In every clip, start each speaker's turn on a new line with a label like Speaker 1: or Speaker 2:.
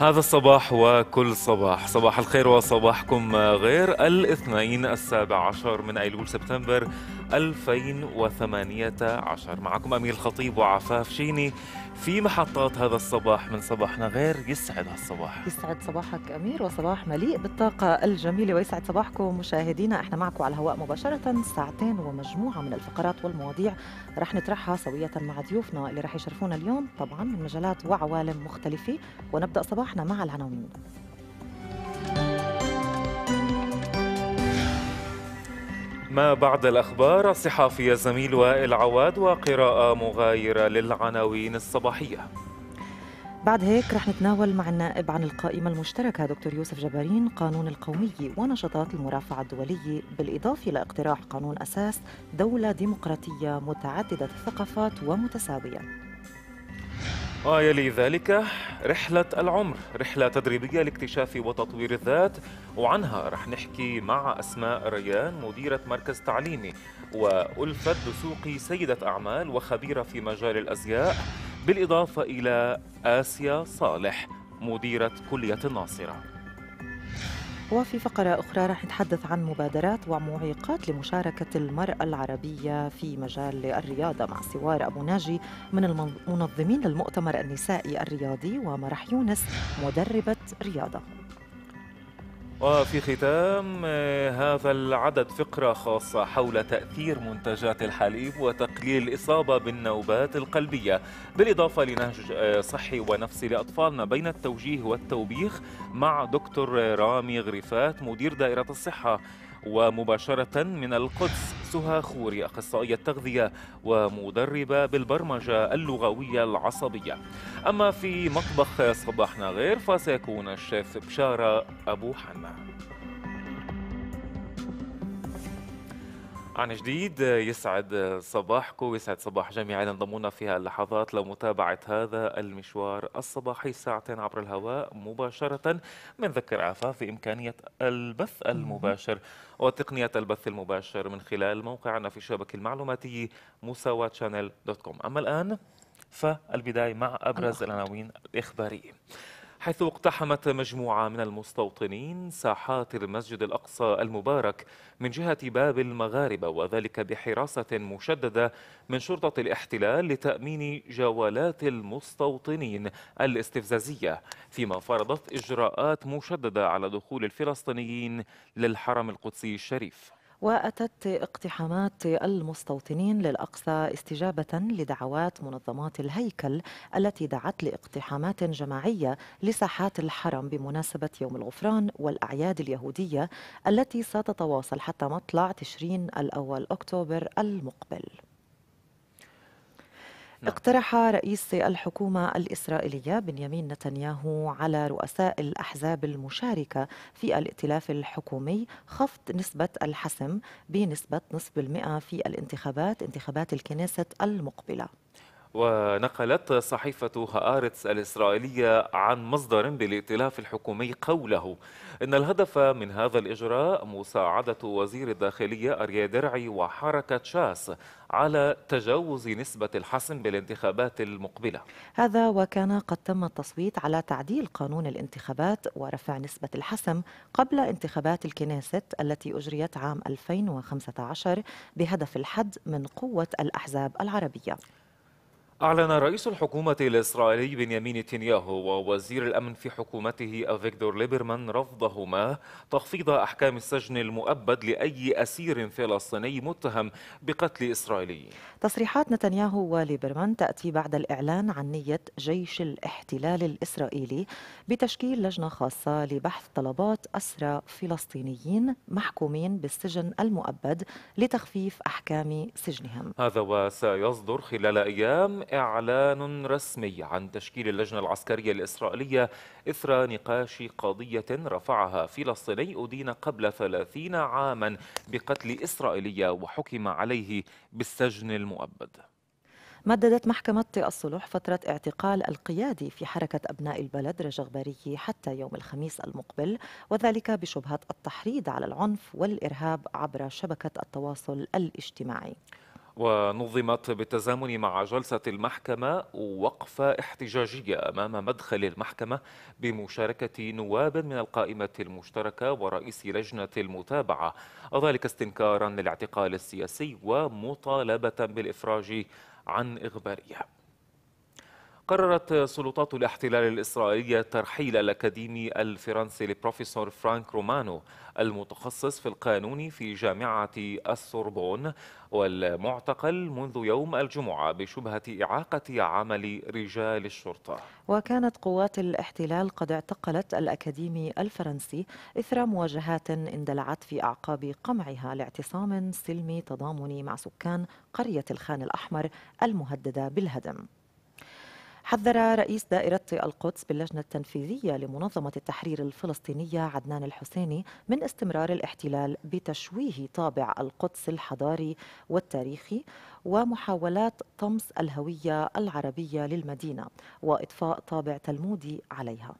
Speaker 1: هذا الصباح وكل صباح صباح الخير وصباحكم غير الاثنين السابع عشر من أيلول سبتمبر 2018 معكم أمير الخطيب وعفاف شيني في محطات هذا الصباح من صباحنا غير يسعد هالصباح
Speaker 2: يسعد صباحك أمير وصباح مليء بالطاقة الجميلة ويسعد صباحكم مشاهدينا احنا معكم على الهواء مباشرة ساعتين ومجموعة من الفقرات والمواضيع رح نطرحها سوية مع ضيوفنا اللي رح يشرفونا اليوم طبعا من مجالات وعوالم مختلفة ونبدأ صباحنا مع العناوين
Speaker 1: ما بعد الأخبار الصحافي الزميل وائل عواد وقراءة مغايرة للعناوين الصباحية
Speaker 2: بعد هيك رح نتناول مع النائب عن القائمة المشتركة دكتور يوسف جبارين قانون القومي ونشاطات المرافعة الدولية بالإضافة لاقتراح قانون أساس دولة ديمقراطية متعددة الثقافات ومتساوية
Speaker 1: ويلي ذلك رحلة العمر رحلة تدريبية لاكتشاف وتطوير الذات وعنها رح نحكي مع أسماء ريان مديرة مركز تعليمي وألفة دسوقي سيدة أعمال وخبيرة في مجال الأزياء بالإضافة إلى آسيا صالح مديرة كلية الناصرة
Speaker 2: وفي فقرة أخرى رح نتحدث عن مبادرات ومعيقات لمشاركة المرأة العربية في مجال الرياضة مع سوار أبو ناجي من المنظمين للمؤتمر النسائي الرياضي ومرح يونس مدربة رياضة
Speaker 1: وفي ختام آه، هذا العدد فقرة خاصة حول تأثير منتجات الحليب وتقليل الإصابة بالنوبات القلبية بالإضافة لنهج آه، صحي ونفسي لأطفالنا بين التوجيه والتوبيخ مع دكتور آه، رامي غريفات مدير دائرة الصحة ومباشرة من القدس سهى خوري أخصائية تغذية ومدربة بالبرمجة اللغوية العصبية أما في مطبخ صباحنا غير فسيكون الشيف بشارة أبو حنا عن جديد يسعد صباحكم ويسعد صباح جميع انضمونا في اللحظات لمتابعة هذا المشوار الصباحي ساعتين عبر الهواء مباشرة من ذكر عفاف في إمكانية البث المباشر وتقنية البث المباشر من خلال موقعنا في الشبكة المعلوماتية مساواة شانل دوت كوم أما الآن فالبداية مع أبرز العناوين الإخبارية حيث اقتحمت مجموعة من المستوطنين ساحات المسجد الأقصى المبارك من جهة باب المغاربة وذلك بحراسة مشددة من شرطة الاحتلال لتأمين جوالات المستوطنين الاستفزازية فيما فرضت إجراءات مشددة على دخول الفلسطينيين للحرم القدسي الشريف
Speaker 2: وأتت اقتحامات المستوطنين للأقصى استجابة لدعوات منظمات الهيكل التي دعت لاقتحامات جماعية لساحات الحرم بمناسبة يوم الغفران والأعياد اليهودية التي ستتواصل حتى مطلع تشرين الأول أكتوبر المقبل نعم. اقترح رئيس الحكومة الإسرائيلية بنيامين نتنياهو على رؤساء الأحزاب المشاركة في الائتلاف الحكومي خفض نسبة الحسم بنسبة نصف بالمئة في الانتخابات انتخابات الكنيسة المقبلة
Speaker 1: ونقلت صحيفة هآرتس الإسرائيلية عن مصدر بالائتلاف الحكومي قوله إن الهدف من هذا الإجراء مساعدة وزير الداخلية أريا درعي وحركة شاس على تجاوز نسبة الحسم بالانتخابات المقبلة
Speaker 2: هذا وكان قد تم التصويت على تعديل قانون الانتخابات ورفع نسبة الحسم قبل انتخابات الكنيست التي أجريت عام 2015 بهدف الحد من قوة الأحزاب العربية
Speaker 1: أعلن رئيس الحكومة الإسرائيلي بنيامين نتنياهو ووزير الأمن في حكومته أفيكتور ليبرمان رفضهما تخفيض أحكام السجن المؤبد لأي أسير فلسطيني متهم بقتل إسرائيلي
Speaker 2: تصريحات نتنياهو وليبرمان تأتي بعد الإعلان عن نية جيش الاحتلال الإسرائيلي بتشكيل لجنة خاصة لبحث طلبات أسرى فلسطينيين محكومين بالسجن المؤبد لتخفيف أحكام سجنهم
Speaker 1: هذا وسيصدر خلال أيام إعلان رسمي عن تشكيل اللجنة العسكرية الإسرائيلية إثر نقاش قضية رفعها فلسطيني أدين قبل 30 عاما بقتل إسرائيلية وحكم عليه بالسجن المؤبد
Speaker 2: مددت محكمة الصلح فترة اعتقال القيادي في حركة أبناء البلد رجا غباري حتى يوم الخميس المقبل وذلك بشبهة التحريض على العنف والإرهاب عبر شبكة التواصل الاجتماعي
Speaker 1: ونظمت بالتزامن مع جلسة المحكمة وقفة احتجاجية أمام مدخل المحكمة بمشاركة نواب من القائمة المشتركة ورئيس لجنة المتابعة وذلك استنكارا للاعتقال السياسي ومطالبة بالإفراج عن إغبارها قررت سلطات الاحتلال الاسرائيلي ترحيل الأكاديمي الفرنسي البروفيسور فرانك رومانو المتخصص في القانون في جامعة السوربون والمعتقل منذ يوم الجمعة بشبهة إعاقة عمل رجال الشرطة
Speaker 2: وكانت قوات الاحتلال قد اعتقلت الأكاديمي الفرنسي إثر مواجهات اندلعت في أعقاب قمعها لاعتصام سلمي تضامني مع سكان قرية الخان الأحمر المهددة بالهدم حذر رئيس دائرة القدس باللجنة التنفيذية لمنظمة التحرير الفلسطينية عدنان الحسيني من استمرار الاحتلال بتشويه طابع القدس الحضاري والتاريخي ومحاولات طمس الهوية العربية للمدينة وإطفاء طابع تلمودي عليها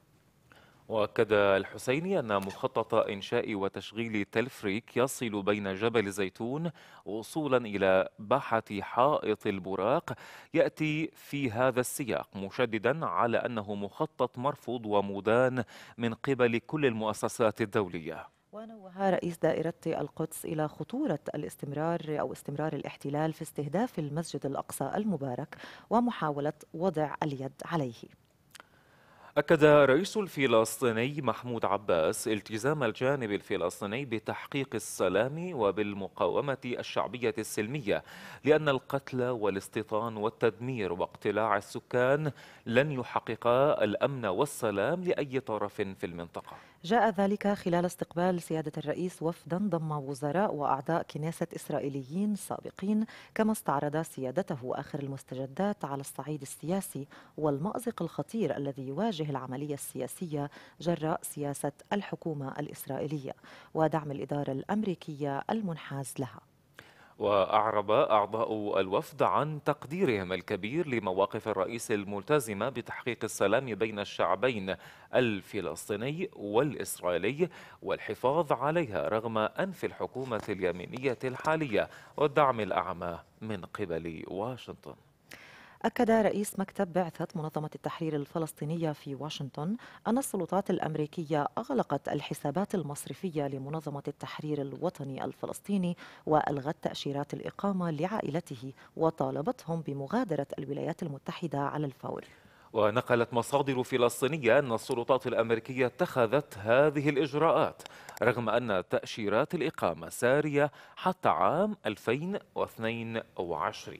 Speaker 1: وأكد الحسيني أن مخطط إنشاء وتشغيل تلفريك يصل بين جبل زيتون وصولا إلى باحة حائط البراق يأتي في هذا السياق مشددا على أنه مخطط مرفوض ومدان من قبل كل المؤسسات الدولية
Speaker 3: ونوه رئيس
Speaker 2: دائرة القدس إلى خطورة الاستمرار أو استمرار الاحتلال في استهداف المسجد الأقصى المبارك ومحاولة وضع اليد عليه
Speaker 1: أكد الرئيس الفلسطيني محمود عباس التزام الجانب الفلسطيني بتحقيق السلام وبالمقاومة الشعبية السلمية لأن القتل والاستيطان والتدمير واقتلاع السكان لن يحققا الأمن والسلام لأي طرف في المنطقة
Speaker 2: جاء ذلك خلال استقبال سيادة الرئيس وفدا ضم وزراء وأعضاء كنيسة إسرائيليين سابقين كما استعرض سيادته آخر المستجدات على الصعيد السياسي والمأزق الخطير الذي يواجه العملية السياسية جراء سياسة الحكومة الإسرائيلية ودعم الإدارة الأمريكية المنحاز لها
Speaker 1: وأعرب أعضاء الوفد عن تقديرهم الكبير لمواقف الرئيس الملتزمة بتحقيق السلام بين الشعبين الفلسطيني والإسرائيلي والحفاظ عليها رغم أنف الحكومة اليمينية الحالية والدعم الأعمى من قبل واشنطن
Speaker 2: أكد رئيس مكتب بعثة منظمة التحرير الفلسطينية في واشنطن أن السلطات الأمريكية أغلقت الحسابات المصرفية لمنظمة التحرير الوطني الفلسطيني وألغت تأشيرات الإقامة لعائلته وطالبتهم بمغادرة الولايات المتحدة على الفور
Speaker 1: ونقلت مصادر فلسطينية أن السلطات الأمريكية اتخذت هذه الإجراءات رغم أن تأشيرات الإقامة سارية حتى عام 2022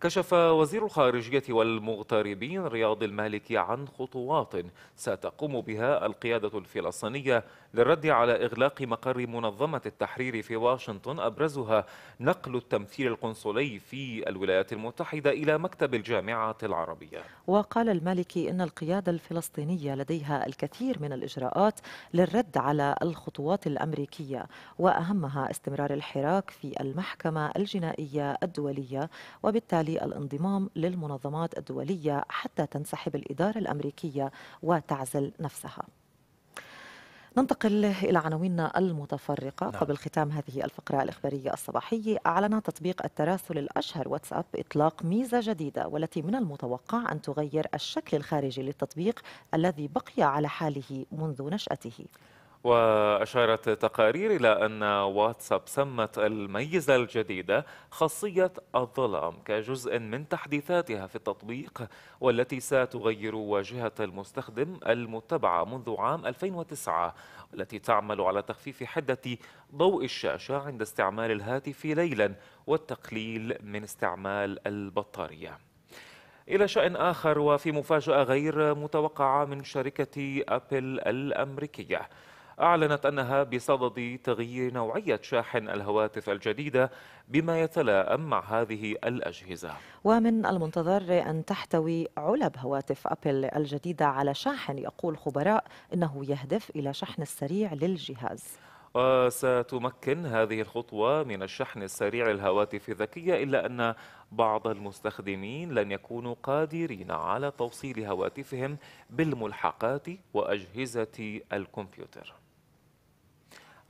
Speaker 1: كشف وزير الخارجية والمغتربين رياض المالكي عن خطوات ستقوم بها القيادة الفلسطينية للرد على إغلاق مقر منظمة التحرير في واشنطن أبرزها نقل التمثيل القنصلي في الولايات المتحدة إلى مكتب الجامعة العربية
Speaker 2: وقال المالكي إن القيادة الفلسطينية لديها الكثير من الإجراءات للرد على الخطوات الأمريكية وأهمها استمرار الحراك في المحكمة الجنائية الدولية وبالتالي الانضمام للمنظمات الدولية حتى تنسحب الإدارة الأمريكية وتعزل نفسها ننتقل إلى عناويننا المتفرقة نعم. قبل ختام هذه الفقرة الإخبارية الصباحية أعلن تطبيق التراسل الأشهر واتساب إطلاق ميزة جديدة والتي من المتوقع أن تغير الشكل الخارجي للتطبيق الذي بقي على حاله منذ نشأته
Speaker 1: وأشارت تقارير إلى أن واتساب سمت الميزة الجديدة خاصية الظلام كجزء من تحديثاتها في التطبيق والتي ستغير واجهة المستخدم المتبعة منذ عام 2009 التي تعمل على تخفيف حدة ضوء الشاشة عند استعمال الهاتف ليلا والتقليل من استعمال البطارية إلى شأن آخر وفي مفاجأة غير متوقعة من شركة أبل الأمريكية أعلنت أنها بصدد تغيير نوعية شاحن الهواتف الجديدة بما يتلائم مع هذه الأجهزة
Speaker 2: ومن المنتظر أن تحتوي علب هواتف أبل الجديدة على شاحن يقول خبراء أنه يهدف إلى شحن السريع للجهاز
Speaker 1: وستمكن هذه الخطوة من الشحن السريع للهواتف الذكية إلا أن بعض المستخدمين لن يكونوا قادرين على توصيل هواتفهم بالملحقات وأجهزة الكمبيوتر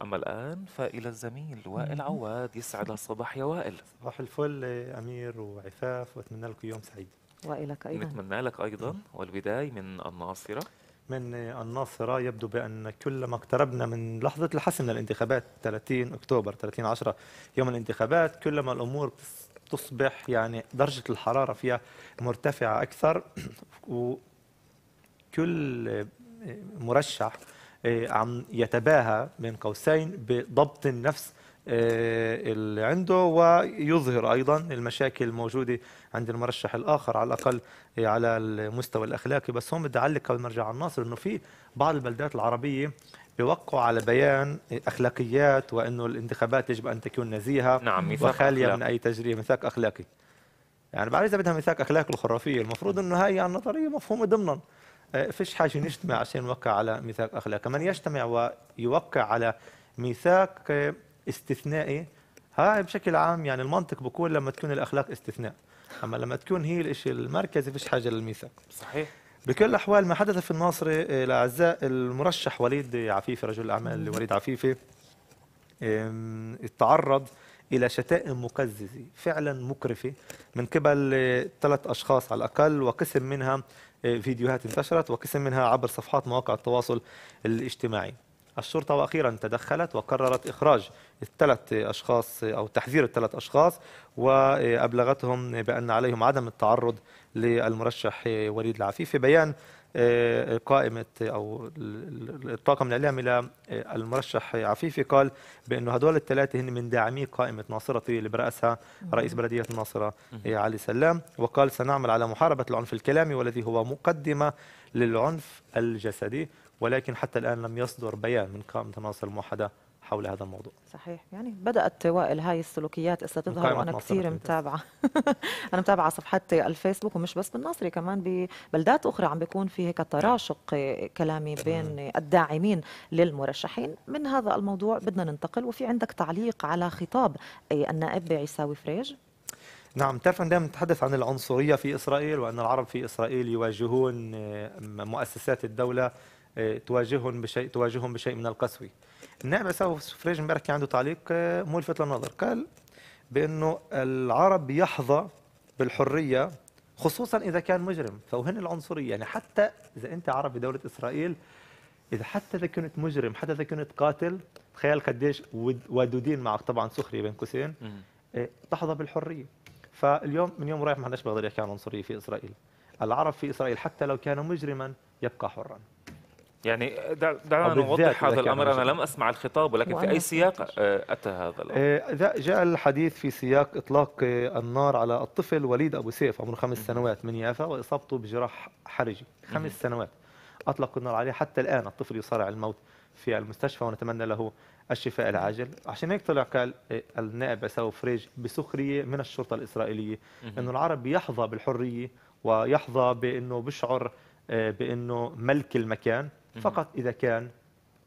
Speaker 1: أما الآن فإلى الزميل وائل عواد يسعد الصباح يا وائل
Speaker 4: صباح الفل أمير وعفاف وأتمنى لكم يوم سعيد وإلك أيضا
Speaker 1: نتمنى لك أيضا والبداية من الناصرة
Speaker 4: من الناصرة يبدو بأن كلما اقتربنا من لحظة الحسم للانتخابات 30 أكتوبر 30 10 يوم الانتخابات كلما الأمور تصبح يعني درجة الحرارة فيها مرتفعة أكثر وكل مرشح آه، عم يتباهى بين قوسين بضبط النفس آه، اللي عنده ويظهر ايضا المشاكل الموجوده عند المرشح الاخر على الاقل آه، على المستوى الاخلاقي بس هم بدي اعلق قبل ما ارجع على الناصر انه في بعض البلدات العربيه بيوقعوا على بيان اخلاقيات وانه الانتخابات يجب ان تكون نزيهه نعم وخاليه أخلاق. من اي تجريم ميثاق اخلاقي يعني بعرف اذا بدها ميثاق اخلاقي الخرافيه المفروض انه هاي النظريه مفهومه ضمنا آه، فيش حاجه نجتمع عشان نوقع على ميثاق اخلاقي من يجتمع ويوقع على ميثاق آه، استثنائي هاي بشكل عام يعني المنطق بقول لما تكون الاخلاق استثناء اما لما تكون هي الشيء المركزي فيش حاجه للميثاق صحيح بكل الاحوال ما حدث في الناصره آه، الاعزاء المرشح وليد عفيفي رجل الاعمال وليد عفيفي تعرض الى شتائم مقززه فعلا مقرفه من قبل ثلاث اشخاص على الاقل وقسم منها آه، فيديوهات انتشرت وقسم منها عبر صفحات مواقع التواصل الاجتماعي الشرطة وأخيرا تدخلت وقررت إخراج الثلاث أشخاص أو تحذير الثلاث أشخاص وأبلغتهم بأن عليهم عدم التعرض للمرشح وليد العفيفي بيان قائمه او الطاقم الاعلامي للمرشح عفيفي قال بانه هدول الثلاثه هن من داعمي قائمه ناصرتي اللي براسها رئيس بلديه الناصره علي سلام وقال سنعمل على محاربه العنف الكلامي والذي هو مقدمه للعنف الجسدي ولكن حتى الان لم يصدر بيان من قائمه ناصر الموحده حول هذا الموضوع صحيح
Speaker 2: يعني بدات وائل هاي السلوكيات هسه تظهر وانا كثير متابعه انا متابعه صفحات الفيسبوك ومش بس بالناصري كمان ببلدات اخرى عم بيكون في هيك تراشق كلامي بين الداعمين للمرشحين من هذا الموضوع بدنا ننتقل وفي عندك تعليق على خطاب النائب عيساوي فريج
Speaker 4: نعم تعرف دائما نتحدث عن العنصريه في اسرائيل وان العرب في اسرائيل يواجهون آه، مؤسسات الدوله آه، تواجههم بشيء تواجههم بشيء من القسوه النائب نعم، عصام فريج امبارح كان عنده تعليق آه، ملفت للنظر قال بانه العرب يحظى بالحريه خصوصا اذا كان مجرم فوهن العنصريه يعني حتى اذا انت عربي دوله اسرائيل اذا حتى اذا كنت مجرم حتى اذا كنت قاتل تخيل قديش ودودين معك طبعا سخريه بين قوسين آه، تحظى بالحريه فاليوم من يوم رايح ما حداش بيقدر يحكي عن عنصريه في اسرائيل العرب في اسرائيل حتى لو كان مجرما يبقى حرا
Speaker 1: يعني دعنا نوضح هذا الامر انا لم اسمع الخطاب ولكن في اي سياق آه، اتى هذا الامر؟
Speaker 4: إيه، جاء الحديث في سياق اطلاق آه، النار على الطفل وليد ابو سيف عمره خمس سنوات من يافا واصابته بجراح حرجي خمس سنوات اطلقوا النار عليه حتى الان الطفل يصارع الموت في المستشفى ونتمنى له الشفاء العاجل عشان هيك طلع قال آه، النائب عساو فريج بسخريه من الشرطه الاسرائيليه انه العرب يحظى بالحريه ويحظى بانه بشعر بانه ملك المكان فقط إذا كان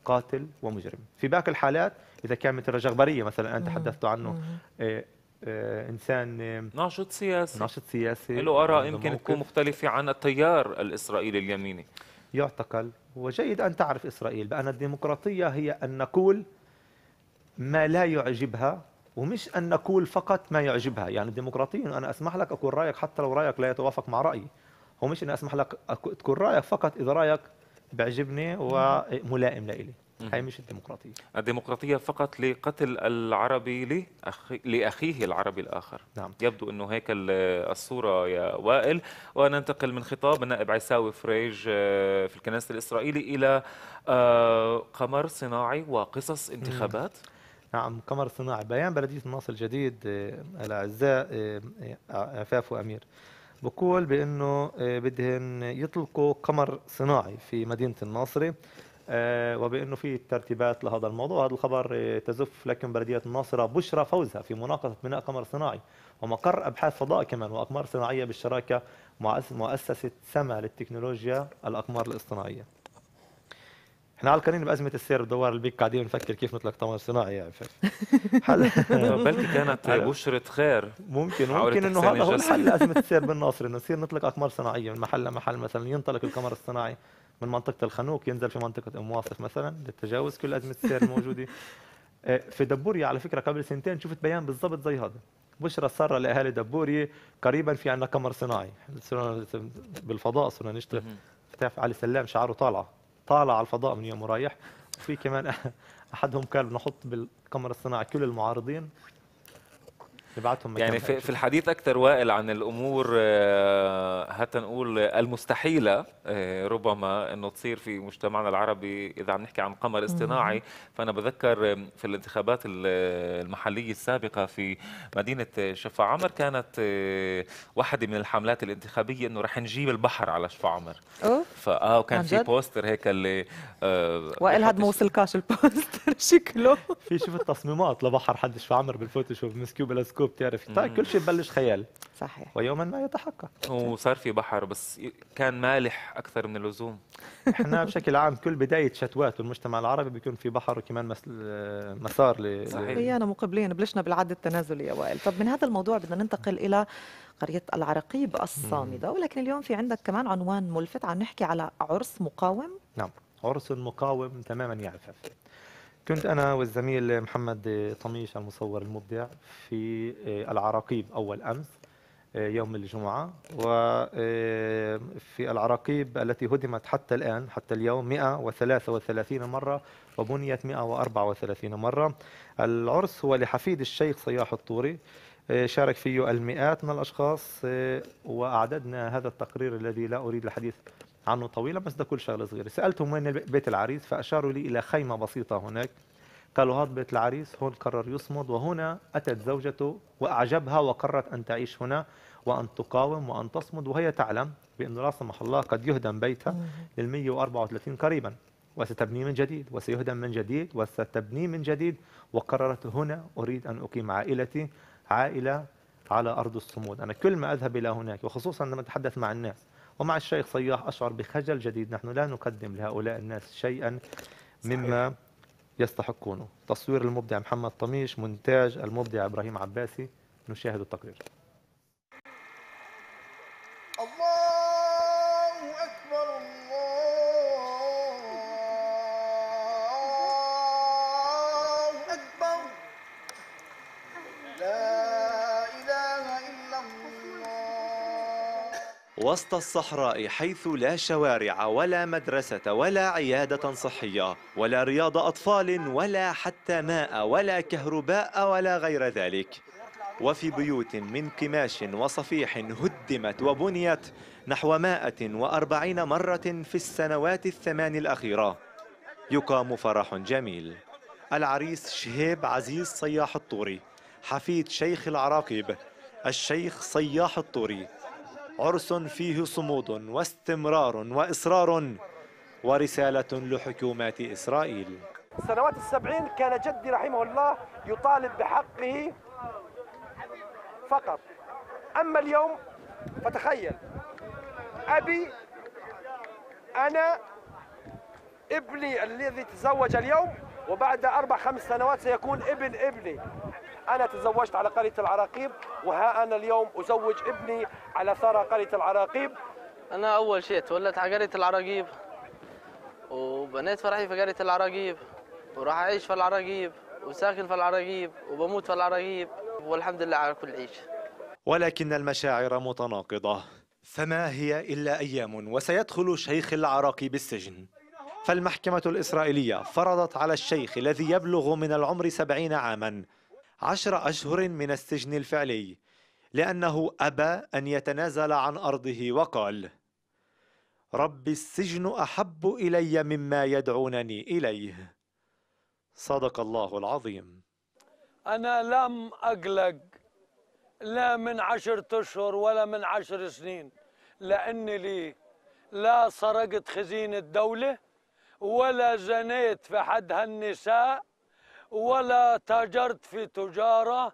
Speaker 4: قاتل ومجرم في باقي الحالات إذا كان مثل الجغبرية مثلا انت تحدثت عنه آه، آه،
Speaker 1: انسان ناشط سياسي ناشط سياسي له اراء يمكن تكون مختلفه عن التيار الاسرائيلي اليميني
Speaker 4: يعتقل وجيد ان تعرف اسرائيل بان الديمقراطيه هي ان نقول ما لا يعجبها ومش ان نقول فقط ما يعجبها يعني الديمقراطيه انا اسمح لك اقول رايك حتى لو رايك لا يتوافق مع رايي هو مش اني اسمح لك تقول رايك فقط اذا رايك بعجبني وملائم لإلي هي مش
Speaker 1: الديمقراطية الديمقراطية فقط لقتل العربي لأخيه العربي الآخر نعم. يبدو أنه هيك الصورة يا وائل وننتقل من خطاب النائب عيساوي فريج آه، في الكنيسة الإسرائيلي إلى آه، قمر صناعي وقصص انتخابات نعم قمر صناعي بيان بلدية الناصر الجديد آه،
Speaker 4: الأعزاء عفاف وأمير بقول بانه آه، بدهن يطلقوا قمر صناعي في مدينه الناصره آه، وبانه في ترتيبات لهذا الموضوع هذا الخبر آه، تزف لكن بلديه الناصره بشرى فوزها في مناقصه بناء قمر صناعي ومقر ابحاث فضاء كمان واقمار صناعيه بالشراكه مع مؤسسه سما للتكنولوجيا الاقمار الاصطناعيه احنا القانون بازمه السير بدوار البيك قاعدين نفكر كيف نطلق طمر صناعي يعني بلكي كانت بشره خير ممكن ممكن انه هذا هو الحل لازمه السير بالناصر انه نصير نطلق اقمار صناعيه من محل لمحل مثلا ينطلق القمر الصناعي من منطقه الخنوق ينزل في منطقه ام واصف مثلا للتجاوز كل ازمه السير الموجوده آه، في دبوريا على فكره قبل سنتين شفت بيان بالضبط زي هذا بشرى ساره لاهالي دبوريا قريبا في عندنا قمر صناعي صرنا بالفضاء صرنا نشتغل فتح علي سلام شعره طالعه طالع على الفضاء من يوم ورايح وفي كمان احدهم قال نحط بالقمر الصناعي كل المعارضين نبعتهم يعني في, في الحديث
Speaker 1: اكثر وائل عن الامور حتى آه، نقول المستحيله آه، ربما انه تصير في مجتمعنا العربي اذا عم نحكي عن قمر اصطناعي فانا بذكر في الانتخابات آه، المحليه السابقه في مدينه شفا عمر كانت واحده من الحملات الانتخابيه انه رح نجيب البحر على شفا عمر تحفه اه وكان في بوستر هيك اللي آه وائل
Speaker 2: هاد ما وصلكاش البوستر
Speaker 4: شكله في شوف التصميمات لبحر حد شو عمر بالفوتوشوب مسكوه بالسكوب بتعرف كل شيء ببلش خيال صحيح
Speaker 1: ويوما ما يتحقق وصار في بحر بس كان مالح اكثر من اللزوم
Speaker 4: احنا بشكل عام كل بدايه شتوات بالمجتمع العربي بيكون في بحر وكمان مسار ل صحيح ويانا
Speaker 2: مقبلين بلشنا بالعد التنازلي يا وائل طب من هذا الموضوع بدنا ننتقل الى قرية العراقيب الصامدة ولكن اليوم في عندك كمان عنوان ملفت عم نحكي على عرس مقاوم
Speaker 4: نعم عرس مقاوم تماما يعفف كنت أنا والزميل محمد طميش المصور المبدع في آه، العراقيب أول أمس آه، يوم الجمعة وفي آه، العراقيب التي هدمت حتى الآن حتى اليوم 133 مرة وبنيت 134 مرة العرس هو لحفيد الشيخ صياح الطوري آه، شارك فيه المئات من الأشخاص آه، وأعددنا هذا التقرير الذي لا أريد الحديث عنه طويلا بس ده كل شغلة صغيرة سألتهم وين بيت العريس فأشاروا لي إلى خيمة بسيطة هناك قالوا هذا بيت العريس هون قرر يصمد وهنا أتت زوجته وأعجبها وقررت أن تعيش هنا وأن تقاوم وأن تصمد وهي تعلم بأنه لا سمح الله قد يهدم بيتها لل 134 قريبا وستبني من جديد وسيهدم من جديد وستبني من جديد وقررت هنا أريد أن أقيم عائلتي عائلة على أرض الصمود أنا كل ما أذهب إلى هناك وخصوصا لما أتحدث مع الناس ومع الشيخ صياح أشعر بخجل جديد نحن لا نقدم لهؤلاء الناس شيئا مما يستحقونه تصوير المبدع محمد طميش مونتاج المبدع إبراهيم عباسي نشاهد التقرير وسط الصحراء حيث لا شوارع ولا مدرسة ولا عيادة صحية ولا رياض أطفال ولا حتى ماء ولا كهرباء ولا غير ذلك وفي بيوت من قماش وصفيح هدمت وبنيت نحو 140 مرة في السنوات الثمان الأخيرة يقام فرح جميل العريس شهيب عزيز صياح الطوري حفيد شيخ العراقيب الشيخ صياح الطوري عرس فيه صمود واستمرار وإصرار ورسالة لحكومات إسرائيل
Speaker 5: سنوات السبعين كان جدي رحمه الله يطالب بحقه فقط أما اليوم فتخيل أبي أنا ابني الذي تزوج اليوم وبعد أربع خمس سنوات سيكون ابن ابني أنا تزوجت على قرية العراقيب وها أنا اليوم أزوج ابني على ثرى قرية العراقيب
Speaker 6: أنا أول شيء تولدت
Speaker 4: على قرية العراقيب وبنيت فرحي في قرية العراقيب وراح أعيش في العراقيب وساكن في العراقيب وبموت في العراقيب والحمد لله على كل عيش ولكن المشاعر متناقضة فما هي إلا أيام وسيدخل شيخ العراقي بالسجن فالمحكمة الإسرائيلية فرضت على الشيخ الذي يبلغ من العمر سبعين عاماً عشر أشهر من السجن الفعلي لأنه أبى أن يتنازل عن أرضه وقال رب السجن أحب إلي مما يدعونني إليه صدق الله العظيم
Speaker 5: أنا لم أقلق لا من عشرة أشهر ولا من عشر سنين لأني لي لا سرقت خزين الدولة ولا زنيت في حد هالنساء ولا تاجرت في تجارة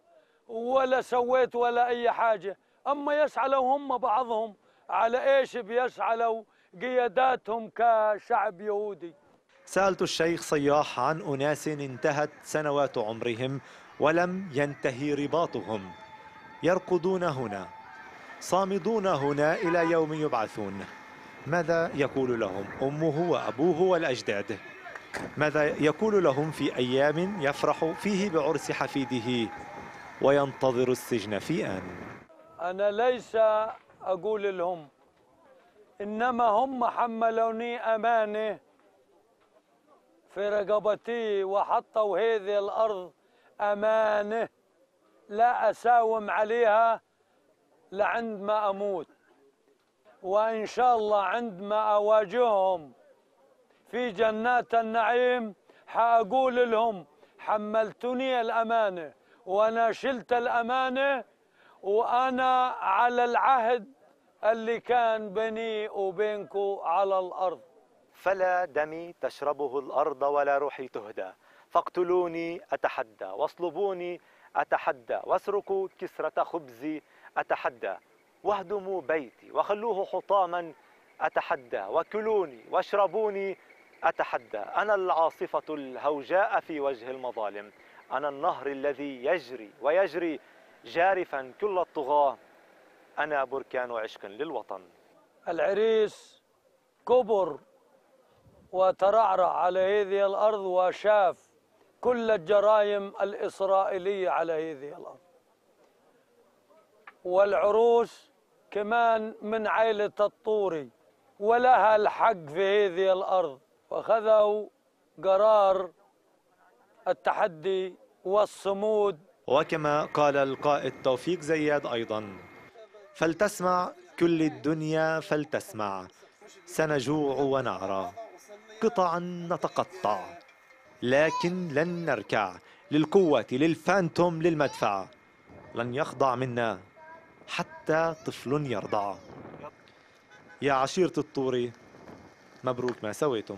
Speaker 5: ولا سويت ولا أي حاجة أما يسعى لو هم بعضهم على إيش بيسعى لو قياداتهم كشعب يهودي
Speaker 4: سألت الشيخ صياح عن أناس انتهت سنوات عمرهم ولم ينتهي رباطهم يرقدون هنا صامدون هنا إلى يوم يبعثون ماذا يقول لهم أمه وأبوه والأجداد؟ ماذا يقول لهم في أيام يفرح فيه بعرس حفيده وينتظر السجن في
Speaker 5: آن أنا ليس أقول لهم إنما هم حملوني أمانة في رقبتي وحطوا هذه الأرض أمانة لا أساوم عليها لعند ما أموت وإن شاء الله عندما أواجههم في جنات النعيم حأقول لهم حملتني الأمانة وأنا شلت الأمانة وأنا على العهد اللي كان بيني وبينكو على الأرض فلا دمي تشربه الأرض ولا روحي تهدى
Speaker 4: فاقتلوني أتحدى واصلبوني أتحدى واسرقوا كسرة خبزي أتحدى واهدموا بيتي وخلوه حطاما أتحدى وكلوني واشربوني أتحدى أنا العاصفة الهوجاء في وجه المظالم أنا النهر الذي يجري ويجري جارفا كل الطغاة أنا بركان عشق للوطن
Speaker 5: العريس كبر وترعرع على هذه الأرض وشاف كل الجرائم الإسرائيلية على هذه الأرض والعروس كمان من عائلة الطوري ولها الحق في هذه الأرض وأخذوا قرار التحدي والصمود
Speaker 4: وكما قال القائد توفيق زياد أيضا فلتسمع كل الدنيا فلتسمع سنجوع ونعرى قطعا نتقطع لكن لن نركع للقوة للفانتوم للمدفع لن يخضع منا حتى طفل يرضع يا عشيرة الطوري مبروك ما سويتم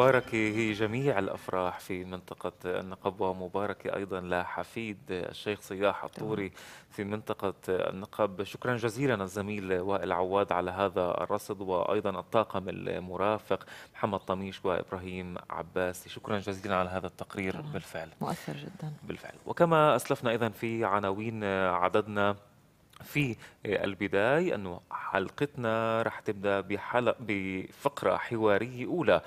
Speaker 1: مباركة هي جميع الأفراح في منطقة النقب ومباركة أيضا لحفيد الشيخ صياح الطوري في منطقة النقب شكرا جزيلا الزميل وائل عواد على هذا الرصد وأيضا الطاقم المرافق محمد طميش وإبراهيم عباسي شكرا جزيلا على هذا التقرير طبعا. بالفعل مؤثر جدا بالفعل وكما أسلفنا أيضا في عناوين عددنا في البداية أنه حلقتنا رح تبدأ بحلق بفقرة حوارية أولى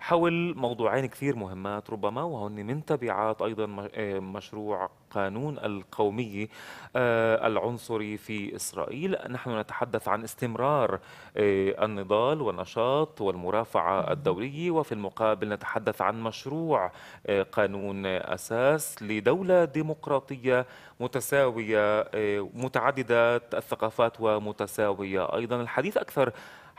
Speaker 1: حول موضوعين كثير مهمات ربما وهن من تبعات أيضا آه، مشروع قانون القومي آه، العنصري في إسرائيل نحن نتحدث عن استمرار آه، النضال والنشاط والمرافعة الدوليه وفي المقابل نتحدث عن مشروع قانون أساس لدولة ديمقراطية متساوية متعددة الثقافات ومتساوية أيضا الحديث أكثر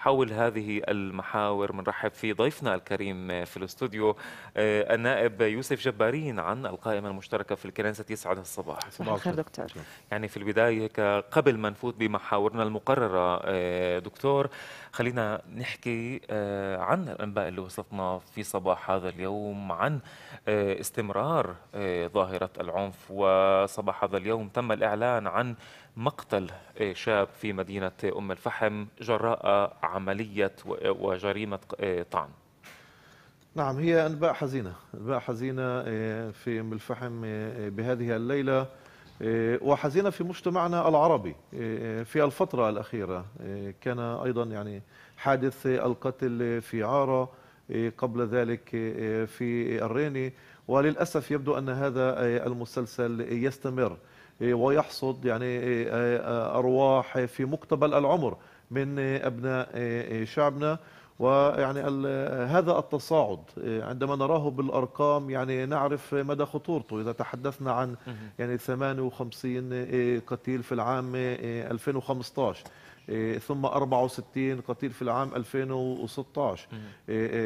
Speaker 1: حول هذه المحاور بنرحب في ضيفنا الكريم في الاستوديو آه، النائب يوسف جبارين عن القائمة المشتركة في الكنيسة يسعد الصباح صباح دكتور يعني في البداية قبل ما نفوت بمحاورنا المقررة آه، دكتور خلينا نحكي آه، عن الأنباء اللي وصلتنا في صباح هذا اليوم عن استمرار ظاهرة العنف وصباح هذا اليوم تم الإعلان عن مقتل إيه، شاب في مدينة أم الفحم جراء عملية وجريمة إيه، طعن
Speaker 7: نعم هي أنباء حزينة أنباء حزينة إيه، في أم الفحم بهذه الليلة وحزينة في مجتمعنا العربي في الفترة الأخيرة كان أيضا يعني حادث القتل في عارة قبل ذلك في الريني وللأسف يبدو أن هذا المسلسل يستمر إيه، ويحصد يعني إيه، إيه، أرواح في مقتبل العمر من أبناء شعبنا ويعني هذا التصاعد عندما نراه بالارقام يعني نعرف مدى خطورته اذا تحدثنا عن يعني 58 قتيل في العام 2015 ثم 64 قتيل في العام 2016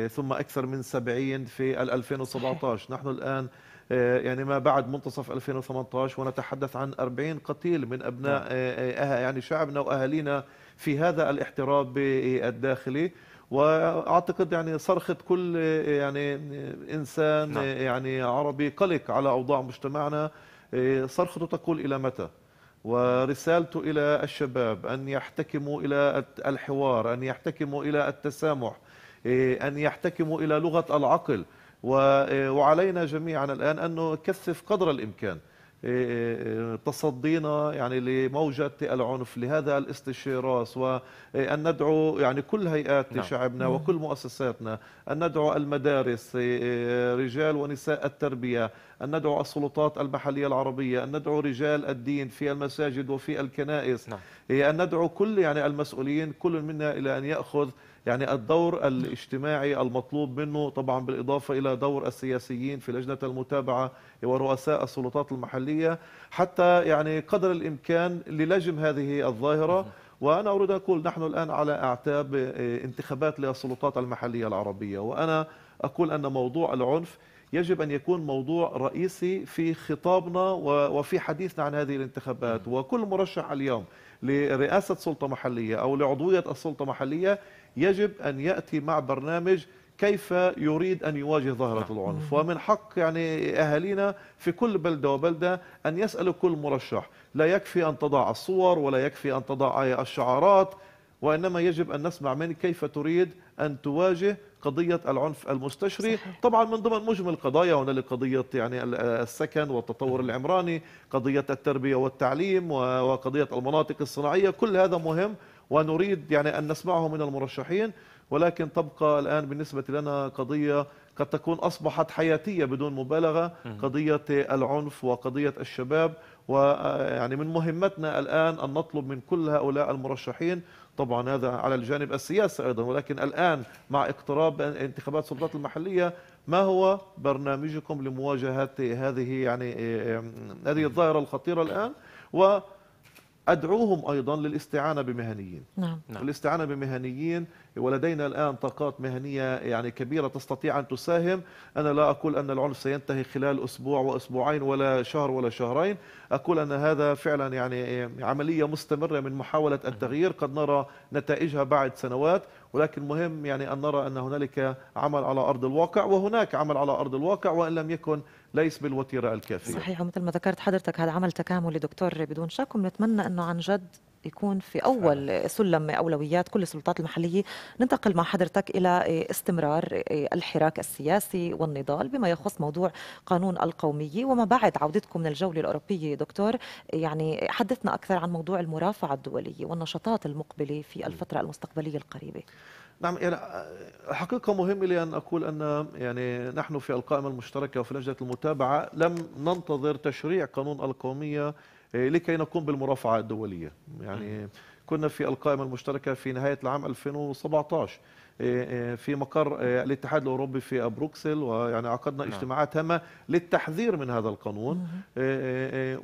Speaker 7: ثم اكثر من 70 في 2017 نحن الان آه، يعني ما بعد منتصف 2018 ونتحدث عن 40 قتيل من ابناء نعم. آه، آه، يعني شعبنا واهالينا في هذا الاحتراب الداخلي واعتقد يعني صرخه كل يعني انسان نعم. يعني عربي قلق على اوضاع مجتمعنا صرخته تقول الى متى؟ ورسالته الى الشباب ان يحتكموا الى الحوار، ان يحتكموا الى التسامح، ان يحتكموا الى لغه العقل، آه، وعلينا جميعا الآن أن نكثف قدر الإمكان آه، آه، تصدينا يعني لموجة العنف لهذا الاستشراس وأن ندعو يعني كل هيئات نعم. شعبنا وكل مؤسساتنا أن ندعو المدارس رجال ونساء التربية أن ندعو السلطات المحلية العربية أن ندعو رجال الدين في المساجد وفي الكنائس نعم. أن ندعو كل يعني المسؤولين كل منا إلى أن يأخذ يعني الدور الاجتماعي المطلوب منه طبعا بالإضافة إلى دور السياسيين في لجنة المتابعة ورؤساء السلطات المحلية حتى يعني قدر الإمكان للجم هذه الظاهرة وأنا أريد أقول نحن الآن على أعتاب انتخابات للسلطات المحلية العربية وأنا أقول أن موضوع العنف يجب أن يكون موضوع رئيسي في خطابنا وفي حديثنا عن هذه الانتخابات وكل مرشح اليوم لرئاسة سلطة محلية أو لعضوية السلطة محلية يجب أن يأتي مع برنامج كيف يريد أن يواجه ظاهرة نعم. العنف ومن حق يعني أهالينا في كل بلدة وبلدة أن يسألوا كل مرشح لا يكفي أن تضع الصور ولا يكفي أن تضع الشعارات وإنما يجب أن نسمع منك كيف تريد أن تواجه قضيه العنف المستشري صحيح. طبعا من ضمن مجمل القضايا هنالك قضيه يعني السكن والتطور العمراني قضيه التربيه والتعليم وقضيه المناطق الصناعيه كل هذا مهم ونريد يعني ان نسمعه من المرشحين ولكن تبقى الان بالنسبه لنا قضيه قد تكون اصبحت حياتيه بدون مبالغه قضيه العنف وقضيه الشباب ويعني من مهمتنا الان ان نطلب من كل هؤلاء المرشحين طبعا هذا على الجانب السياسي أيضا ولكن الآن مع اقتراب انتخابات السلطات المحلية ما هو برنامجكم لمواجهة هذه يعني آه، آه، آه، هذه الظاهرة الخطيرة الآن و أدعوهم أيضا للاستعانة بمهنيين نعم. نعم. الاستعانة بمهنيين ولدينا الآن طاقات مهنية يعني كبيرة تستطيع أن تساهم أنا لا أقول أن العنف سينتهي خلال أسبوع وأسبوعين ولا شهر ولا شهرين أقول أن هذا فعلا يعني عملية مستمرة من محاولة التغيير قد نرى نتائجها بعد سنوات ولكن مهم يعني أن نرى أن هنالك عمل على أرض الواقع وهناك عمل على أرض الواقع وإن لم يكن ليس بالوتيره الكافيه صحيح
Speaker 2: ومثل ما ذكرت حضرتك هذا عمل تكاملي دكتور بدون شك ونتمنى انه عن جد يكون في اول سلم اولويات كل السلطات المحليه ننتقل مع حضرتك الى استمرار الحراك السياسي والنضال بما يخص موضوع قانون القوميه وما بعد عودتكم من الجوله الاوروبيه دكتور يعني حدثنا اكثر عن موضوع المرافعه الدوليه والنشاطات المقبله في الفتره المستقبليه القريبه
Speaker 7: نعم يعني الحقيقة آه، مهم لي أن أقول أن يعني نحن في القائمة المشتركة وفي لجنة المتابعة لم ننتظر تشريع قانون القومية آه، لكي نقوم بالمرافعة الدولية يعني كنا في القائمة المشتركة في نهاية العام 2017 آه، آه، في مقر آه، الاتحاد الاوروبي في بروكسل ويعني عقدنا نعم. اجتماعات هامه للتحذير من هذا القانون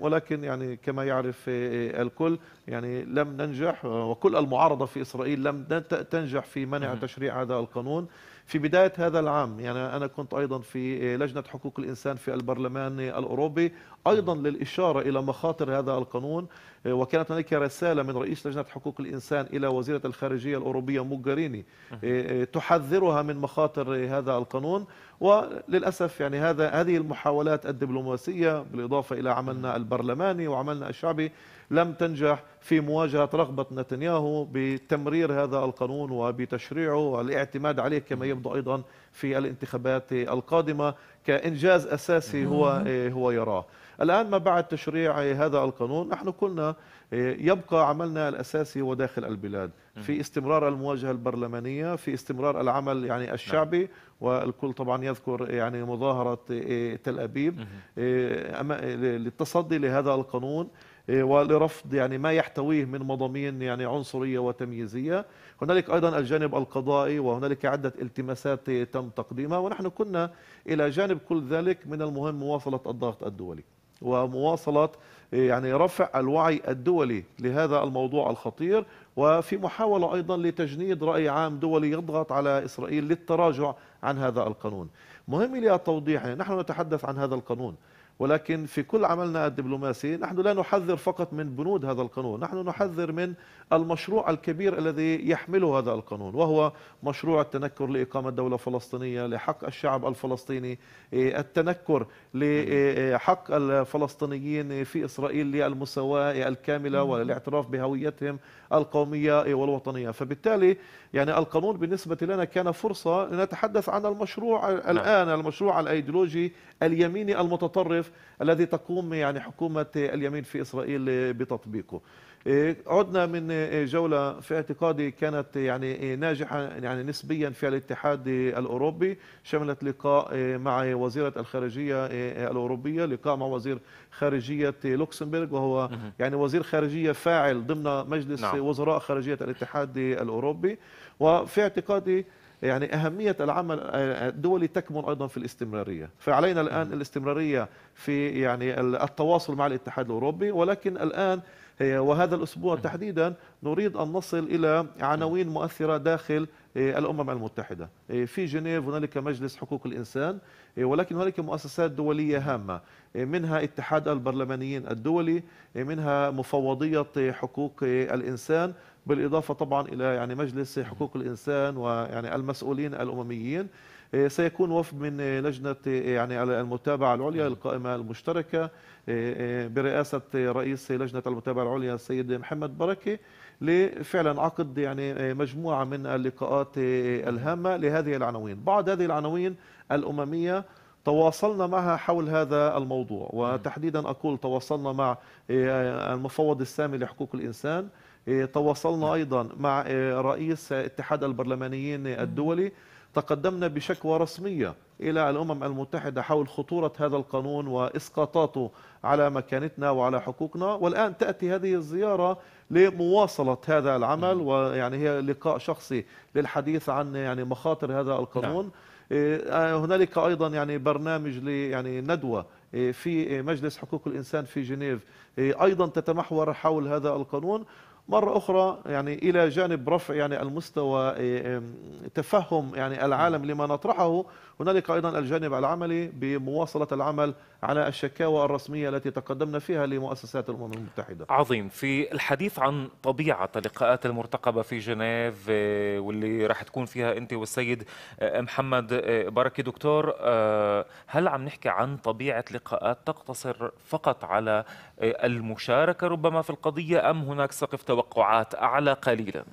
Speaker 7: ولكن يعني كما يعرف الكل يعني لم ننجح وكل المعارضه في اسرائيل لم تنجح في منع تشريع هذا القانون في بداية هذا العام يعني أنا كنت أيضا في لجنة حقوق الإنسان في البرلمان الأوروبي أيضا للإشارة إلى مخاطر هذا القانون وكانت هناك رسالة من رئيس لجنة حقوق الإنسان إلى وزيرة الخارجية الأوروبية موغريني آه، آه، تحذرها من مخاطر هذا القانون وللأسف يعني هذا هذه المحاولات الدبلوماسية بالإضافة إلى عملنا البرلماني وعملنا الشعبي لم تنجح في مواجهة رغبة نتنياهو بتمرير هذا القانون وبتشريعه والاعتماد عليه كما يبدو أيضا في الانتخابات القادمة كإنجاز أساسي هو هو يراه الآن ما بعد تشريع هذا القانون نحن كلنا يبقى عملنا الأساسي هو داخل البلاد في استمرار المواجهة البرلمانية في استمرار العمل يعني نعم. الشعبي والكل طبعا يذكر يعني مظاهرة إيه، تل أبيب إيه، إيه، للتصدي لهذا القانون إيه، ولرفض يعني ما يحتويه من مضامين يعني عنصريه وتمييزيه هنالك ايضا الجانب القضائي وهنالك عده التماسات تم تقديمها ونحن كنا الى جانب كل ذلك من المهم مواصله الضغط الدولي ومواصله يعني رفع الوعي الدولي لهذا الموضوع الخطير وفي محاولة أيضا لتجنيد رأي عام دولي يضغط على إسرائيل للتراجع عن هذا القانون مهم لي التوضيح يعني نحن نتحدث عن هذا القانون ولكن في كل عملنا الدبلوماسي نحن لا نحذر فقط من بنود هذا القانون نحن نحذر من المشروع الكبير الذي يحمله هذا القانون وهو مشروع التنكر لإقامة دولة فلسطينية لحق الشعب الفلسطيني إيه، التنكر لحق الفلسطينيين في إسرائيل للمساواة الكاملة والاعتراف بهويتهم القومية إيه، والوطنية فبالتالي يعني القانون بالنسبة لنا كان فرصة لنتحدث عن المشروع نعم. الآن المشروع الأيديولوجي اليميني المتطرف الذي تقوم يعني حكومة اليمين في إسرائيل بتطبيقه إيه، عدنا من إيه، جولة في اعتقادي كانت يعني إيه، ناجحة يعني نسبيا في الاتحاد الأوروبي شملت لقاء مع وزيرة الخارجية الأوروبية لقاء مع وزير خارجية لوكسمبورغ وهو يعني وزير خارجية فاعل ضمن مجلس نعم. وزراء خارجية الاتحاد الأوروبي وفي اعتقادي يعني أهمية العمل الدولي تكمن أيضا في الاستمرارية فعلينا الآن الاستمرارية في يعني التواصل مع الاتحاد الأوروبي ولكن الآن إيه، وهذا الأسبوع تحديدا نريد أن نصل إلى عناوين مؤثرة داخل إيه، الأمم المتحدة إيه، في جنيف هنالك مجلس حقوق الإنسان ولكن هنالك مؤسسات دولية هامة منها اتحاد البرلمانيين الدولي منها مفوضية حقوق الإنسان بالإضافة طبعا إلى يعني مجلس حقوق الإنسان ويعني المسؤولين الأمميين آه، سيكون وفد من آه، لجنة آه، يعني المتابعة العليا القائمة المشتركة برئاسة رئيس لجنة المتابعة العليا السيد محمد بركة لفعلا عقد يعني مجموعة من اللقاءات الهامة لهذه العناوين بعض هذه العناوين الأممية تواصلنا معها حول هذا الموضوع وتحديدا أقول تواصلنا مع المفوض السامي لحقوق الإنسان تواصلنا أيضا مع رئيس اتحاد البرلمانيين الدولي تقدمنا بشكوى رسمية إلى الأمم المتحدة حول خطورة هذا القانون وإسقاطاته على مكانتنا وعلى حقوقنا والآن تأتي هذه الزيارة لمواصلة هذا العمل نعم. ويعني هي لقاء شخصي للحديث عن يعني مخاطر هذا القانون نعم. إيه، آه، هنالك ايضا يعني برنامج يعني ندوه إيه، في مجلس حقوق الانسان في جنيف إيه، ايضا تتمحور حول هذا القانون مرة أخرى يعني إلى جانب رفع يعني المستوى إيه، إيه، تفهم يعني العالم لما نطرحه هنالك أيضا الجانب العملي بمواصلة العمل على الشكاوى الرسمية التي تقدمنا فيها لمؤسسات الأمم المتحدة
Speaker 1: عظيم في الحديث عن طبيعة اللقاءات المرتقبة في جنيف إيه، واللي راح تكون فيها أنت والسيد محمد بركي دكتور هل عم نحكي عن طبيعة لقاءات تقتصر فقط على المشاركة ربما في القضية أم هناك سقف توقعات أعلى قليلا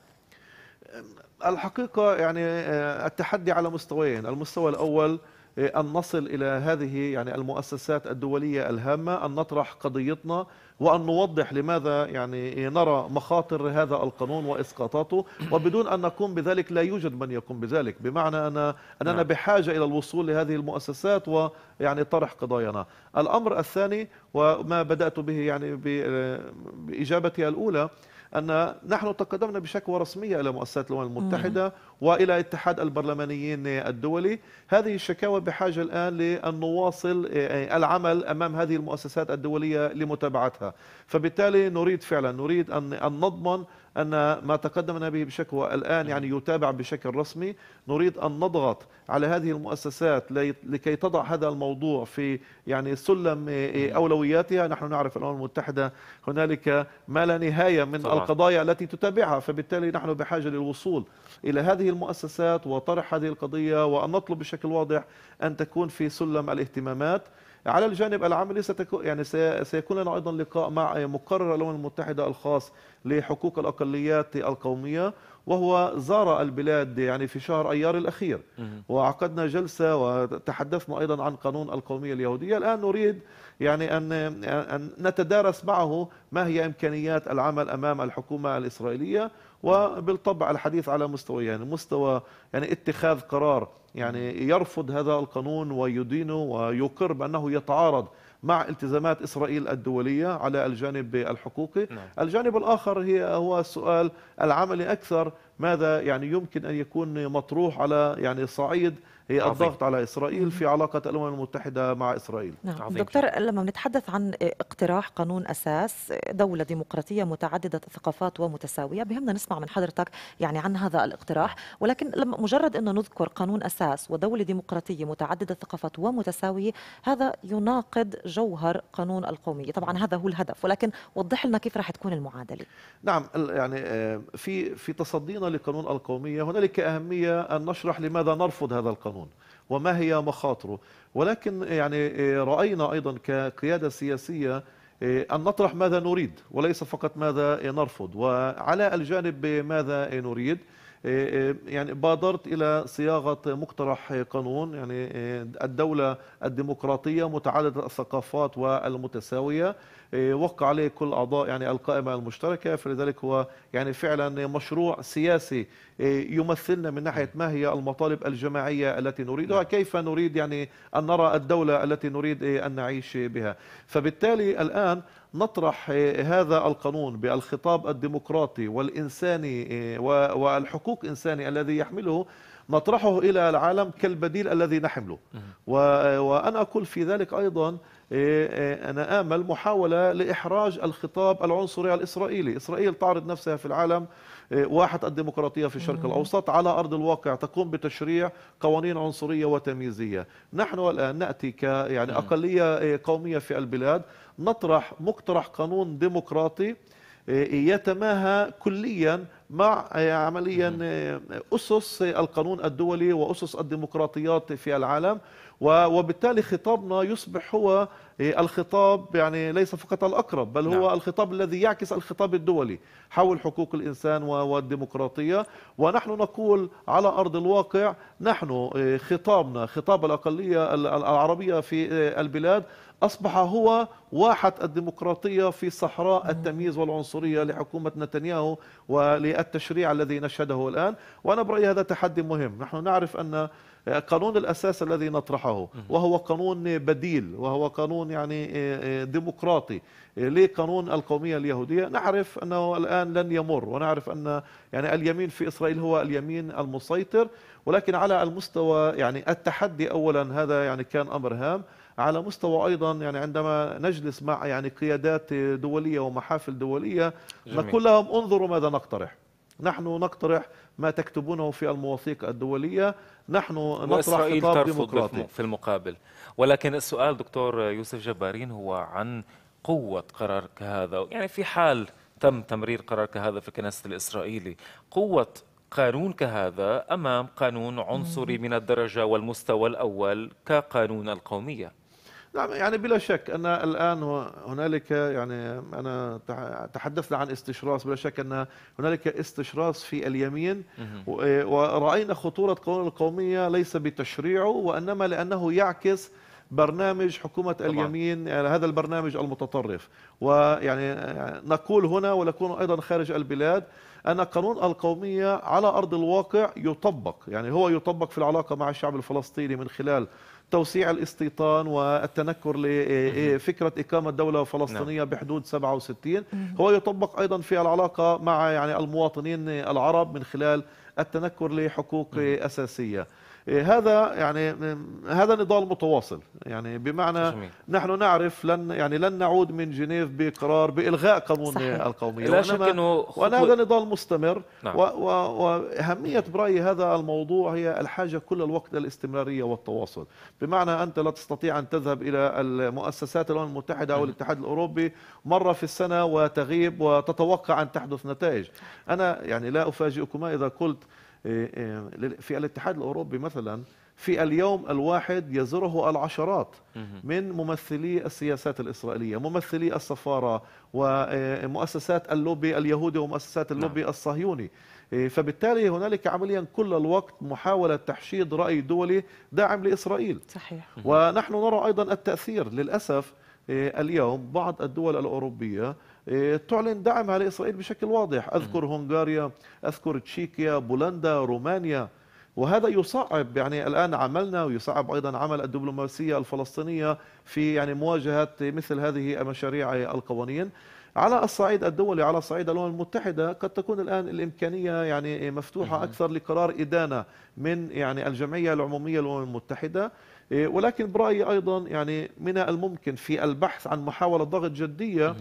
Speaker 7: الحقيقة يعني آه، التحدي على مستويين المستوى الأول آه، أن نصل إلى هذه يعني المؤسسات الدولية الهامة أن نطرح قضيتنا وأن نوضح لماذا يعني نرى مخاطر هذا القانون وإسقاطاته وبدون أن نقوم بذلك لا يوجد من يقوم بذلك بمعنى أن أننا نعم. بحاجة إلى الوصول لهذه المؤسسات ويعني طرح قضايانا الأمر الثاني وما بدأت به يعني آه، بإجابتي الأولى أن نحن تقدمنا بشكوى رسمية إلى مؤسسات الأمم المتحدة وإلى اتحاد البرلمانيين الدولي هذه الشكاوى بحاجة الآن لأن نواصل آه، آه، العمل أمام هذه المؤسسات الدولية لمتابعتها فبالتالي نريد فعلا نريد أن نضمن أن ما تقدمنا به بشكوى الآن يعني يتابع بشكل رسمي نريد أن نضغط على هذه المؤسسات لكي تضع هذا الموضوع في يعني سلم أولوياتها نحن نعرف الأمم المتحدة هنالك ما لا نهاية من صراحة. القضايا التي تتابعها فبالتالي نحن بحاجة للوصول إلى هذه المؤسسات وطرح هذه القضية وأن نطلب بشكل واضح أن تكون في سلم الاهتمامات على الجانب العملي ستكون يعني سيكون لنا ايضا لقاء مع مقرر الامم المتحده الخاص لحقوق الاقليات القوميه وهو زار البلاد يعني في شهر أيار الأخير وعقدنا جلسة وتحدثنا أيضا عن قانون القومية اليهودية الآن نريد يعني أن, أن نتدارس معه ما هي إمكانيات العمل أمام الحكومة الإسرائيلية وبالطبع الحديث على مستويين يعني مستوى يعني اتخاذ قرار يعني يرفض هذا القانون ويدينه ويقر بأنه يتعارض مع التزامات إسرائيل الدولية على الجانب الحقوقي نعم. الجانب الآخر هي هو السؤال العملي أكثر ماذا يعني يمكن أن يكون مطروح على يعني صعيد هي عظيم. الضغط على إسرائيل في علاقة الأمم المتحدة مع إسرائيل
Speaker 2: نعم. عظيم دكتور لما بنتحدث عن اقتراح قانون أساس دولة ديمقراطية متعددة الثقافات ومتساوية بهمنا نسمع من حضرتك يعني عن هذا الاقتراح ولكن لما مجرد أنه نذكر قانون أساس ودولة ديمقراطية متعددة الثقافات ومتساوية هذا يناقض جوهر قانون القومية طبعا هذا هو الهدف ولكن وضح لنا كيف راح تكون المعادلة
Speaker 7: نعم يعني آه، في في تصدينا لقانون القومية هنالك أهمية أن نشرح لماذا نرفض هذا القانون القانون وما هي مخاطره ولكن يعني إيه، رأينا أيضا كقيادة سياسية إيه، أن نطرح ماذا نريد وليس فقط ماذا نرفض وعلى الجانب ماذا نريد إيه، يعني بادرت الى صياغه مقترح قانون يعني الدوله الديمقراطيه متعدده الثقافات والمتساويه إيه، وقع عليه كل أعضاء يعني القائمة المشتركة فلذلك هو يعني فعلا مشروع سياسي إيه، يمثلنا من ناحية ما هي المطالب الجماعية التي نريدها نعم. كيف نريد يعني أن نرى الدولة التي نريد إيه، أن نعيش بها فبالتالي الآن نطرح هذا القانون بالخطاب الديمقراطي والإنساني والحقوق إنساني الذي يحمله نطرحه إلى العالم كالبديل الذي نحمله وأنا أقول في ذلك أيضا إيه، إيه، أنا آمل محاولة لإحراج الخطاب العنصري الإسرائيلي إسرائيل تعرض نفسها في العالم إيه، واحد الديمقراطية في الشرق الأوسط على أرض الواقع تقوم بتشريع قوانين عنصرية وتمييزية نحن الآن نأتي ك يعني أقلية قومية في البلاد نطرح مقترح قانون ديمقراطي يتماهى كليا مع عمليا أسس القانون الدولي وأسس الديمقراطيات في العالم وبالتالي خطابنا يصبح هو إيه، الخطاب يعني ليس فقط الأقرب بل هو نعم. الخطاب الذي يعكس الخطاب الدولي حول حقوق الإنسان والديمقراطية ونحن نقول على أرض الواقع نحن إيه، خطابنا خطاب الأقلية العربية في إيه، البلاد أصبح هو واحة الديمقراطية في صحراء التمييز والعنصرية لحكومة نتنياهو وللتشريع الذي نشهده الآن وأنا برأيي هذا تحدي مهم نحن نعرف أن آه، قانون الأساس الذي نطرحه وهو قانون بديل وهو قانون يعني آه، آه، ديمقراطي لقانون القومية اليهودية نعرف أنه الآن لن يمر ونعرف أن يعني اليمين في إسرائيل هو اليمين المسيطر ولكن على المستوى يعني التحدي أولا هذا يعني كان أمر هام على مستوى ايضا يعني عندما نجلس مع يعني قيادات دوليه ومحافل دوليه نقول لهم انظروا ماذا نقترح نحن نقترح ما تكتبونه في المواثيق الدولية نحن نطرح خطاب ديمقراطي
Speaker 1: في المقابل ولكن السؤال دكتور يوسف جبارين هو عن قوة قرار كهذا يعني في حال تم تمرير قرار كهذا في الكنيسة الإسرائيلي قوة قانون كهذا أمام قانون عنصري من الدرجة والمستوى الأول كقانون القومية
Speaker 7: نعم يعني بلا شك ان الان هنالك يعني انا تحدثنا عن استشراس بلا شك ان هنالك استشراس في اليمين وراينا خطوره قانون القوميه ليس بتشريعه وانما لانه يعكس برنامج حكومة طبعا. اليمين يعني هذا البرنامج المتطرف ويعني نقول هنا ونكون أيضا خارج البلاد أن قانون القومية على أرض الواقع يطبق يعني هو يطبق في العلاقة مع الشعب الفلسطيني من خلال توسيع الاستيطان والتنكر لفكرة إيه، إيه، إقامة دولة نعم. فلسطينية بحدود 67 هو يطبق أيضا في العلاقة مع يعني المواطنين العرب من خلال التنكر لحقوق أساسية إيه، هذا يعني هذا نضال متواصل يعني بمعنى جميل. نحن نعرف لن يعني لن نعود من جنيف بقرار بالغاء قانون القوميه لا شك انه وأن هذا نضال مستمر نعم. واهميه برايي هذا الموضوع هي الحاجه كل الوقت للاستمراريه والتواصل بمعنى انت لا تستطيع ان تذهب الى المؤسسات الامم المتحده او الاتحاد الاوروبي مره في السنه وتغيب وتتوقع ان تحدث نتائج انا يعني لا افاجئكما اذا قلت إيه، إيه، في الاتحاد الأوروبي مثلا في اليوم الواحد يزره العشرات من ممثلي السياسات الإسرائيلية ممثلي السفارة ومؤسسات اللوبي اليهودي ومؤسسات نعم. اللوبي الصهيوني إيه، فبالتالي هنالك عمليا كل الوقت محاولة تحشيد رأي دولي داعم لإسرائيل صحيح ونحن نرى أيضا التأثير للأسف اليوم بعض الدول الأوروبية إيه، تعلن دعمها لإسرائيل بشكل واضح أذكر هنغاريا أذكر تشيكيا بولندا رومانيا وهذا يصعب يعني الان عملنا ويصعب ايضا عمل الدبلوماسيه الفلسطينيه في يعني مواجهه مثل هذه المشاريع القوانين على الصعيد الدولي على صعيد الامم المتحده قد تكون الان الامكانيه يعني مفتوحه اكثر لقرار ادانه من يعني الجمعيه العموميه للامم المتحده إيه، ولكن برايي ايضا يعني من الممكن في البحث عن محاوله ضغط جديه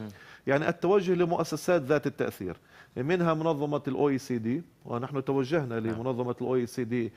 Speaker 7: يعني التوجه لمؤسسات ذات التأثير منها منظمة الاو اي سي دي ونحن توجهنا نعم. لمنظمة الاو e اي سي دي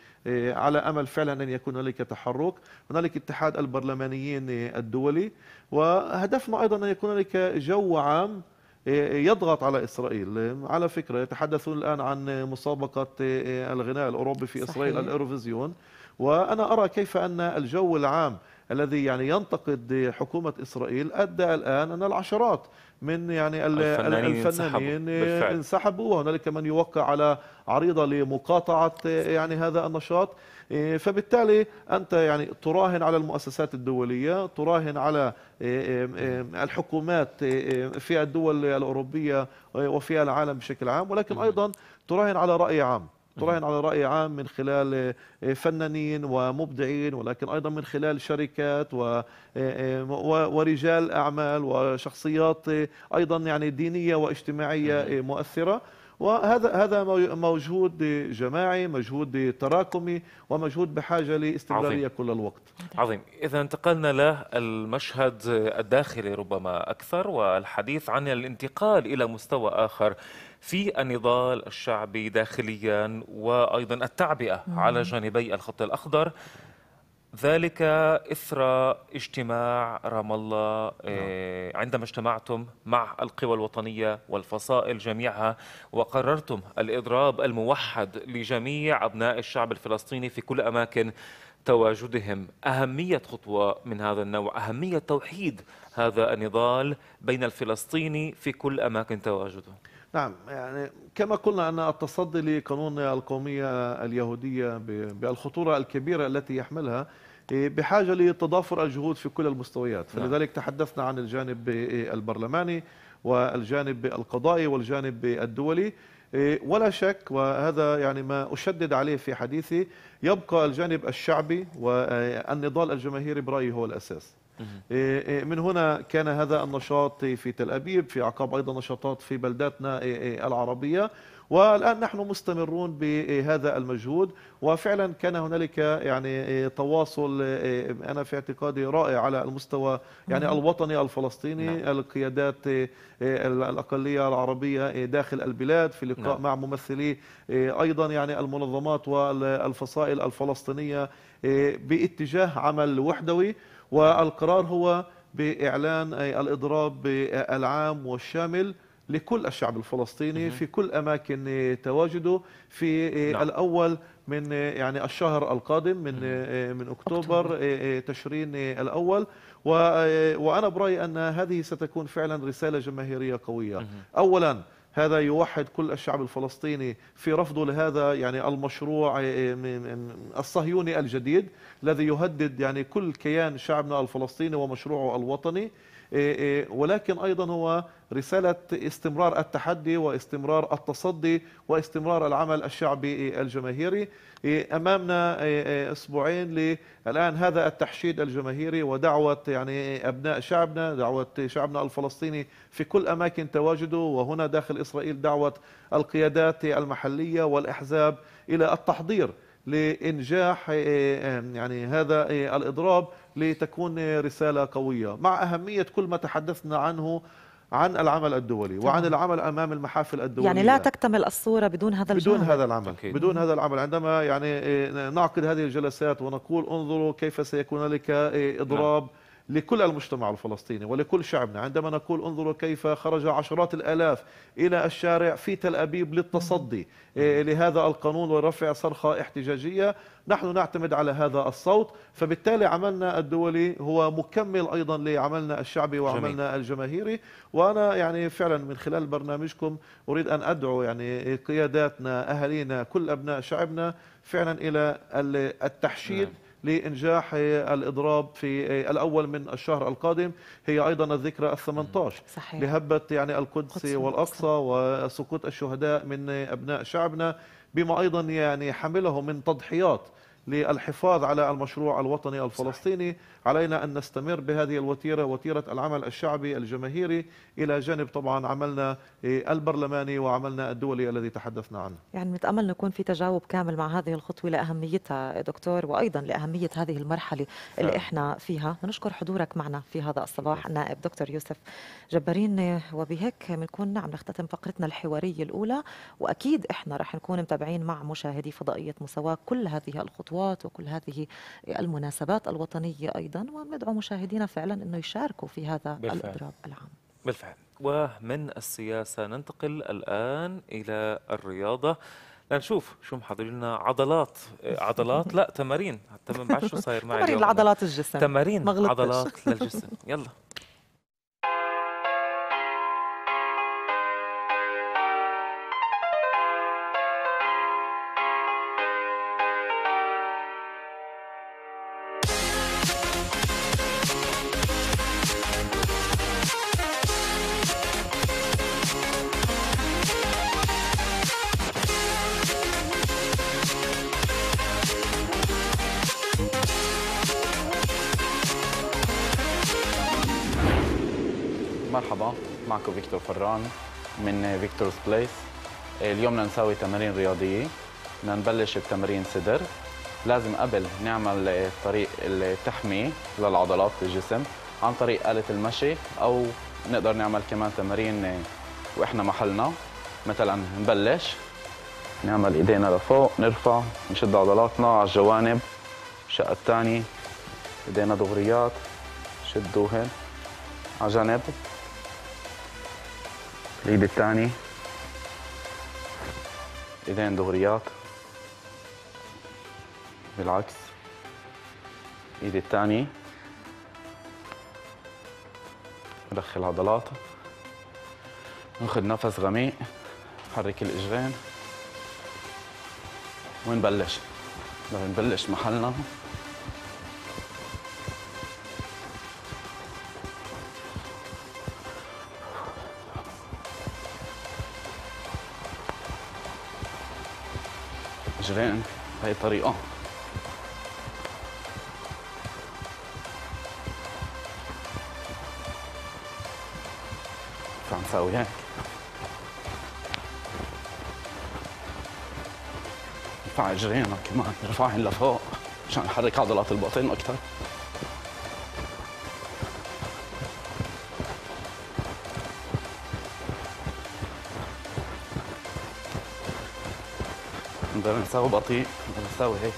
Speaker 7: على امل فعلا ان يكون هنالك تحرك، هنالك اتحاد البرلمانيين الدولي وهدفنا ايضا ان يكون هنالك جو عام إيه، يضغط على اسرائيل، على فكره يتحدثون الان عن مسابقه إيه، الغناء الاوروبي في صحيح. اسرائيل الايروفيزيون وانا ارى كيف ان الجو العام الذي يعني ينتقد حكومة إسرائيل أدى الآن أن العشرات من يعني الفنانين, الفنانين انسحبوا, انسحبوا وهنالك من يوقع على عريضة لمقاطعة يعني هذا النشاط إيه، فبالتالي أنت يعني تراهن على المؤسسات الدولية تراهن على إيه، إيه، الحكومات في الدول الأوروبية وفي العالم بشكل عام ولكن أيضا تراهن على رأي عام تراهن على راي عام من خلال آه، آه، فنانين ومبدعين ولكن ايضا من خلال شركات آه، ورجال اعمال وشخصيات ايضا يعني دينيه واجتماعيه مؤثره وهذا هذا موجود جماعي مجهود تراكمي ومجهود بحاجه لاستمراريه عظيم. كل الوقت
Speaker 1: عظيم اذا انتقلنا للمشهد الداخلي ربما اكثر والحديث عن الانتقال الى مستوى اخر في النضال الشعبي داخليا وأيضا التعبئة على جانبي الخط الأخضر ذلك إثر اجتماع رام الله آه، نعم. عندما اجتمعتم مع القوى الوطنية والفصائل جميعها وقررتم الإضراب الموحد لجميع أبناء الشعب الفلسطيني في كل أماكن تواجدهم أهمية خطوة من هذا النوع أهمية توحيد هذا النضال بين الفلسطيني في كل أماكن تواجده
Speaker 7: نعم يعني كما قلنا أن التصدي لقانون القومية اليهودية بالخطورة الكبيرة التي يحملها إيه، بحاجة لتضافر الجهود في كل المستويات نعم. فلذلك تحدثنا عن الجانب البرلماني والجانب القضائي والجانب الدولي إيه، ولا شك وهذا يعني ما أشدد عليه في حديثي يبقى الجانب الشعبي والنضال الجماهيري برأيي هو الأساس إيه، إيه، من هنا كان هذا النشاط في تل أبيب في عقاب أيضا نشاطات في بلداتنا إيه، العربية والآن نحن مستمرون بهذا المجهود وفعلا كان هنالك يعني تواصل أنا في اعتقادي رائع على المستوى يعني الوطني الفلسطيني نعم. القيادات الأقلية العربية داخل البلاد في لقاء نعم. مع ممثلي أيضا يعني المنظمات والفصائل الفلسطينية باتجاه عمل وحدوي والقرار هو بإعلان أي الإضراب العام والشامل لكل الشعب الفلسطيني في كل أماكن تواجده في نعم. الأول من يعني الشهر القادم من من أكتوبر إيه، إيه، تشرين الأول إيه، وأنا برأيي أن هذه ستكون فعلا رسالة جماهيرية قوية أولا هذا يوحد كل الشعب الفلسطيني في رفضه لهذا يعني المشروع إيه، إيه، الصهيوني الجديد الذي يهدد يعني كل كيان شعبنا الفلسطيني ومشروعه الوطني إيه، إيه، ولكن أيضا هو رسالة استمرار التحدي واستمرار التصدي واستمرار العمل الشعبي الجماهيري إيه، أمامنا أسبوعين الآن هذا التحشيد الجماهيري ودعوة يعني أبناء شعبنا دعوة شعبنا الفلسطيني في كل أماكن تواجده وهنا داخل إسرائيل دعوة القيادات المحلية والأحزاب إلى التحضير لإنجاح آه، يعني هذا آه، الإضراب لتكون آه، رسالة قوية مع أهمية كل ما تحدثنا عنه عن العمل الدولي وعن العمل امام المحافل الدوليه يعني لا
Speaker 2: تكتمل الصوره بدون هذا العمل بدون هذا
Speaker 7: العمل أكيد. بدون هذا العمل عندما يعني نعقد هذه الجلسات ونقول انظروا كيف سيكون لك اضراب لكل المجتمع الفلسطيني ولكل شعبنا عندما نقول انظروا كيف خرج عشرات الآلاف إلى الشارع في تل أبيب للتصدي إيه، لهذا القانون ورفع صرخة احتجاجية نحن نعتمد على هذا الصوت فبالتالي عملنا الدولي هو مكمل أيضا لعملنا الشعبي وعملنا جميل. الجماهيري وأنا يعني فعلا من خلال برنامجكم أريد أن أدعو يعني قياداتنا أهالينا كل أبناء شعبنا فعلا إلى التحشيد نعم. لإنجاح الإضراب في الأول من الشهر القادم هي أيضا الثمنتاش لهبة يعني القدس والأقصى وسقوط الشهداء من أبناء شعبنا بما أيضا يعني حمله من تضحيات للحفاظ على المشروع الوطني الفلسطيني صحيح. علينا أن نستمر بهذه الوتيرة وتيرة العمل الشعبي الجماهيري إلى جانب طبعا عملنا البرلماني وعملنا الدولي الذي تحدثنا عنه
Speaker 2: يعني نتأمل نكون في تجاوب كامل مع هذه الخطوة لأهميتها دكتور وأيضا لأهمية هذه المرحلة اللي نعم. إحنا فيها نشكر حضورك معنا في هذا الصباح نعم. نائب دكتور يوسف جبارين وبهيك بنكون نعم نختتم فقرتنا الحوارية الأولى وأكيد إحنا رح نكون متابعين مع مشاهدي فضائية مساواة كل هذه الخطوة الأصوات وكل هذه المناسبات الوطنية أيضا وندعو مشاهدينا فعلا أنه يشاركوا في هذا بالفعل. الإضراب
Speaker 1: العام بالفعل ومن السياسة ننتقل الآن إلى الرياضة لنشوف شو محضر لنا عضلات عضلات لا تمارين حتى ما بعرف شو صاير معي تمارين اليوم. العضلات الجسم تمارين عضلات للجسم يلا
Speaker 8: بران من فيكتورز بليس اليوم بدنا نسوي تمارين رياضيه بدنا نبلش بتمرين صدر لازم قبل نعمل طريق التحمي للعضلات الجسم عن طريق آلة المشي أو نقدر نعمل كمان تمارين وإحنا محلنا مثلا نبلش نعمل إيدينا لفوق نرفع نشد عضلاتنا على الجوانب الشقة الثانية إيدينا دغريات شدوهن على جنب الايد الثاني ايدين دغريات بالعكس الايد الثاني ندخل عضلات ناخذ نفس غميق نحرك الاجرين ونبلش بدنا نبلش محلنا الرجلين بهي الطريقة فعم نساوي هيك نرفع رجلينا كمان نرفعهن لفوق عشان نحرك عضلات البطن أكثر نساوي بطيء نساوي هيك إيه؟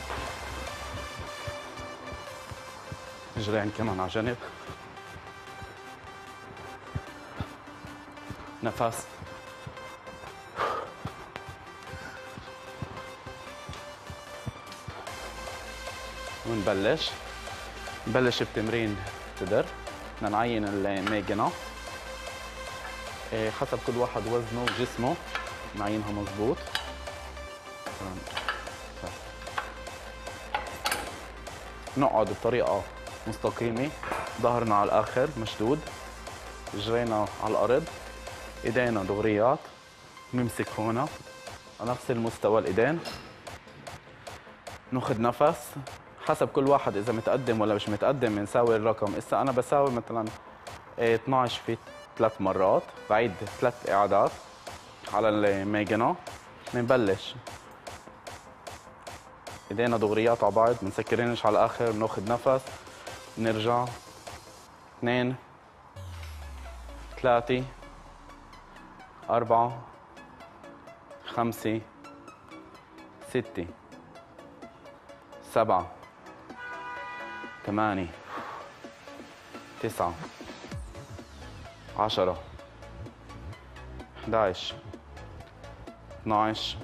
Speaker 8: رجلين كمان على جنب نفس ونبلش نبلش بتمرين تدر بدنا نعين الماجنة إيه، حسب كل واحد وزنه وجسمه نعينها مضبوط نقعد بطريقه مستقيمه ظهرنا على الاخر مشدود رجلينا على الارض ايدينا دغريات نمسك هون على نفس المستوى الايدين ناخذ نفس حسب كل واحد اذا متقدم ولا مش متقدم بنساوي الرقم هسه انا بساوي مثلا 12 إيه، في ثلاث مرات بعيد ثلاث اعادات على الميجنا بنبلش ايدينا دغريات على بعض بنسكرينش على الاخر بناخذ نفس نرجع اثنين ثلاثة أربعة خمسة ستة سبعة ثمانية تسعة عشرة 11 12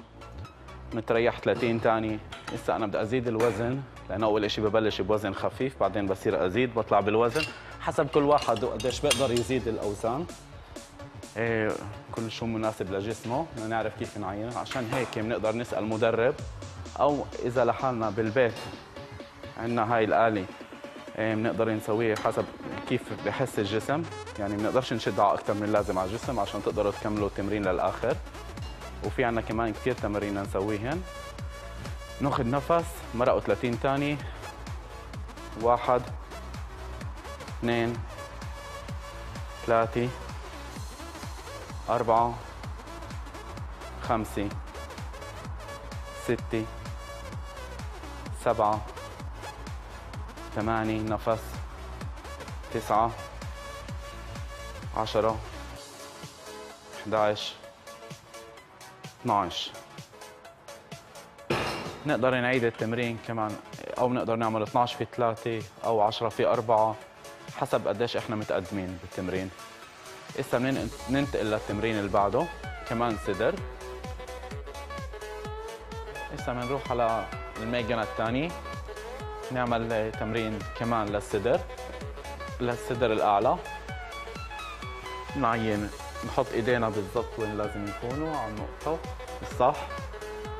Speaker 8: متريح 30 ثانية هسه انا بدي ازيد الوزن لانه اول شيء ببلش بوزن خفيف بعدين بصير ازيد بطلع بالوزن حسب كل واحد وقديش بقدر يزيد الاوزان إيه كل شو مناسب لجسمه بدنا نعرف كيف نعينه عشان هيك بنقدر نسال مدرب او اذا لحالنا بالبيت عندنا هاي الاله إيه، بنقدر نسويه حسب كيف بحس الجسم يعني بنقدرش نشد على اكثر من اللازم على الجسم عشان تقدروا تكملوا التمرين للاخر وفي عندنا كمان كثير تمارين نسويهن ناخذ نفس مرقوا 30 ثانيه واحد اثنين ثلاثة أربعة خمسة ستة سبعة ثمانية نفس تسعة عشرة 11 12 نقدر نعيد التمرين كمان او نقدر نعمل 12 في 3 او 10 في 4 حسب قديش احنا متقدمين بالتمرين هسه بننتقل للتمرين اللي بعده كمان صدر هسه بنروح على الميجن الثاني نعمل تمرين كمان للصدر للصدر الاعلى نعين نحط ايدينا بالضبط وين لازم يكونوا على النقطه الصح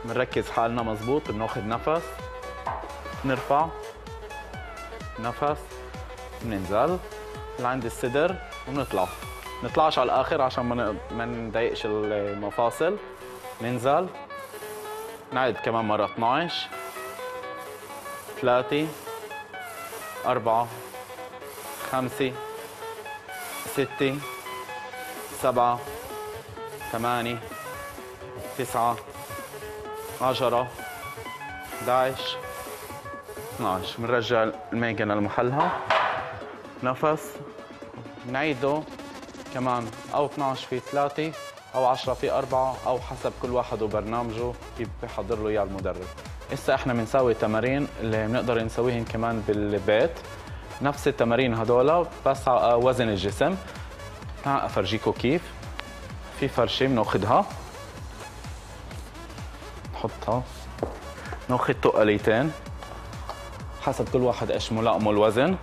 Speaker 8: بنركز حالنا مظبوط بناخذ نفس نرفع نفس بننزل لعند الصدر ونطلع نطلعش على الاخر عشان ما ما نضايقش المفاصل ننزل نعد كمان مره 12 3 4 5 6 7 8 9 10 11 12 بنرجع الماكينة لمحلها نفس نعيده كمان او 12 في 3 او 10 في 4 او حسب كل واحد وبرنامجه كيف بحضر له اياه المدرب هسه احنا بنساوي تمارين اللي بنقدر نسويهم كمان بالبيت نفس التمارين هدول بس على وزن الجسم تعال افرجيكم كيف في فرشه بناخذها نحطها ناخذ تقليتين حسب كل واحد ايش ملائمه الوزن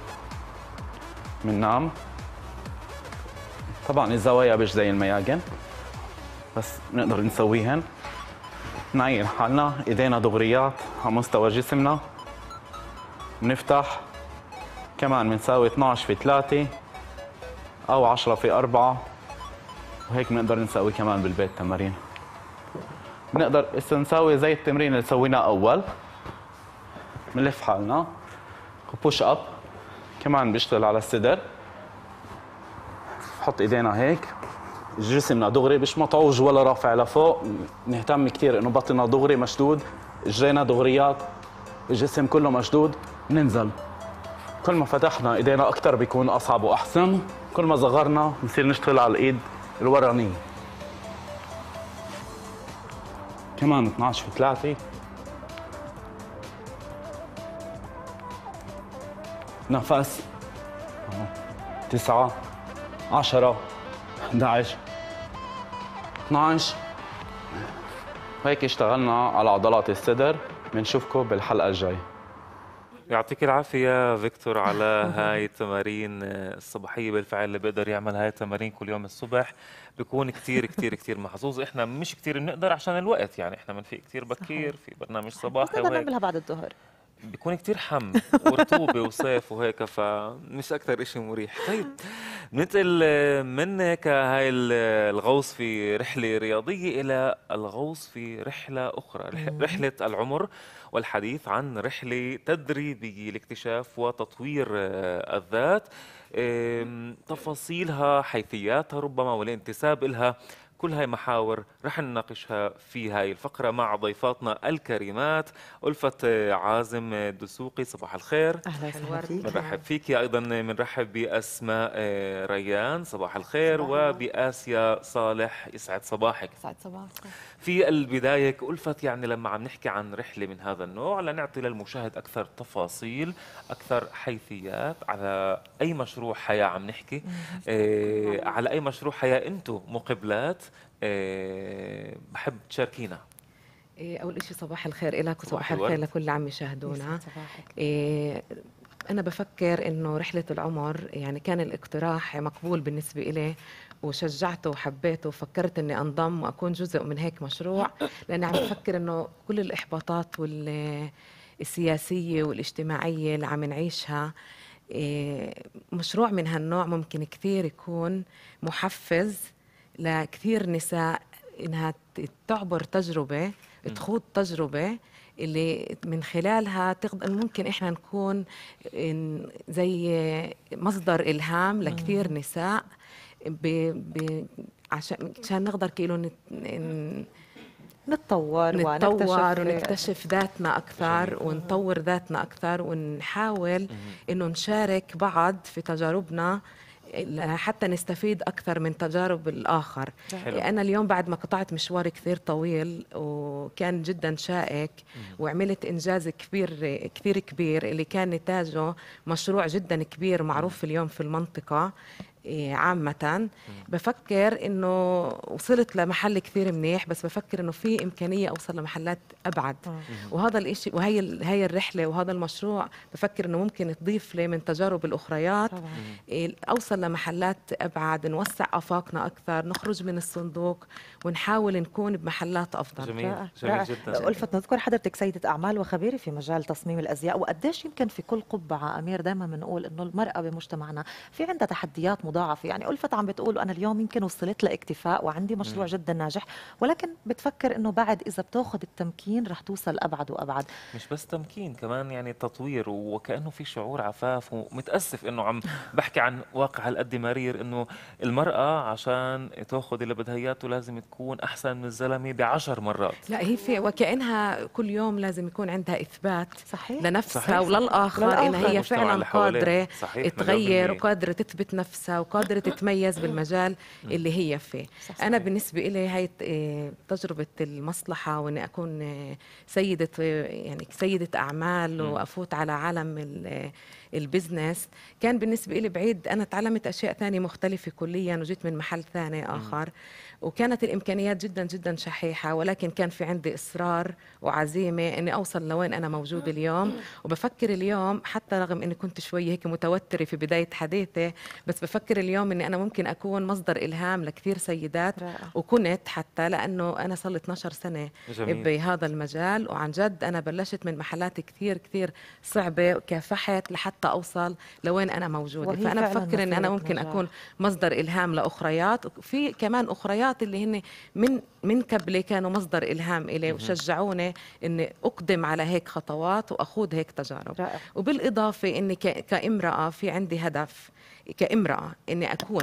Speaker 8: بننام طبعا الزوايا مش زي المياجن بس نقدر نسويهن نعين حالنا ايدينا دغريات على مستوى جسمنا بنفتح كمان بنساوي 12 في 3 او 10 في 4 وهيك بنقدر نسوي كمان بالبيت تمارين بنقدر نساوي زي التمرين اللي سويناه اول بنلف حالنا بوش اب كمان بيشتغل على الصدر بحط ايدينا هيك جسمنا دغري مش مطعوج ولا رافع لفوق نهتم كثير انه بطننا دغري مشدود اجرينا دغريات الجسم كله مشدود ننزل كل ما فتحنا ايدينا اكثر بيكون اصعب واحسن كل ما صغرنا بنصير نشتغل على الايد الورانيه كمان 12 في 3 نفس 9 10 11 12 وهيك اشتغلنا على عضلات الصدر بنشوفكم بالحلقه الجايه يعطيك العافية فيكتور
Speaker 1: على هاي التمارين الصباحية بالفعل اللي بيقدر يعمل هاي التمارين كل يوم الصبح بكون كتير كتير كتير محظوظ احنا مش كتير بنقدر عشان الوقت يعني احنا بنفيق كتير بكير في برنامج صباحي بنقدر نعملها بعد الظهر بيكون كثير حم ورطوبه وصيف وهيك فمش اكثر شيء مريح طيب ننتقل آه، من هيك هاي الغوص في رحله رياضيه الى الغوص في رحله اخرى رحله العمر والحديث عن رحله تدريبيه لاكتشاف وتطوير آه، الذات تفاصيلها حيثياتها ربما والانتساب لها كل هاي محاور رح نناقشها في هاي الفقرة مع ضيفاتنا الكريمات ألفة عازم الدسوقي صباح الخير أهلا وسهلا مرحب فيك أيضا منرحب بأسماء ريان صباح الخير وبآسيا صالح يسعد صباحك يسعد صباحك في البداية كالفت يعني لما عم نحكي عن رحلة من هذا النوع لنعطي للمشاهد أكثر تفاصيل أكثر حيثيات على أي مشروع حياة عم نحكي إيه على أي مشروع حياة أنتم مقبلات إيه بحب تشاركينا
Speaker 9: إيه، أول شيء صباح الخير لك وصباح الخير لكل اللي عم يشاهدونا إيه أنا بفكر إنه رحلة العمر يعني كان الاقتراح مقبول بالنسبة إلي وشجعته وحبيته وفكرت اني انضم واكون جزء من هيك مشروع لاني عم بفكر انه كل الاحباطات وال السياسيه والاجتماعيه اللي عم نعيشها إيه، مشروع من هالنوع ممكن كثير يكون محفز لكثير نساء انها تعبر تجربه تخوض تجربه اللي من خلالها تقدر ممكن احنا نكون زي مصدر الهام لكثير نساء ب... ب... عشان عشان نقدر كيلو نت... ن... نتطور نتطور ونكتشف, ونكتشف ذاتنا اكثر ونطور ذاتنا اكثر ونحاول انه نشارك بعض في تجاربنا حتى نستفيد اكثر من تجارب الاخر حلو. يعني انا اليوم بعد ما قطعت مشوار كثير طويل وكان جدا شائك وعملت انجاز كبير كثير كبير اللي كان نتاجه مشروع جدا كبير معروف اليوم في المنطقه إيه، عامة بفكر انه وصلت لمحل كثير منيح بس بفكر انه في امكانية اوصل لمحلات ابعد وهذا الاشي وهي هي الرحلة وهذا المشروع بفكر انه ممكن تضيف لي من تجارب الاخريات إيه، اوصل لمحلات ابعد نوسع افاقنا اكثر نخرج من الصندوق ونحاول نكون بمحلات افضل جميل جميل جدا الفت نذكر
Speaker 2: حضرتك سيدة اعمال وخبيرة في مجال تصميم الازياء وقديش يمكن في كل قبعة امير دائما بنقول انه المرأة بمجتمعنا في عندها تحديات مضاعفه يعني ألفت عم بتقول أنا اليوم يمكن وصلت لاكتفاء وعندي مشروع جدا ناجح ولكن بتفكر أنه بعد إذا بتاخذ التمكين رح توصل أبعد وأبعد
Speaker 1: مش بس تمكين كمان يعني تطوير وكأنه في شعور عفاف ومتأسف أنه عم بحكي عن واقع هالقد مرير أنه المرأة عشان تاخذ اللي بدها إياه لازم تكون أحسن من الزلمة بعشر مرات
Speaker 9: لا هي في وكأنها كل يوم لازم يكون عندها إثبات صحيح. لنفسها صحيح. وللآخر إنها هي فعلا قادرة تغير وقادرة تثبت نفسها وقادره تتميز بالمجال اللي هي فيه انا بالنسبه لي هاي آه، تجربه المصلحه وإني اكون آه، سيده آه، يعني سيده اعمال وافوت على عالم البزنس كان بالنسبه لي بعيد انا تعلمت اشياء ثانيه مختلفه كليا وجيت من محل ثاني اخر وكانت الامكانيات جدا جدا شحيحه ولكن كان في عندي اصرار وعزيمه اني اوصل لوين انا موجوده اليوم وبفكر اليوم حتى رغم اني كنت شوي هيك متوتره في بدايه حديثي بس بفكر اليوم اني انا ممكن اكون مصدر الهام لكثير سيدات وكنت حتى لانه انا صار لي 12 سنه جميل. بهذا المجال وعن جد انا بلشت من محلات كثير كثير صعبه وكافحت لحتى اوصل لوين انا موجوده فانا بفكر اني انا ممكن اكون مصدر الهام لاخريات وفي كمان اخريات الشخصيات اللي هن من من كبلي كانوا مصدر الهام إلي وشجعوني اني اقدم على هيك خطوات واخوض هيك تجارب رائع. وبالاضافه اني كامراه في عندي هدف كامراه اني اكون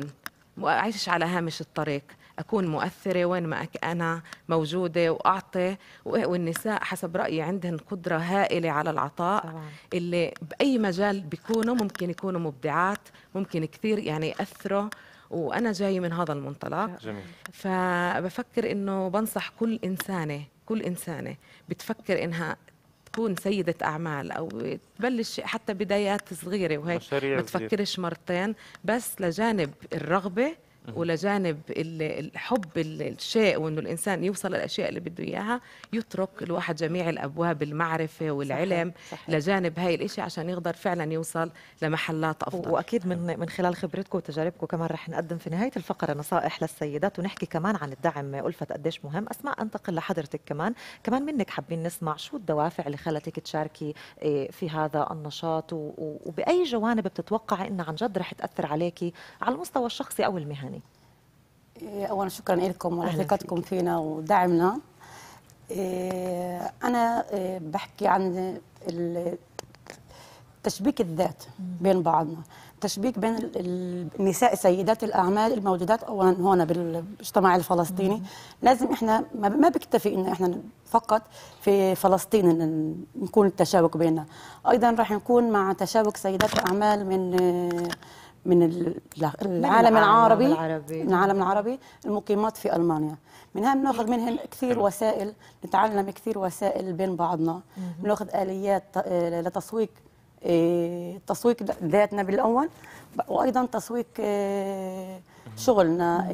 Speaker 9: واعيش على هامش الطريق اكون مؤثره وين ما انا موجوده واعطي والنساء حسب رايي عندهن قدره هائله على العطاء طبعا. اللي باي مجال بيكونوا ممكن يكونوا مبدعات ممكن كثير يعني ياثروا وانا جاي من هذا المنطلق جميل فبفكر انه بنصح كل انسانه كل انسانه بتفكر انها تكون سيدة أعمال أو تبلش حتى بدايات صغيرة وهيك ما تفكرش مرتين بس لجانب الرغبة ولجانب الحب الشيء وانه الانسان يوصل للاشياء اللي بده اياها يترك الواحد جميع الابواب المعرفه والعلم صحيح. صحيح. لجانب هاي الاشياء عشان يقدر فعلا يوصل لمحلات افضل واكيد من من خلال خبرتكم وتجاربكم كمان رح نقدم في نهايه الفقره نصائح للسيدات
Speaker 2: ونحكي كمان عن الدعم الفت قديش مهم اسماء انتقل لحضرتك كمان كمان منك حابين نسمع شو الدوافع اللي خلتك تشاركي إيه، في هذا النشاط وباي جوانب بتتوقعي انها عن جد رح تاثر عليكي على المستوى الشخصي او المهني
Speaker 3: إيه، اولا شكرا لكم ولثقتكم فينا ودعمنا إيه، انا إيه، بحكي عن تشبيك الذات بين بعضنا تشبيك بين النساء سيدات الاعمال الموجودات اولا هون بالمجتمع الفلسطيني لازم احنا ما بكتفي انه احنا فقط في فلسطين نكون التشابك بيننا ايضا راح نكون مع تشابك سيدات الأعمال من من العالم العربي من العالم العربي المقيمات في المانيا منها بناخذ منهم كثير وسائل نتعلم كثير وسائل بين بعضنا بناخذ اليات آه، لتسويق آه، تسويق ذاتنا
Speaker 2: بالاول وايضا تسويق آه، شغلنا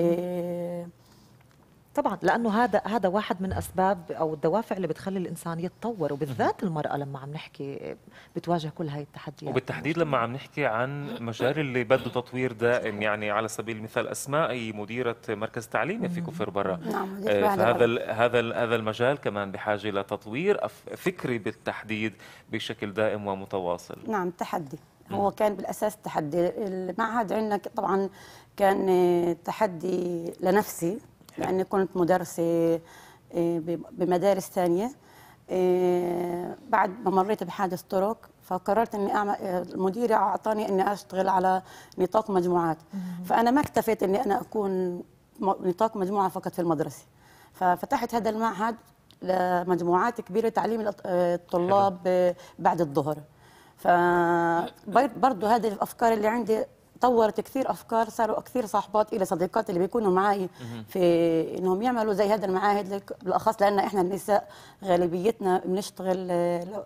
Speaker 2: طبعا لانه هذا هذا واحد من اسباب او الدوافع اللي بتخلي الانسان يتطور وبالذات المراه لما عم نحكي بتواجه كل هاي التحديات وبالتحديد
Speaker 1: لما عم نحكي عن مجال اللي بده تطوير دائم يعني على سبيل المثال اسماء هي مديره مركز تعليمي في كفر برا نعم آه، فهذا هذا هذا المجال كمان بحاجه لتطوير فكري بالتحديد بشكل دائم ومتواصل
Speaker 3: نعم تحدي هو كان بالاساس تحدي المعهد عندنا طبعا كان تحدي لنفسي لأني كنت مدرسة آه، بمدارس ثانية آه، بعد ما مريت بحادث طرق فقررت اني اعمل آه، مديري اعطاني اني اشتغل على نطاق مجموعات فانا ما اكتفيت اني انا اكون نطاق مجموعه فقط في المدرسه ففتحت هذا المعهد لمجموعات كبيره تعليم الطلاب بعد الظهر فبرضه هذه الافكار اللي عندي طورت كثير افكار صاروا كثير صاحبات الى صديقات اللي بيكونوا معي في انهم يعملوا زي هذا المعاهد بالاخص لان احنا النساء غالبيتنا بنشتغل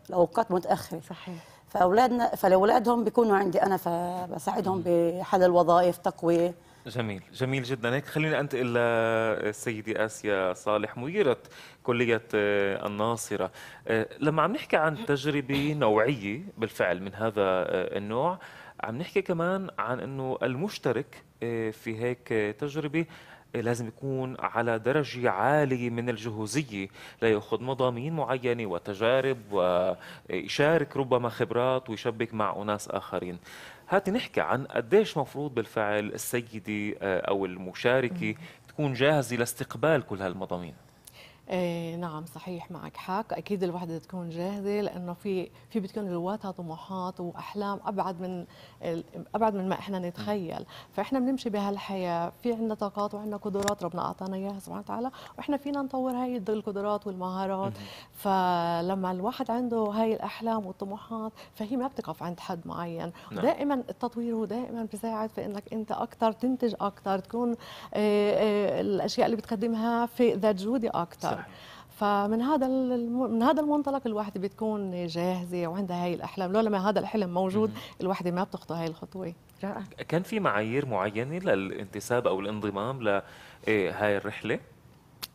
Speaker 3: لاوقات متاخره صحيح فاولادنا فلاولادهم بيكونوا عندي انا فبساعدهم بحل الوظائف تقويه
Speaker 1: جميل جميل جدا هيك خلينا انتقل للسيده اسيا صالح مديره كليه آه، الناصره آه، لما عم نحكي عن تجربه نوعيه بالفعل من هذا آه، النوع عم نحكي كمان عن انه المشترك آه، في هيك تجربه آه، لازم يكون على درجة عالية من الجهوزية ليأخذ مضامين معينة وتجارب ويشارك ربما خبرات ويشبك مع أناس آخرين هات نحكي عن قديش مفروض بالفعل السيدة آه، أو المشاركة تكون جاهزة لاستقبال كل هالمضامين
Speaker 10: إيه نعم صحيح معك حق اكيد الوحده تكون جاهزه لانه في في بتكون جواتها طموحات واحلام ابعد من ابعد من ما احنا نتخيل فاحنا بنمشي بهالحياه في عندنا طاقات وعندنا قدرات ربنا اعطانا اياها سبحانه وتعالى واحنا فينا نطور هاي القدرات والمهارات فلما الواحد عنده هاي الاحلام والطموحات فهي ما بتقف عند حد معين نعم. دائما التطوير هو دائما بيساعد في انك انت اكثر تنتج اكثر تكون إيه إيه الاشياء اللي بتقدمها في ذات جوده اكثر صحيح. فمن هذا من هذا المنطلق الواحدة بتكون جاهزة وعندها هاي الأحلام لولا ما هذا الحلم موجود الواحدة ما بتخطو هاي الخطوة رائع
Speaker 1: كان في معايير معينة للانتساب أو الانضمام لهاي إيه، الرحلة؟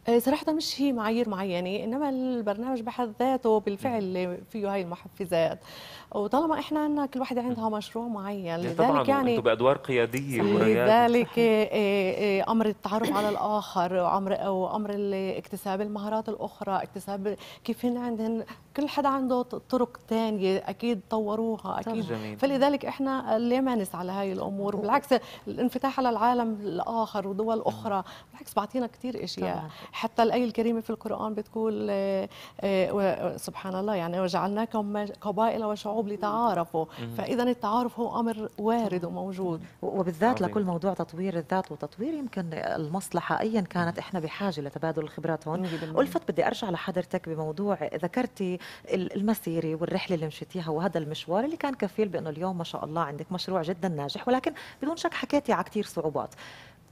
Speaker 10: إيه، صراحة مش هي معايير معينة إنما البرنامج بحد ذاته بالفعل فيه هاي المحفزات وطالما احنا عندنا كل واحد عندها مشروع معين يعني لذلك طبعاً يعني انتم
Speaker 1: بادوار قياديه وريادة لذلك
Speaker 10: آه، آه، آه، امر التعرف على الاخر وامر او امر اكتساب المهارات الاخرى اكتساب كيف عندهم كل حدا عنده طرق ثانيه اكيد طوروها اكيد جميل. فلذلك احنا ليه ما نسعى لهي الامور بالعكس الانفتاح على العالم الاخر ودول اخرى بالعكس بعطينا كثير اشياء طبعا. حتى الايه الكريمه في القران بتقول سبحان الله يعني وجعلناكم قبائل وشعوب الشعوب ليتعارفوا فاذا التعارف هو امر وارد وموجود وبالذات لكل موضوع تطوير الذات وتطوير يمكن المصلحه
Speaker 2: ايا كانت احنا بحاجه لتبادل الخبرات هون الفت بدي ارجع لحضرتك بموضوع ذكرتي المسيره والرحله اللي مشيتيها وهذا المشوار اللي كان كفيل بانه اليوم ما شاء الله عندك مشروع جدا ناجح ولكن بدون شك حكيتي على كثير صعوبات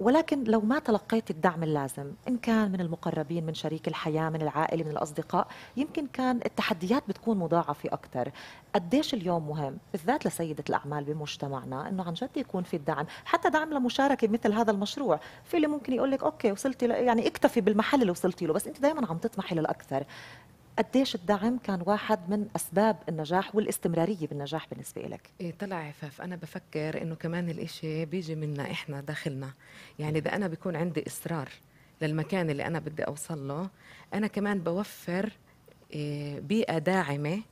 Speaker 2: ولكن لو ما تلقيت الدعم اللازم إن كان من المقربين من شريك الحياة من العائلة من الأصدقاء يمكن كان التحديات بتكون مضاعفة أكثر قديش اليوم مهم بالذات لسيدة الأعمال بمجتمعنا أنه عن جد يكون في الدعم حتى دعم لمشاركة مثل هذا المشروع في اللي ممكن يقول لك أوكي وصلتي يعني اكتفي بالمحل اللي وصلتي له بس أنت دائما عم تطمحي للأكثر قديش الدعم
Speaker 9: كان واحد من اسباب النجاح والاستمراريه بالنجاح بالنسبه لك إيه طلع عفاف انا بفكر انه كمان الإشي بيجي منا احنا داخلنا يعني اذا انا بكون عندي اصرار للمكان اللي انا بدي اوصل له انا كمان بوفر إيه، بيئه داعمه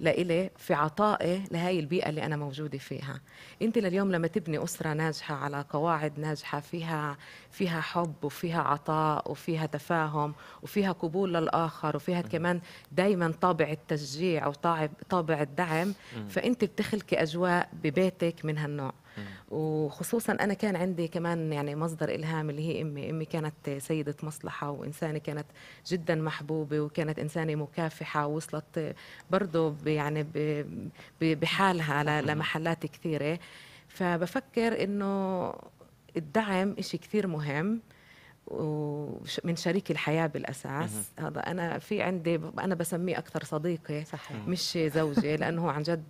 Speaker 9: لإلي في عطائي لهاي البيئة اللي أنا موجودة فيها أنت لليوم لما تبني أسرة ناجحة على قواعد ناجحة فيها فيها حب وفيها عطاء وفيها تفاهم وفيها قبول للآخر وفيها كمان دايما طابع التشجيع أو طابع الدعم فأنت بتخلقي أجواء ببيتك من هالنوع وخصوصا انا كان عندي كمان يعني مصدر الهام اللي هي امي امي كانت سيده مصلحه وانسانه كانت جدا محبوبه وكانت انسانه مكافحه وصلت برضه يعني بحالها لمحلات كثيره فبفكر انه الدعم إشي كثير مهم ومن شريك الحياه بالاساس هذا انا في عندي انا بسميه اكثر صديقي صحيح. مش زوجي لانه عن جد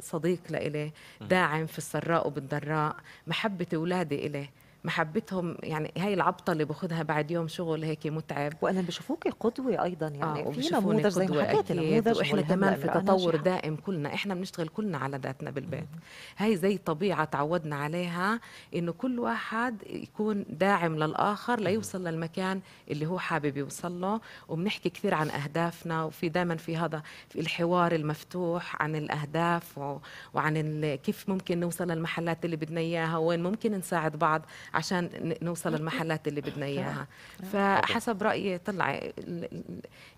Speaker 9: صديق لإلي داعم في السراء وبالضراء محبه اولادي إليه محبتهم يعني هاي العبطه اللي باخذها بعد يوم شغل هيك متعب وانا بشوفوكي قدوه ايضا يعني آه في نموذج زي ما حكيت نموذج واحنا كمان في تطور دائم كلنا احنا بنشتغل كلنا على ذاتنا بالبيت هاي زي طبيعه تعودنا عليها انه كل واحد يكون داعم للاخر ليوصل للمكان اللي هو حابب يوصل له وبنحكي كثير عن اهدافنا وفي دائما في هذا في الحوار المفتوح عن الاهداف وعن كيف ممكن نوصل للمحلات اللي بدنا اياها وين ممكن نساعد بعض عشان نوصل للمحلات اللي بدنا اياها فحسب رايي طلع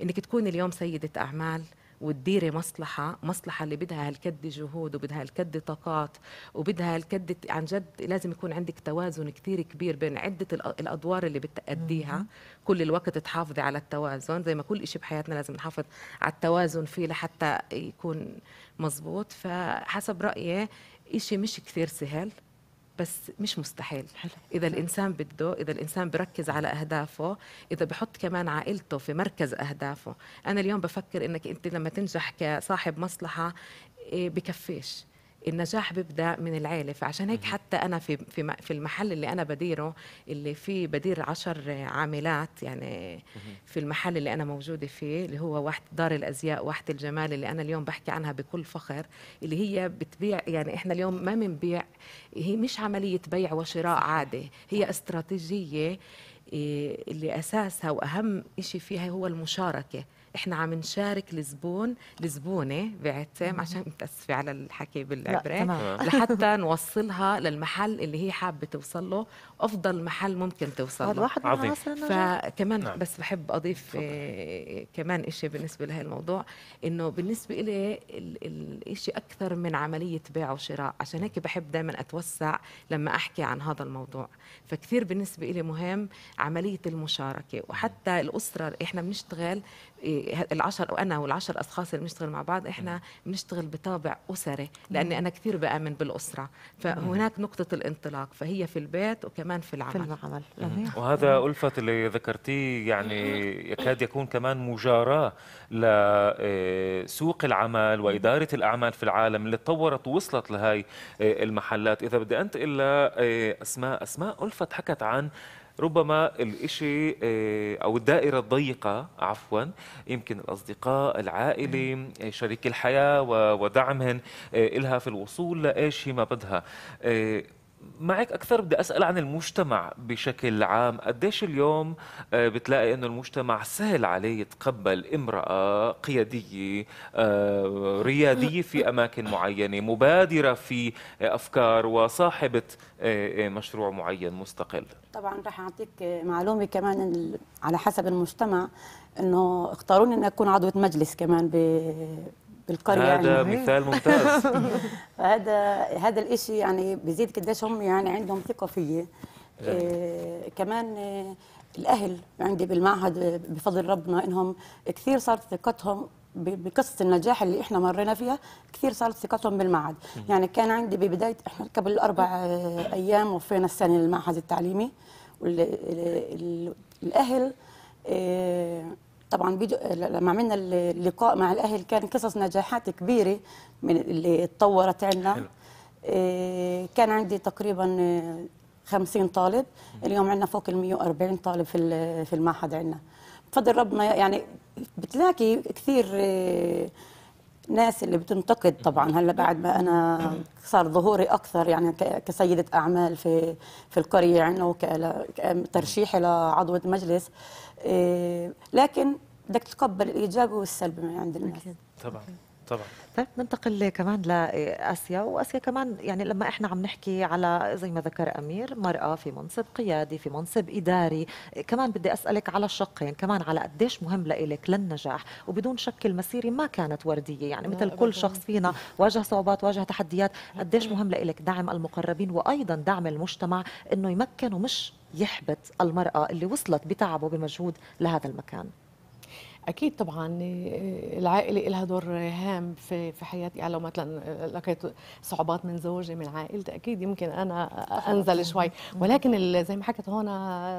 Speaker 9: انك تكون اليوم سيده اعمال وتديري مصلحة مصلحة اللي بدها هالكد جهود وبدها هالكد طاقات وبدها هالكد عن جد لازم يكون عندك توازن كثير كبير بين عدة الأدوار اللي بتأديها كل الوقت تحافظي على التوازن زي ما كل شيء بحياتنا لازم نحافظ على التوازن فيه لحتى يكون مزبوط فحسب رأيي إشي مش كثير سهل بس مش مستحيل حلو. اذا الانسان بده اذا الانسان بركز على اهدافه اذا بحط كمان عائلته في مركز اهدافه انا اليوم بفكر انك انت لما تنجح كصاحب مصلحه إيه، بكفيش النجاح بيبدا من العيله فعشان هيك حتى انا في في في المحل اللي انا بديره اللي فيه بدير عشر عاملات يعني في المحل اللي انا موجوده فيه اللي هو واحد دار الازياء واحد الجمال اللي انا اليوم بحكي عنها بكل فخر اللي هي بتبيع يعني احنا اليوم ما بنبيع هي مش عمليه بيع وشراء عادي هي استراتيجيه إيه، اللي اساسها واهم شيء فيها هو المشاركه احنا عم نشارك لزبون لزبونه بعتم عشان متاسفه على الحكي بالعبره لحتى نوصلها للمحل اللي هي حابه توصل له افضل محل ممكن توصل له عظيم فكمان نعم. بس بحب اضيف إيه كمان شيء بالنسبه لهي الموضوع انه بالنسبه لي الشيء اكثر من عمليه بيع وشراء عشان هيك بحب دائما اتوسع لما احكي عن هذا الموضوع فكثير بالنسبه لي مهم عمليه المشاركه وحتى الاسره احنا بنشتغل إيه، العشر وانا والعشر اشخاص اللي بنشتغل مع بعض احنا بنشتغل بطابع اسري لاني انا كثير بامن بالاسره فهناك نقطه الانطلاق فهي في البيت وكمان في العمل في العمل
Speaker 1: وهذا الفه اللي ذكرتيه يعني يكاد يكون كمان مجاراه لسوق إيه، العمل واداره الاعمال في العالم اللي تطورت ووصلت لهي إيه، المحلات اذا بدي الا اسماء اسماء الفت حكت عن ربما الإشي آه، أو الدائرة الضيقة عفوا يمكن الأصدقاء العائلة آه، شريك الحياة ودعمهم آه، إلها في الوصول لإيش ما بدها معك اكثر بدي اسال عن المجتمع بشكل عام قديش اليوم آه، بتلاقي انه المجتمع سهل عليه يتقبل امراه قياديه آه، رياديه في اماكن معينه مبادره في افكار وصاحبه آه، مشروع معين مستقل
Speaker 3: طبعا راح اعطيك معلومه كمان على حسب المجتمع انه اختاروني اني اكون عضوه مجلس كمان بالقريه هذا يعني. مثال ممتاز هذا هذا الشيء يعني بزيد قديش هم يعني عندهم ثقه فيي إيه كمان إيه الاهل عندي بالمعهد آه، بفضل ربنا انهم كثير صارت ثقتهم بقصه النجاح اللي احنا مرينا فيها كثير صارت ثقتهم بالمعهد يعني كان عندي ببدايه احنا قبل اربع آه، ايام وفينا السنه للمعهد التعليمي والاهل إيه طبعا بيدو لما عملنا اللقاء مع الاهل كان قصص نجاحات كبيره من اللي تطورت عندنا إيه، كان عندي تقريبا 50 طالب اليوم عندنا فوق ال 140 طالب في في المعهد عندنا بفضل ربنا يعني بتلاقي كثير إيه، ناس اللي بتنتقد طبعا هلا بعد ما انا صار ظهوري اكثر يعني كسيده اعمال في في القريه عندنا وترشيحي لعضوه
Speaker 2: مجلس إيه، لكن بدك تتقبل الايجاب والسلب من عند الناس
Speaker 1: طبعا طبعا
Speaker 2: طيب ننتقل كمان لاسيا واسيا كمان يعني لما احنا عم نحكي على زي ما ذكر امير مراه في منصب قيادي في منصب اداري كمان بدي اسالك على الشقين كمان على قديش مهم لإلك للنجاح وبدون شك المسيره ما كانت ورديه يعني مثل كل شخص فينا واجه صعوبات واجه تحديات قديش مهم لإلك دعم المقربين وايضا دعم المجتمع انه يمكن ومش يحبط المراه اللي وصلت
Speaker 10: بتعب وبمجهود لهذا المكان اكيد طبعا إيه، العائله لها دور هام في في حياتي يعني لو مثلا لقيت صعوبات من زوجي من عائلتي اكيد يمكن انا انزل شوي ولكن زي ما حكت هون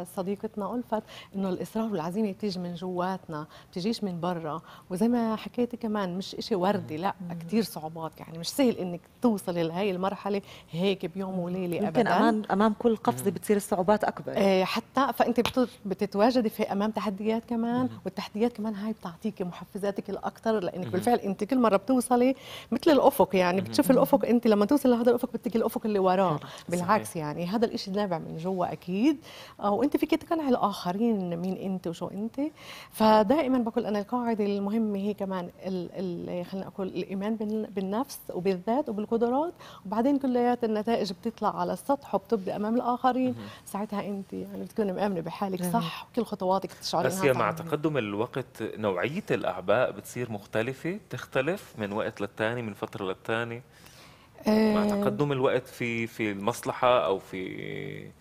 Speaker 10: صديقتنا الفت انه الاصرار والعزيمه بتيجي من جواتنا بتجيش من برا وزي ما حكيتي كمان مش شيء وردي لا كثير صعوبات يعني مش سهل انك توصلي لهي المرحله هيك بيوم وليله ابدا يمكن امام امام كل قفزه بتصير الصعوبات اكبر إيه، حتى فانت بتتواجدي في امام تحديات كمان والتحديات كمان طبعا هاي بتعطيكي محفزاتك الاكثر لانك بالفعل انت كل مره بتوصلي مثل الافق يعني بتشوف الافق انت لما توصل لهذا الافق بدك الافق اللي وراه بالعكس يعني هذا الشيء نابع من جوا اكيد آه، وانت فيك تقنعي الاخرين مين انت وشو انت فدائما بقول انا القاعده المهمه هي كمان خلينا اقول الايمان بالنفس وبالذات وبالقدرات وبعدين كليات النتائج بتطلع على السطح وبتبدي امام الاخرين ساعتها انت يعني بتكوني مامنه بحالك صح وكل خطواتك تشعري بس مع
Speaker 1: تقدم الوقت نوعية الأعباء بتصير مختلفة تختلف من وقت للتاني من فترة للتاني
Speaker 10: مع آه. تقدم
Speaker 1: الوقت في في المصلحة أو في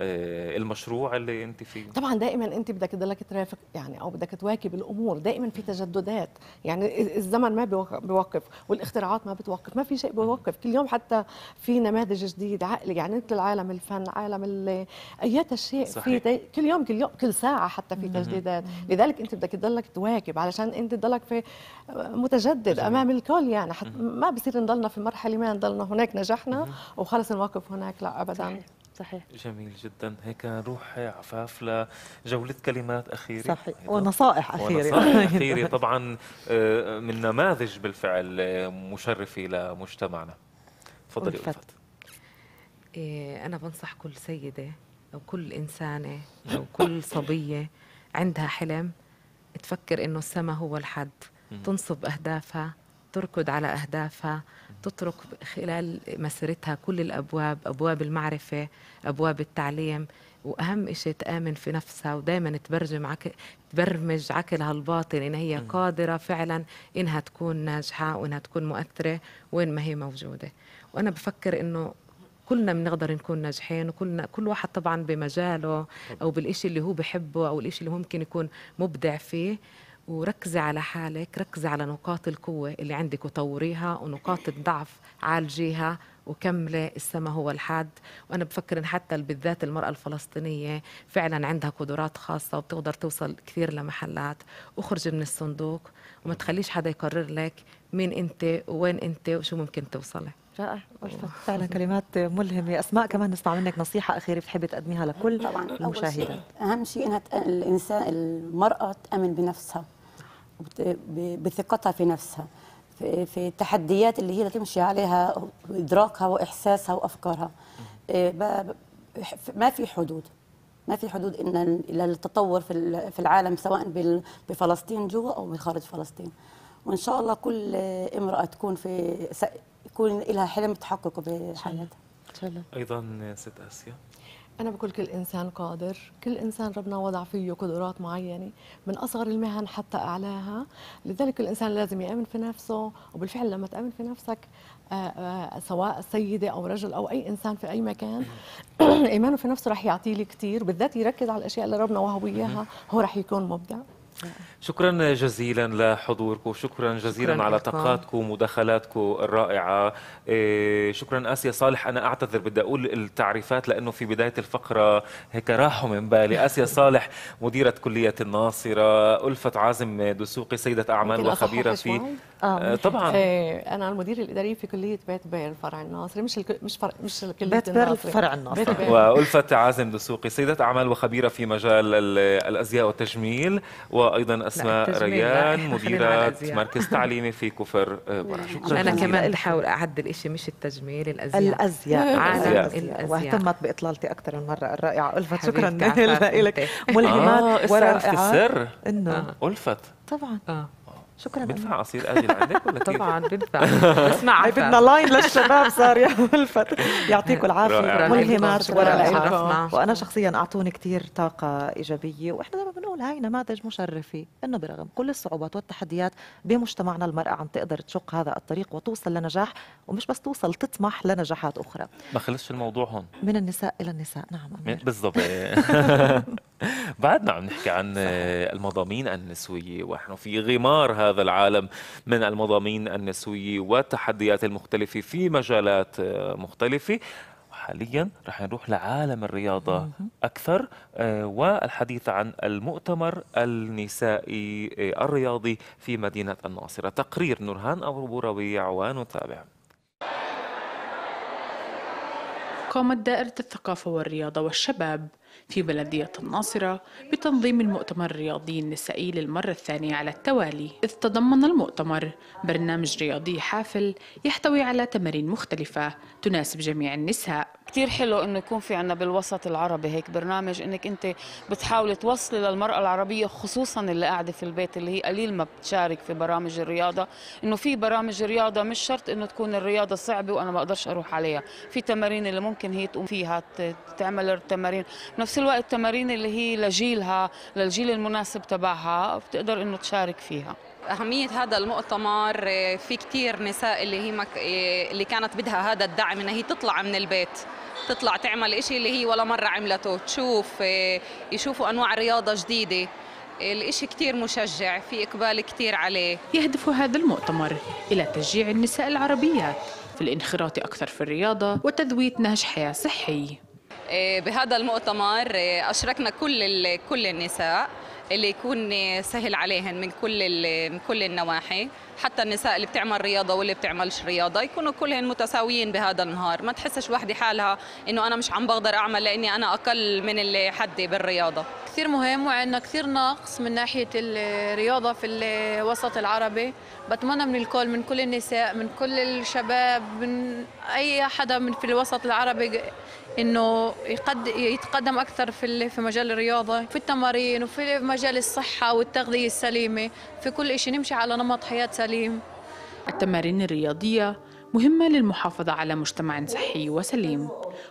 Speaker 1: آه، المشروع اللي انت فيه طبعا
Speaker 10: دائما انت بدك تضلك ترافق يعني او بدك تواكب الامور دائما في تجددات يعني الزمن ما بيوقف والاختراعات ما بتوقف ما في شيء بيوقف كل يوم حتى في نماذج جديده عقل يعني مثل عالم الفن عالم اي شيء صحيح. في كل يوم كل يوم كل ساعه حتى في تجديدات لذلك انت بدك تضلك تواكب علشان انت تضلك في متجدد جميل. امام الكل يعني حت ما بصير نضلنا في مرحله ما نضلنا هناك نجحنا وخلص نوقف هناك لا ابدا صحيح. صحيح
Speaker 1: جميل جدا هيك روح عفاف لجولة كلمات أخيرة صحيح ونصائح أخيرة ونصائح أخيرة طبعا آه، من نماذج بالفعل آه، مشرفة لمجتمعنا تفضلي ألفت
Speaker 9: إيه، أنا بنصح كل سيدة أو كل إنسانة أو كل صبية عندها حلم تفكر إنه السما هو الحد تنصب أهدافها تركض على أهدافها تطرق خلال مسيرتها كل الأبواب أبواب المعرفة أبواب التعليم وأهم شيء تآمن في نفسها ودائما تبرجم عك... تبرمج عقلها الباطن إن هي قادرة فعلا إنها تكون ناجحة وإنها تكون مؤثرة وين ما هي موجودة وأنا بفكر إنه كلنا بنقدر نكون ناجحين وكلنا كل واحد طبعا بمجاله او بالشيء اللي هو بحبه او الشيء اللي ممكن يكون مبدع فيه وركزي على حالك ركزي على نقاط القوة اللي عندك وطوريها ونقاط الضعف عالجيها وكملة السما هو الحد وأنا بفكر إن حتى بالذات المرأة الفلسطينية فعلا عندها قدرات خاصة وبتقدر توصل كثير لمحلات اخرجي من الصندوق وما تخليش حدا يقرر لك مين أنت وين أنت وشو ممكن توصلي رائع فعلا كلمات
Speaker 2: ملهمه اسماء كمان نسمع منك نصيحه اخيره بتحبي تقدميها لكل طبعا المشاهدات
Speaker 3: اهم شيء انها الانسان المراه تامن بنفسها بثقتها في نفسها في, في التحديات اللي هي تمشي عليها إدراكها وإحساسها وأفكارها إيه، ما في حدود ما في حدود ان للتطور في في العالم سواء بفلسطين جوا او بخارج فلسطين وان شاء الله
Speaker 10: كل امراه تكون في يكون لها حلم تحققه بحياتها
Speaker 1: ايضا ست اسيا
Speaker 10: أنا بقول كل إنسان قادر كل إنسان ربنا وضع فيه قدرات معينة من أصغر المهن حتى أعلاها لذلك الإنسان لازم يأمن في نفسه وبالفعل لما تأمن في نفسك آه، آه، سواء سيدة أو رجل أو أي إنسان في أي مكان إيمانه في نفسه رح يعطيه لي كتير بالذات يركز على الأشياء اللي ربنا وهو إياها هو رح يكون مبدع
Speaker 1: نعم. شكرا جزيلا لحضوركم شكرا جزيلا شكرا على طاقاتكم ومداخلاتكم الرائعه إيه، شكرا اسيا صالح انا اعتذر بدي اقول التعريفات لانه في بدايه الفقره هيك راحوا من بالي اسيا صالح مديره كليه الناصره الفت عازم دسوقي سيده اعمال وخبيره في آه. آه، طبعا
Speaker 10: إيه، انا المدير الاداري في كليه بيت بير فرع الناصر مش الك... مش فرع مش كليه بيت بير فرع الناصر
Speaker 1: والفت عازم دسوقي سيده اعمال وخبيره في مجال الازياء والتجميل و وايضا اسماء ريان مديره مركز تعليمي في كفر آه، برا إيه. شكرا انا كمان
Speaker 9: احاول اعدل شيء مش التجميل الازياء الازياء عالم
Speaker 1: الازياء واهتمت
Speaker 9: باطلالتي اكثر من مره الرائعه الفت
Speaker 3: شكرا
Speaker 2: لك ملهمات آه، ورائعات في السر انه
Speaker 1: آه، الفت طبعا شكرا بنفع اصير اجل عندك ولا طبعا بنفع اسمع هي بدنا لاين
Speaker 2: للشباب صار يا ملفت يعطيكم العافيه ملهمات ورائعه وانا شخصيا اعطوني كثير طاقه ايجابيه واحنا دائما بنقول هاي نماذج مشرفه انه برغم كل الصعوبات والتحديات بمجتمعنا المراه عم تقدر تشق هذا الطريق وتوصل لنجاح ومش بس توصل تطمح لنجاحات اخرى
Speaker 1: ما خلصش الموضوع هون
Speaker 2: من النساء الى النساء نعم بالضبط
Speaker 1: بعدنا عم نحكي عن المضامين النسوية ونحن في غمار هذا العالم من المضامين النسوية والتحديات المختلفة في مجالات آه، مختلفة حاليا رح نروح لعالم الرياضة أكثر آه، والحديث عن المؤتمر النسائي آه، الرياضي في مدينة الناصرة تقرير نورهان أبو ربيع تابع
Speaker 10: قامت دائرة الثقافة والرياضة والشباب في بلدية الناصرة بتنظيم المؤتمر الرياضي النسائي للمرة الثانية على التوالي إذ تضمن المؤتمر برنامج رياضي حافل يحتوي على تمارين مختلفة تناسب جميع
Speaker 3: النساء كثير حلو انه يكون في عندنا بالوسط العربي هيك برنامج انك انت بتحاولي توصلي للمراه العربيه خصوصا اللي قاعده في البيت اللي هي قليل ما بتشارك في برامج الرياضه انه في برامج رياضه مش شرط انه تكون الرياضه صعبه وانا ما اقدرش اروح عليها في تمارين اللي ممكن هي تقوم فيها تعمل التمارين بنفس الوقت التمارين اللي هي لجيلها للجيل المناسب تبعها بتقدر انه تشارك فيها
Speaker 9: أهمية هذا المؤتمر آه، في كثير نساء اللي هي مك... آه، اللي كانت بدها هذا الدعم إنها هي تطلع من البيت تطلع تعمل إشي اللي هي ولا مرة عملته تشوف آه، يشوفوا أنواع رياضة جديدة الإشي كتير مشجع في إقبال كتير عليه
Speaker 10: يهدف هذا المؤتمر إلى تشجيع النساء العربيات في الانخراط أكثر في الرياضة وتذويت نهج حياة صحي
Speaker 9: بهذا المؤتمر أشركنا كل كل النساء اللي يكون سهل عليهم من كل من كل النواحي حتى النساء اللي بتعمل رياضه واللي بتعملش رياضه يكونوا كلهم متساويين بهذا النهار ما تحسش وحده حالها انه انا مش عم بقدر اعمل لاني انا اقل من اللي حدي بالرياضه كثير مهم
Speaker 11: وعندنا كثير ناقص من ناحيه الرياضه في الوسط العربي بتمنى من الكل من كل النساء من كل الشباب من اي حدا من في الوسط العربي انه يتقدم اكثر في في مجال الرياضه في التمارين وفي مجال الصحه والتغذيه السليمه في كل شيء نمشي على نمط حياه سليم سليم
Speaker 10: التمارين الرياضية مهمة للمحافظة على مجتمع صحي وسليم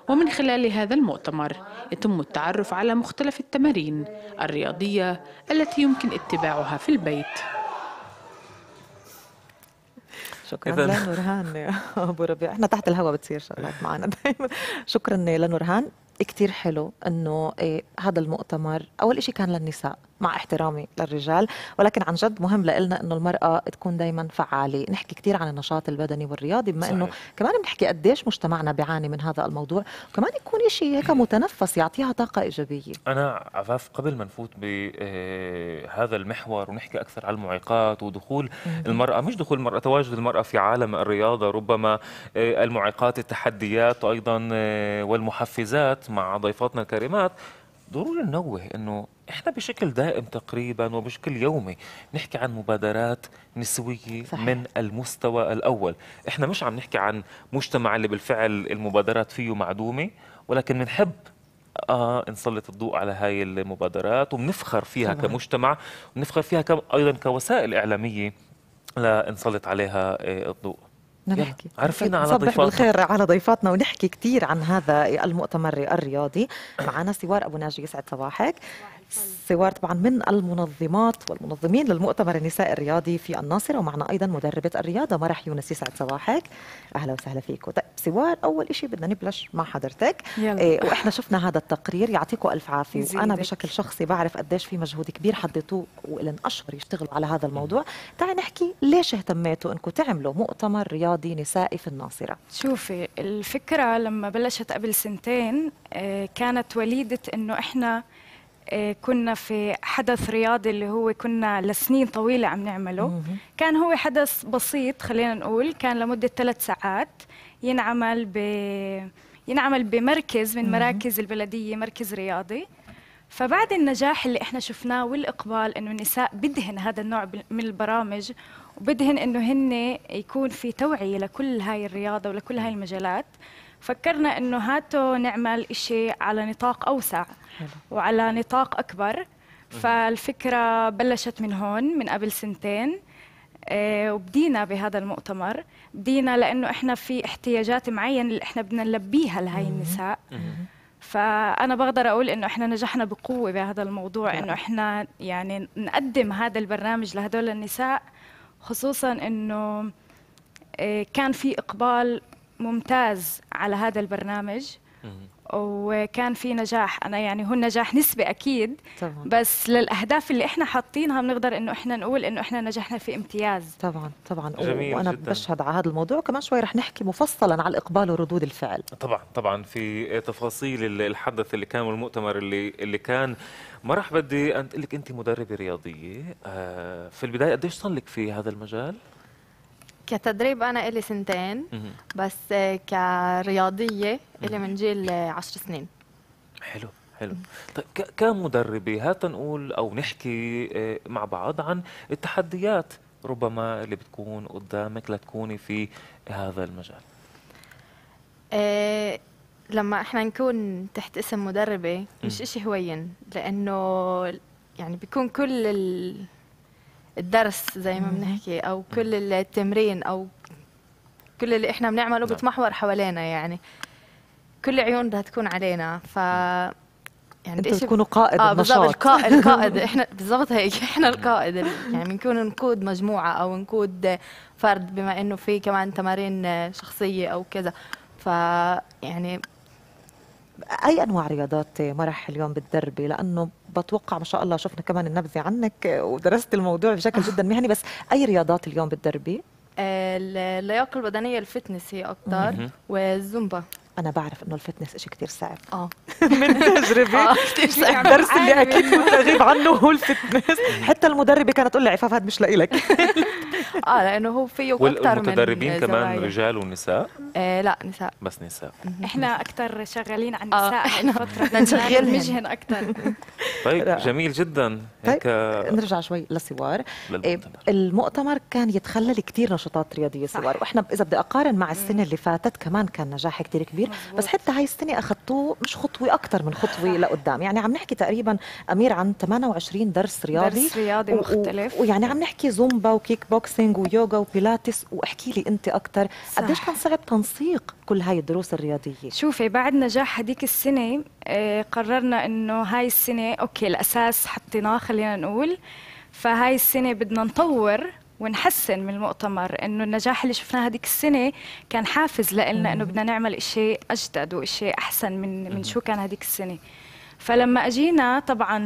Speaker 10: ومن خلال هذا المؤتمر يتم التعرف على مختلف التمارين الرياضية التي يمكن اتباعها في البيت
Speaker 2: شكرا لنورهان
Speaker 10: يا ابو ربيع احنا تحت الهواء
Speaker 2: بتصير شغلات معنا دائما شكرا لنورهان إيه، كثير حلو انه إيه، هذا المؤتمر اول شيء كان للنساء مع احترامي للرجال ولكن عن جد مهم لنا انه المراه تكون دائما فعاله نحكي كثير عن النشاط البدني والرياضي بما انه كمان بنحكي قديش مجتمعنا بيعاني من هذا الموضوع وكمان يكون شيء هيك متنفس يعطيها طاقه ايجابيه
Speaker 1: انا عفاف قبل ما نفوت بهذا آه، المحور ونحكي اكثر على المعيقات ودخول المراه مش دخول المراه تواجد المراه في عالم الرياضه ربما آه، المعيقات التحديات ايضا آه، والمحفزات مع ضيفاتنا الكريمات ضروري ننوه انه احنا بشكل دائم تقريبا وبشكل يومي نحكي عن مبادرات نسويه صحيح. من المستوى الاول، احنا مش عم نحكي عن مجتمع اللي بالفعل المبادرات فيه معدومه ولكن بنحب اه نسلط الضوء على هاي المبادرات وبنفخر فيها صحيح. كمجتمع وبنفخر فيها ايضا كوسائل اعلاميه لنسلط عليها آه، الضوء نحكي عرفينا على ضيفاتنا بالخير
Speaker 2: على ضيفاتنا ونحكي كثير عن هذا المؤتمر الرياضي معنا سوار ابو ناجي يسعد صباحك سوار طبعا من المنظمات والمنظمين للمؤتمر النسائي الرياضي في الناصرة ومعنا أيضا مدربة الرياضة مرح يونس يسعد صباحك أهلا وسهلا فيكم طيب سوار أول شيء بدنا نبلش مع حضرتك يلا. إيه وإحنا شفنا هذا التقرير يعطيكم ألف عافية وأنا بشكل شخصي بعرف قديش في مجهود كبير حطيتوه ولن أشهر يشتغلوا على هذا الموضوع تعي نحكي ليش اهتميتوا أنكم تعملوا مؤتمر رياضي نسائي في الناصرة
Speaker 12: شوفي الفكرة لما بلشت قبل سنتين آه، كانت وليدة أنه إحنا آه، كنا في حدث رياضي اللي هو كنا لسنين طويلة عم نعمله كان هو حدث بسيط خلينا نقول كان لمدة ثلاث ساعات ينعمل ب... ينعمل بمركز من مراكز البلدية مركز رياضي فبعد النجاح اللي احنا شفناه والاقبال انه النساء بدهن هذا النوع من البرامج وبدهن انه هن يكون في توعيه لكل هاي الرياضه ولكل هاي المجالات فكرنا انه هاتوا نعمل إشي على نطاق اوسع وعلى نطاق اكبر فالفكره بلشت من هون من قبل سنتين آه، وبدينا بهذا المؤتمر بدينا لانه احنا في احتياجات معينه اللي احنا بدنا نلبيها لهي النساء فانا بقدر اقول انه احنا نجحنا بقوه بهذا الموضوع انه نعم. احنا يعني نقدم هذا البرنامج لهدول النساء خصوصا انه آه، كان في اقبال ممتاز على هذا البرنامج وكان في نجاح انا يعني هو نجاح نسبي اكيد طبعا. بس للاهداف اللي احنا حاطينها بنقدر انه احنا نقول انه احنا نجحنا في امتياز طبعا
Speaker 2: طبعا جميل وانا جداً. بشهد على هذا الموضوع كمان شوي رح نحكي مفصلا على الاقبال وردود الفعل
Speaker 1: طبعا طبعا في تفاصيل الحدث اللي كان والمؤتمر اللي اللي كان ما راح بدي انت لك انت مدربه رياضيه آه، في البدايه قديش صار لك في هذا المجال
Speaker 11: كتدريب انا الي سنتين بس كرياضيه الي من جيل 10 سنين
Speaker 1: حلو حلو طيب كمدربه هات نقول او نحكي آه، مع بعض عن التحديات ربما اللي بتكون قدامك لتكوني في هذا المجال
Speaker 11: إيه لما احنا نكون تحت اسم مدربه مش شيء اشي هوين لانه يعني بيكون كل ال الدرس زي ما بنحكي او كل التمرين او كل اللي احنا بنعمله نعم. بتمحور حوالينا يعني كل عيون بدها تكون علينا ف نعم. يعني انتوا تكونوا قائد آه النشاط بالضبط القائد احنا بالضبط هيك احنا القائد يعني بنكون نقود مجموعه او نقود فرد بما انه في كمان تمارين شخصيه او كذا ف يعني
Speaker 2: اي انواع رياضات مرح اليوم بتدربي لانه بتوقع ما شاء الله شفنا كمان النبذه عنك ودرست الموضوع بشكل جدا مهني بس اي رياضات اليوم بتدربي
Speaker 11: آه، اللياقه البدنيه الفتنس هي اكتر والزومبا
Speaker 2: انا بعرف انه الفتنس شيء كثير صعب
Speaker 11: اه من تجربه
Speaker 12: الدرس آه، اللي اكيد كنت اغيب
Speaker 2: عنه هو الفتنس حتى المدربه كانت تقول لي عفاف هذا مش لإلك
Speaker 11: اه لانه هو
Speaker 12: فيه اكثر من المدربين كمان
Speaker 1: رجال ونساء؟
Speaker 12: آه لا نساء بس نساء احنا اكثر شغالين عن النساء آه. احنا فتره نشغل مجهن اكثر
Speaker 1: طيب جميل جدا طيب، هيك طيب نرجع
Speaker 2: شوي للسوار إيه، المؤتمر كان يتخلل كثير نشاطات رياضيه سوار واحنا اذا بدي اقارن مع السنه اللي فاتت كمان كان نجاح كثير كبير كثير مزبوط. بس حتى هاي السنه اخذتوه مش خطوه اكثر من خطوه لقدام يعني عم نحكي تقريبا امير عن 28 درس رياضي درس رياضي و... مختلف ويعني عم نحكي زومبا وكيك بوكسينج ويوغا وبيلاتس واحكي لي انت اكثر قديش كان صعب تنسيق كل هاي الدروس الرياضيه شوفي
Speaker 12: بعد نجاح هذيك السنه آه، قررنا انه هاي السنه اوكي الاساس حطيناه خلينا نقول فهاي السنه بدنا نطور ونحسن من المؤتمر انه النجاح اللي شفناه هذيك السنه كان حافز لنا انه بدنا نعمل شيء اجدد وشيء احسن من من شو كان هذيك السنه فلما اجينا طبعا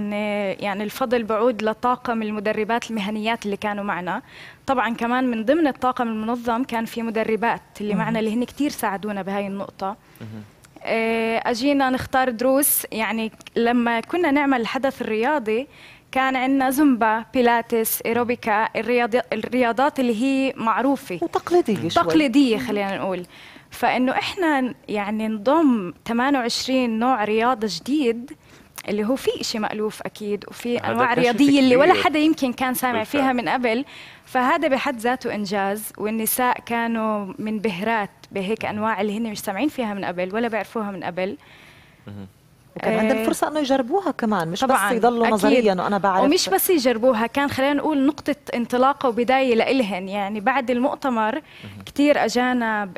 Speaker 12: يعني الفضل بعود لطاقم المدربات المهنيات اللي كانوا معنا طبعا كمان من ضمن الطاقم المنظم كان في مدربات اللي معنا اللي هن كثير ساعدونا بهاي النقطه آه، اجينا نختار دروس يعني لما كنا نعمل الحدث الرياضي كان عندنا زومبا بيلاتس ايروبيكا الرياض... الرياضات اللي هي معروفه وتقليديه شوي. تقليديه خلينا نقول فانه احنا يعني نضم 28 نوع رياضه جديد اللي هو في شيء مألوف أكيد وفي أنواع رياضية اللي ولا حدا يمكن كان سامع بالفعل. فيها من قبل فهذا بحد ذاته إنجاز والنساء كانوا منبهرات بهيك أنواع اللي هن مش سامعين فيها من قبل ولا بيعرفوها من قبل وكان عندهم إيه. فرصه
Speaker 2: انه يجربوها كمان مش طبعاً بس يضلوا نظريا وانا بعرف ومش بس
Speaker 12: يجربوها كان خلينا نقول نقطه انطلاقه وبدايه لإلهن يعني بعد المؤتمر كثير اجانا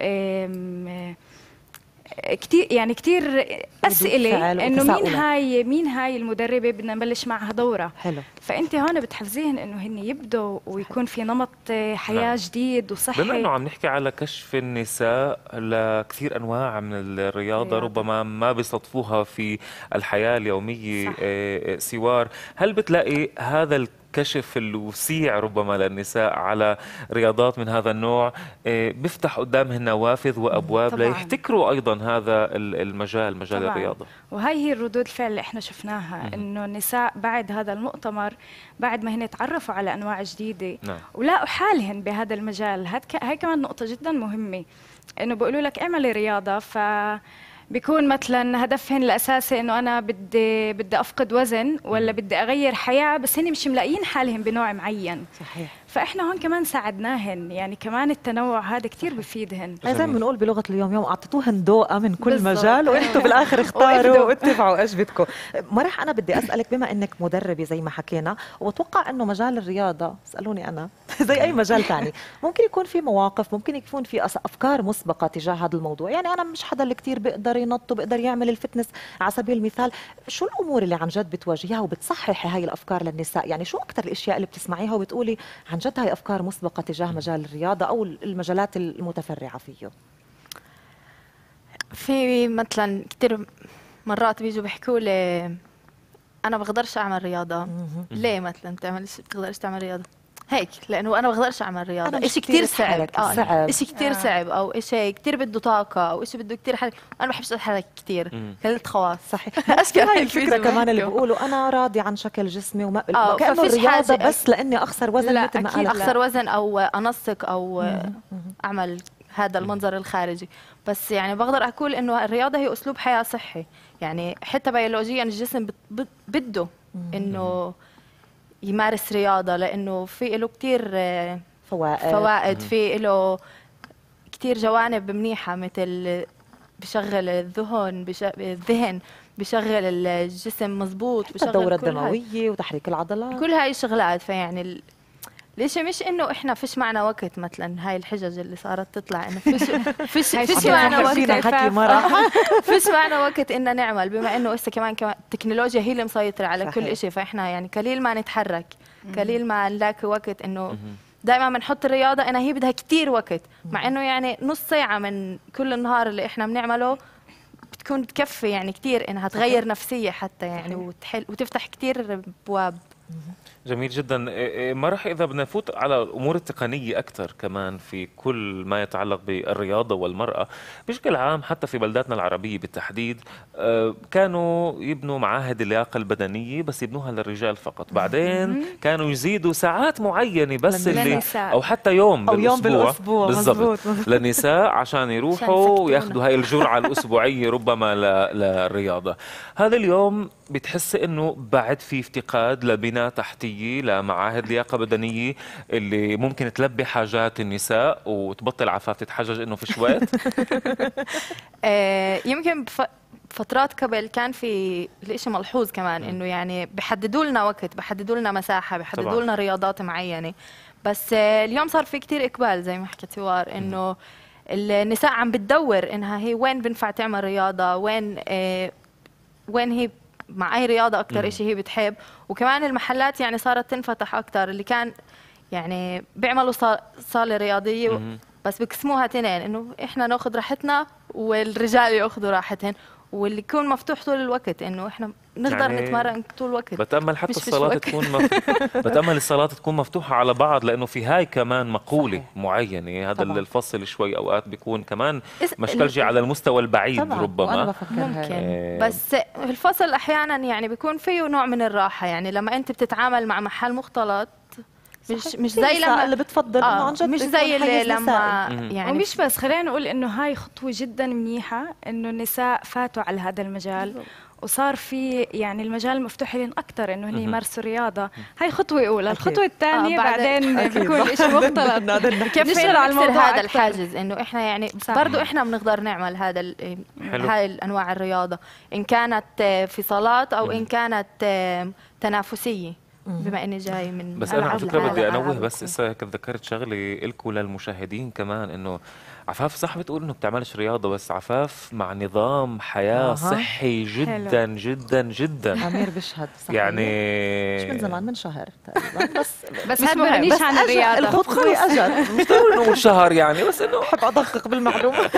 Speaker 12: كثير يعني كثير اسئله انه مين هاي مين هاي المدربه بدنا نبلش معها دوره حلو فانت هون بتحفزيهن انه هن يبدوا ويكون في نمط حياه نعم. جديد وصحي بما انه عم
Speaker 1: نحكي على كشف النساء لكثير انواع من الرياضه رياضة. ربما ما بيصطفوها في الحياه اليوميه صح. آه، آه، سوار هل بتلاقي هذا الكشف الوسيع ربما للنساء على رياضات من هذا النوع إيه، بيفتح قدامهن نوافذ وابواب طبعاً. ليحتكروا ايضا هذا المجال مجال طبعاً. الرياضه
Speaker 12: وهي هي الردود الفعل اللي احنا شفناها انه النساء بعد هذا المؤتمر بعد ما هن تعرفوا على انواع جديده نعم. ولاقوا حالهن بهذا المجال هاد هي كمان نقطه جدا مهمه انه بيقولوا لك اعملي رياضه ف بيكون مثلا هدفهم الاساسي انه انا بدي بدي افقد وزن ولا بدي اغير حياه بس هن مش ملاقيين حالهم بنوع معين صحيح فاحنا هون كمان ساعدناهن يعني كمان التنوع هذا كثير بفيدهن زي ما
Speaker 2: بنقول بلغه اليوم يوم اعطيتوهن ضوء من كل بالزبط. مجال وانتم أيوة. بالاخر اختاروا واتبعوا اجوبتكم ما راح انا بدي اسالك بما انك مدربه زي ما حكينا واتوقع انه مجال الرياضه اسالوني انا زي اي مجال ثاني ممكن يكون في مواقف ممكن يكون في افكار مسبقه تجاه هذا الموضوع يعني انا مش حدا اللي كثير بيقدر ينط وبيقدر يعمل الفتنس على سبيل المثال شو الامور اللي عن جد بتواجهيها وبتصححي هاي الافكار للنساء يعني شو اكثر الاشياء اللي بتسمعيها وبتقولي عن جد هاي أفكار مسبقة تجاه مجال الرياضة أو المجالات
Speaker 11: المتفرعة فيه في مثلا كثير مرات بيجوا بيحكوا لي أنا بقدرش أعمل رياضة ليه مثلا بتعمل بتقدرش تعمل رياضة هيك لانه انا ما بقدرش اعمل رياضه شيء كثير صعب آه، صعب شيء كثير آه. صعب او شيء كثير بده طاقه او شيء بده كثير حركه انا ما بحبش اتحرك كثير كلت خواص صحيح اشكر هاي الفكره كمان اللي
Speaker 2: بقولوا انا راضي عن شكل جسمي وما آه كانه الرياضه بس لاني اخسر وزن مثل ما قال اخسر
Speaker 11: وزن او انسق او اعمل هذا المنظر الخارجي بس يعني بقدر اقول انه الرياضه هي اسلوب حياه صحي يعني حتى بيولوجيا الجسم بده انه يمارس رياضه لانه في له كثير آه، فوائد فوائد في له كثير جوانب منيحه مثل بشغل الذهن الذهن بشغل الجسم مزبوط بشغل الدورة الدموية وتحريك العضلات كل هاي الشغلات فيعني ليش مش انه احنا فيش معنا وقت مثلا هاي الحجج اللي صارت تطلع انه فيش فيش فيش معنا وقت فيش معنا وقت انه نعمل بما انه هسه كمان كمان التكنولوجيا هي اللي مسيطره على كل شيء فاحنا يعني قليل ما نتحرك قليل ما نلاقي وقت انه دائما بنحط الرياضه انا هي بدها كثير وقت مع انه يعني نص ساعه من كل النهار اللي احنا بنعمله بتكون بتكفي يعني كثير انها تغير نفسيه حتى يعني وتحل وتفتح كثير ابواب
Speaker 1: جميل جدا إيه، إيه، ما راح اذا بدنا نفوت على الامور التقنيه اكثر كمان في كل ما يتعلق بالرياضه والمراه بشكل عام حتى في بلداتنا العربيه بالتحديد آه، كانوا يبنوا معاهد اللياقه البدنيه بس يبنوها للرجال فقط بعدين كانوا يزيدوا ساعات معينه بس اللي او حتى يوم أو بالاسبوع, بالأسبوع بالضبط للنساء عشان يروحوا وياخذوا هاي الجرعه الاسبوعيه ربما للرياضه هذا اليوم بتحس انه بعد في افتقاد لبناء تحتيه لمعاهد لياقه بدنيه اللي ممكن تلبي حاجات النساء وتبطل عفاف تتحجج انه في شويت
Speaker 11: آه، يمكن فترات قبل كان في الإشي ملحوظ كمان انه يعني بحددوا لنا وقت بحددوا لنا مساحه بحددوا لنا رياضات معينه بس آه، اليوم صار في كتير اقبال زي ما حكيت سوار انه النساء عم بتدور انها هي وين بنفع تعمل رياضه وين آه، وين هي مع اي رياضه اكثر شيء هي بتحب وكمان المحلات يعني صارت تنفتح اكثر اللي كان يعني بيعملوا صاله رياضيه بس بقسموها تنين انه احنا ناخذ راحتنا والرجال ياخذوا راحتهم واللي يكون مفتوح طول الوقت انه احنا نقدر يعني نتمرن طول الوقت بتامل حتى الصلاه تكون
Speaker 1: مف...
Speaker 13: بتامل
Speaker 1: الصلاه تكون مفتوحه على بعض لانه في هاي كمان مقوله صحيح. معينه هذا طبعا. الفصل شوي اوقات بيكون كمان مشكلجي على المستوى البعيد طبعا. ربما ممكن هاي. بس
Speaker 11: الفصل احيانا يعني بيكون فيه نوع من الراحه يعني لما انت
Speaker 12: بتتعامل مع محل مختلط مش مش يعني زي لما اللي بتفضل آه عن جد مش زي اللي لما يعني ومش بس خلينا نقول انه هاي خطوه جدا منيحه انه النساء فاتوا على هذا المجال وصار في يعني المجال مفتوح لهم اكثر انه هن يمارسوا رياضه هاي خطوه اولى الخطوه الثانيه آه بعدين, بكون بيكون الشيء مختلط كيف نشتغل على
Speaker 11: الموضوع هذا الحاجز انه احنا يعني برضه احنا بنقدر نعمل هذا هاي الانواع الرياضه ان كانت في صالات او ان كانت تنافسيه بما اني جاي من بس انا على فكره بدي انوه بس
Speaker 1: هسه ذكرت شغله لكم للمشاهدين كمان انه عفاف صح بتقول انه بتعملش رياضه بس عفاف مع نظام حياه أه. صحي جدا حلو. جدا جدا عمير بشهد صحيح يعني مش من
Speaker 2: زمان من شهر تقريبا بس بس ما بغنيش عن الرياضه الخط خوي اجل مش ضروري انه شهر
Speaker 1: يعني بس انه بحب ادقق بالمعلومه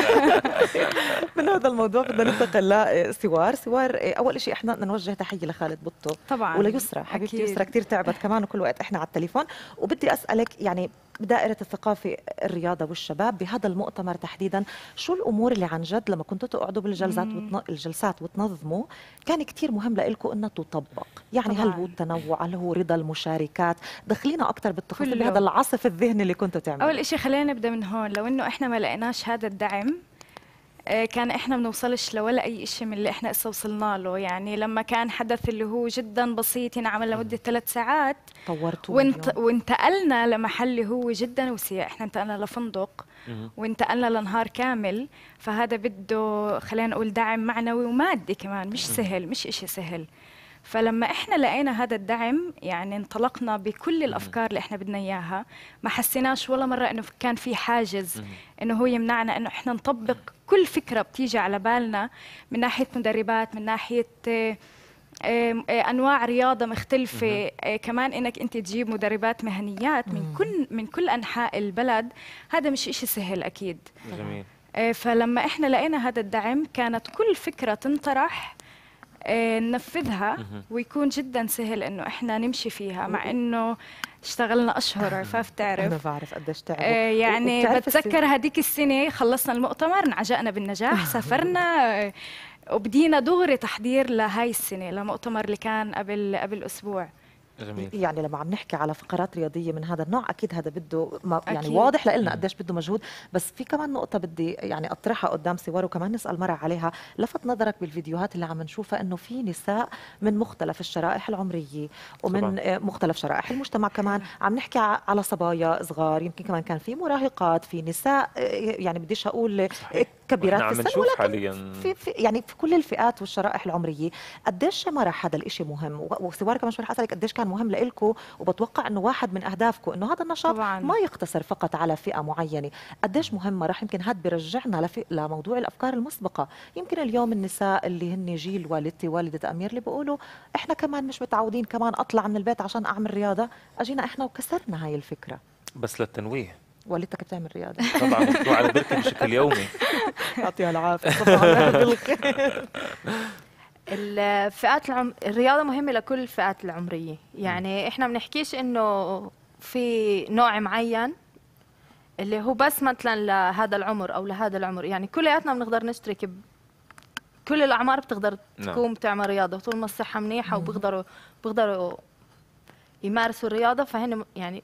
Speaker 2: من هذا الموضوع بدنا ننتقل لسوار سوار اول شيء احنا بدنا نوجه تحيه لخالد بطو طبعا وليسرى حبيبتي يسرى كثير تعبت كمان وكل وقت احنا على التليفون وبدي اسالك يعني بدائرة الثقافة الرياضة والشباب بهذا المؤتمر تحديدا شو الأمور اللي عن جد لما كنتوا تقعدوا بالجلسات وتن... الجلسات وتنظموا كان كثير مهم لكم أنها تطبق يعني طبعاً. هل هو التنوع هل هو رضا المشاركات دخلينا أكثر بالتفاصيل بهذا العصف الذهني اللي كنتوا تعملوا أول
Speaker 12: شيء خلينا نبدأ من هون لو أنه إحنا ما لقيناش هذا الدعم آه، كان احنا بنوصلش لولا اي شيء من اللي احنا هسه وصلنا له يعني لما كان حدث اللي هو جدا بسيط ينعمل لمده ثلاث ساعات
Speaker 13: طورتوه وانت...
Speaker 12: وانتقلنا لمحل اللي هو جدا وسيع احنا انتقلنا لفندق وانتقلنا لنهار كامل فهذا بده خلينا نقول دعم معنوي ومادي كمان مش سهل مش شيء سهل فلما احنا لقينا هذا الدعم يعني انطلقنا بكل الافكار اللي احنا بدنا اياها ما حسيناش ولا مره انه كان في حاجز انه هو يمنعنا انه احنا نطبق كل فكره بتيجي على بالنا من ناحيه مدربات من ناحيه آه، آه، انواع رياضه مختلفه آه، كمان انك انت تجيب مدربات مهنيات من كل من كل انحاء البلد هذا مش شيء سهل اكيد جميل فلما احنا لقينا هذا الدعم كانت كل فكره تنطرح آه، ننفذها ويكون جدا سهل انه احنا نمشي فيها مع انه اشتغلنا اشهر عفاف تعرف انا بعرف قديش تعب آه، يعني بتذكر هذيك السنه خلصنا المؤتمر انعجقنا بالنجاح سافرنا آه، وبدينا دغري تحضير لهاي السنه لمؤتمر اللي كان قبل قبل اسبوع
Speaker 1: جميل.
Speaker 2: يعني لما عم نحكي على فقرات رياضيه من هذا النوع اكيد هذا بده ما يعني أكيد. واضح لنا قديش بده مجهود بس في كمان نقطه بدي يعني اطرحها قدام سوار وكمان نسال مرة عليها لفت نظرك بالفيديوهات اللي عم نشوفها انه في نساء من مختلف الشرائح العمريه ومن طبعا. آه، مختلف شرائح المجتمع كمان عم نحكي على صبايا صغار يمكن كمان كان في مراهقات في نساء آه، يعني بديش اقول صحيح. كبيرات في نعم، السن ولكن حاليا في, في يعني في كل الفئات والشرائح العمريه قديش مرح هذا الشيء مهم وثوار كمان شو اسالك قديش كان مهم لإلكم وبتوقع انه واحد من اهدافكم انه هذا النشاط طبعاً. ما يقتصر فقط على فئه معينه قديش مهم راح يمكن هذا بيرجعنا لموضوع الافكار المسبقه يمكن اليوم النساء اللي هن جيل والدتي والده امير اللي بيقولوا احنا كمان مش متعودين كمان اطلع من البيت عشان اعمل رياضه اجينا احنا وكسرنا هاي الفكره
Speaker 1: بس للتنويه
Speaker 2: والدتك بتعمل رياضه طبعا مقطوعه على بركه بشكل يومي يعطيها العافيه طبعا بالخير
Speaker 11: الفئات العم... الرياضه مهمه لكل الفئات العمريه يعني احنا بنحكيش انه في نوع معين اللي هو بس مثلا لهذا العمر او لهذا العمر يعني كلياتنا بنقدر نشترك ب... كل الاعمار بتقدر نعم. تكون بتعمل رياضه طول ما الصحه منيحه وبيقدروا بيقدروا يمارسوا الرياضه فهن يعني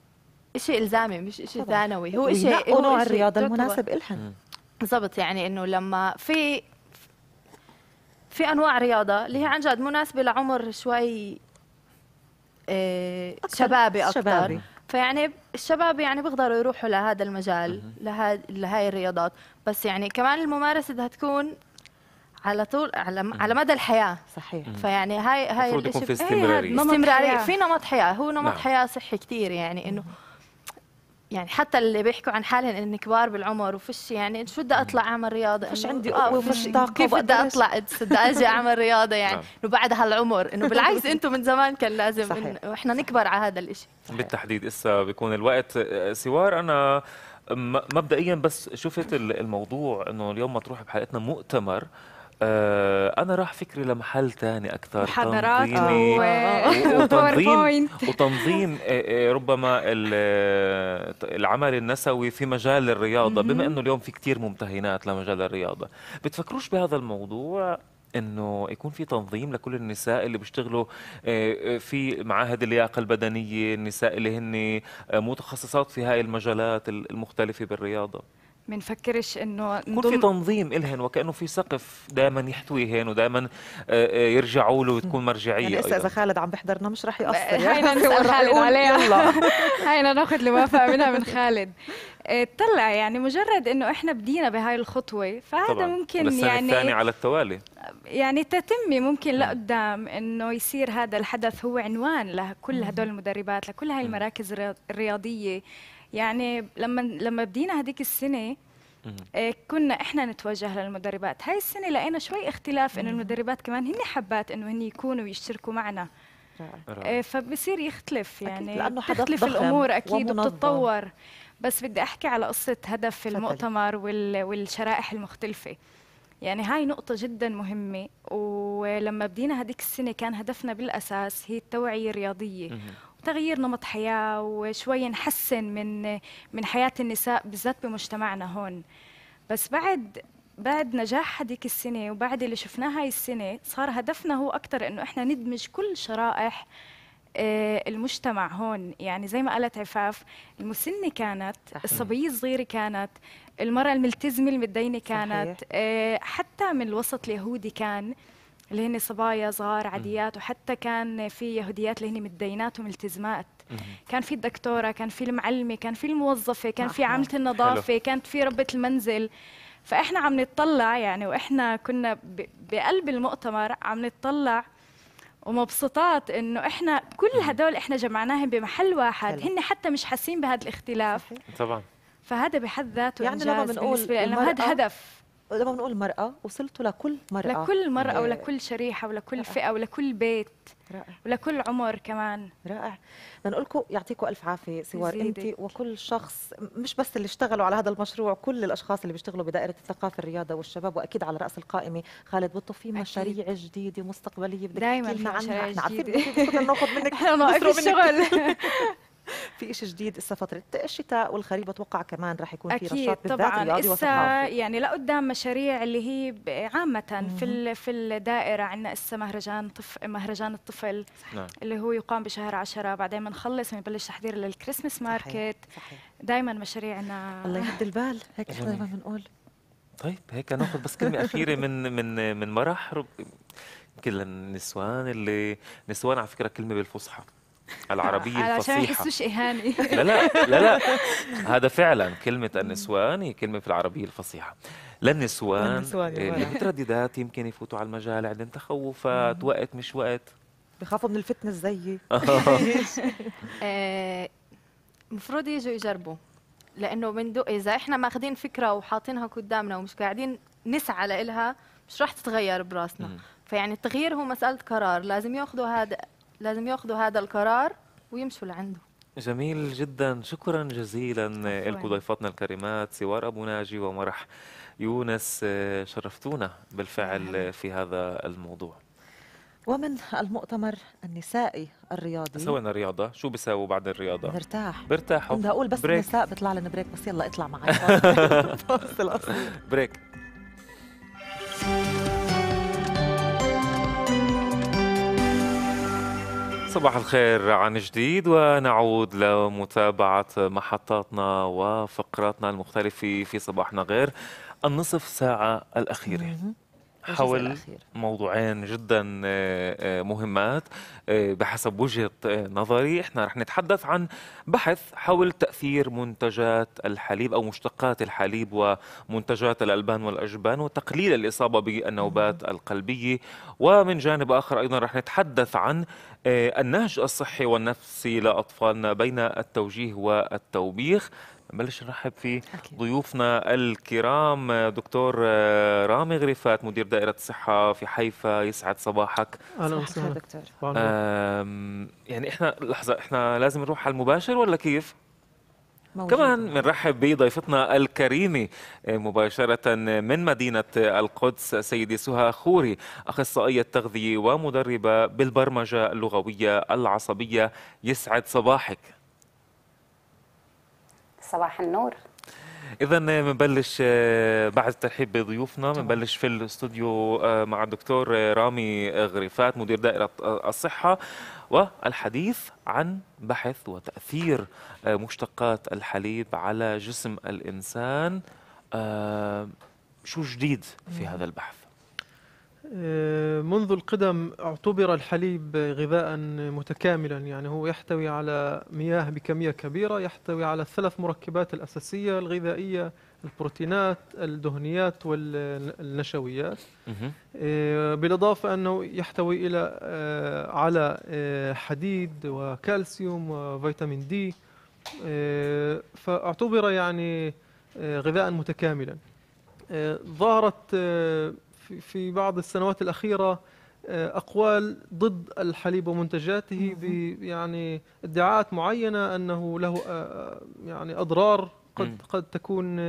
Speaker 11: شيء الزامي مش شيء ثانوي هو شيء هو نوع الرياضه المناسب لهم بالضبط يعني انه لما في في انواع رياضه اللي هي عن جد مناسبه لعمر شوي إيه أكثر شبابي اكثر شبابي. فيعني الشباب يعني بيقدروا يروحوا لهذا المجال لهي الرياضات بس يعني كمان الممارسه بدها تكون على طول على مم. على مدى الحياه
Speaker 2: صحيح فيعني
Speaker 11: هاي هاي المفروض يكون في استمراريه استمراريه في نمط حياه هو نمط نعم. حياه صحي كثير يعني انه يعني حتى اللي بيحكوا عن حالهم ان كبار بالعمر وفش يعني شو بدي اطلع اعمل رياضه ايش عندي آه وفش طاقه كيف بدي اطلع بدي اجي اعمل رياضه يعني نعم. انه بعد هالعمر انه بالعكس انتم من زمان كان لازم صحيح. واحنا نكبر على هذا الشيء
Speaker 1: بالتحديد اسا بيكون الوقت آه، سوار انا مبدئيا بس شفت الموضوع انه اليوم ما تروح بحلقتنا مؤتمر آه، انا راح فكري لمحل تاني اكثر محاضرات آه. و... وتنظيم وتنظيم آه، ربما العمل النسوي في مجال الرياضه بما انه اليوم في كثير ممتهنات لمجال الرياضه بتفكروش بهذا الموضوع انه يكون في تنظيم لكل النساء اللي بيشتغلوا في معاهد اللياقه البدنيه النساء اللي هن متخصصات في هاي المجالات المختلفه بالرياضه
Speaker 12: منفكرش انه يكون في
Speaker 1: تنظيم إلهن وكانه في سقف دائما يحتويهن ودائما آه، آه، يرجعوا له وتكون مرجعيه يعني اذا
Speaker 12: خالد عم بيحضرنا مش رح يقصر هينا نسال خالد عليها هينا ناخذ الموافقه منها من خالد آه، طلع يعني مجرد انه احنا بدينا بهاي الخطوه فهذا ممكن بس يعني الثاني على التوالي يعني تتمي ممكن نعم. لقدام انه يصير هذا الحدث هو عنوان لكل نعم. هدول المدربات لكل هاي نعم. المراكز الرياضيه يعني لما لما بدينا هذيك السنه آه، كنا احنا نتوجه للمدربات هاي السنه لقينا شوي اختلاف انه المدربات كمان هن حبات انه هن يكونوا ويشتركوا معنا آه، فبصير يختلف يعني تختلف الامور اكيد وبتتطور بس بدي احكي على قصه هدف المؤتمر والشرائح المختلفه يعني هاي نقطة جدا مهمة ولما بدينا هذيك السنة كان هدفنا بالأساس هي التوعية الرياضية تغيير نمط حياه وشوي نحسن من من حياه النساء بالذات بمجتمعنا هون بس بعد بعد نجاح هذيك السنه وبعد اللي شفناه هاي السنه صار هدفنا هو اكثر انه احنا ندمج كل شرائح آه، المجتمع هون يعني زي ما قالت عفاف المسنه كانت صحيح. الصبيه الصغيره كانت المراه الملتزمه المتدينه كانت صحيح. آه، حتى من الوسط اليهودي كان اللي هن صبايا صغار عاديات وحتى كان في يهوديات اللي هن متدينات وملتزمات كان في الدكتوره كان في المعلمه كان في الموظفه كان آه، في عامله النظافه كانت في ربه المنزل فاحنا عم نتطلع يعني واحنا كنا بقلب المؤتمر عم نتطلع ومبسوطات انه احنا كل هدول احنا جمعناهم بمحل واحد هن حتى مش حاسين بهذا الاختلاف طبعا فهذا بحد ذاته يعني لما بنقول هذا هدف لما ما بنقول مرأة وصلتوا لكل مرأة لكل مرأة إيه. ولكل شريحة ولكل رائع. فئة ولكل بيت رائع. ولكل عمر كمان رائع
Speaker 2: بدنا نقول لكم يعطيكم ألف عافية سوار أنت وكل شخص مش بس اللي اشتغلوا على هذا المشروع كل الأشخاص اللي بيشتغلوا بدائرة الثقافة الرياضة والشباب وأكيد على رأس القائمة خالد بطو في مشاريع جديدة مستقبلية بدك تحكي لنا عنها دائما احنا بدنا ناخذ
Speaker 1: منك ناقص الشغل
Speaker 2: في شيء جديد هسه فتره الشتاء والخريف بتوقع كمان رح يكون في نشاط بالذات طبعا لسه
Speaker 12: يعني لقدام مشاريع اللي هي عامه في في الدائره عندنا هسه مهرجان طف مهرجان الطفل صحيح. نعم. اللي هو يقام بشهر 10 بعدين بنخلص بنبلش تحضير للكريسماس ماركت دائما مشاريعنا الله يهد البال هيك احنا دائما بنقول
Speaker 1: طيب هيك ناخذ بس كلمه اخيره من من من مرح يمكن للنسوان اللي نسوان على فكره كلمه بالفصحى العربية الفصيحة علشان ما يحسوش
Speaker 12: إهانة لا لا لا لا هذا
Speaker 1: فعلا كلمة النسوان هي كلمة في العربية الفصيحة للنسوان آه، المترددات يمكن يفوتوا على المجال عندهم تخوفات وقت مش وقت
Speaker 2: بخافوا من الفتنة زيي
Speaker 11: المفروض آه، يجوا يجربوا لانه من دو اذا احنا ماخذين فكره وحاطينها قدامنا ومش قاعدين نسعى لإلها مش راح تتغير براسنا فيعني التغيير هو مساله قرار لازم ياخذوا هذا لازم ياخذوا هذا القرار ويمشوا لعنده
Speaker 1: جميل جدا شكرا جزيلا لكم ضيفاتنا الكريمات سوار ابو ناجي ومرح يونس شرفتونا بالفعل في هذا الموضوع
Speaker 2: ومن المؤتمر النسائي الرياضي سوينا
Speaker 1: رياضة شو بيساووا بعد الرياضة نرتاح برتاحوا بدي أقول بس بريك.
Speaker 2: النساء بيطلع لنا بريك بس يلا اطلع معي
Speaker 1: بريك صباح الخير عن جديد ونعود لمتابعة محطاتنا وفقراتنا المختلفة في صباحنا غير النصف ساعة الأخيرة حول موضوعين جدا آه، آه، مهمات آه، بحسب وجهة نظري احنا رح نتحدث عن بحث حول تأثير منتجات الحليب أو مشتقات الحليب ومنتجات الألبان والأجبان وتقليل الإصابة بالنوبات القلبية ومن جانب آخر أيضا رح نتحدث عن النهج الصحي والنفسي لأطفالنا بين التوجيه والتوبيخ نبلش نرحب في أكيد. ضيوفنا الكرام دكتور رامي غريفات مدير دائرة الصحة في حيفا يسعد صباحك أهلا وسهلا دكتور يعني إحنا لحظة إحنا لازم نروح على المباشر ولا كيف؟ موجود. كمان بنرحب بضيفتنا الكريمة آه، مباشرة من مدينة القدس سيدي سهى خوري أخصائية تغذية ومدربة بالبرمجة اللغوية العصبية يسعد صباحك
Speaker 13: صباح النور
Speaker 1: اذا بنبلش آه، بعد الترحيب بضيوفنا بنبلش في الاستوديو آه، مع الدكتور آه، رامي غريفات مدير دائره الصحه والحديث عن بحث وتاثير مشتقات الحليب على جسم الانسان شو جديد في هذا البحث
Speaker 6: آه، منذ القدم اعتبر الحليب غذاء متكاملا يعني هو يحتوي على مياه بكمية كبيرة يحتوي على الثلاث مركبات الأساسية الغذائية البروتينات الدهنيات والنشويات آه، بالإضافة أنه يحتوي إلى آه، على حديد وكالسيوم وفيتامين دي فاعتبر يعني غذاء متكاملا ظهرت في بعض السنوات الأخيرة آه، أقوال ضد الحليب ومنتجاته يعني ادعاءات معينة أنه له آه، آه، يعني أضرار قد قد تكون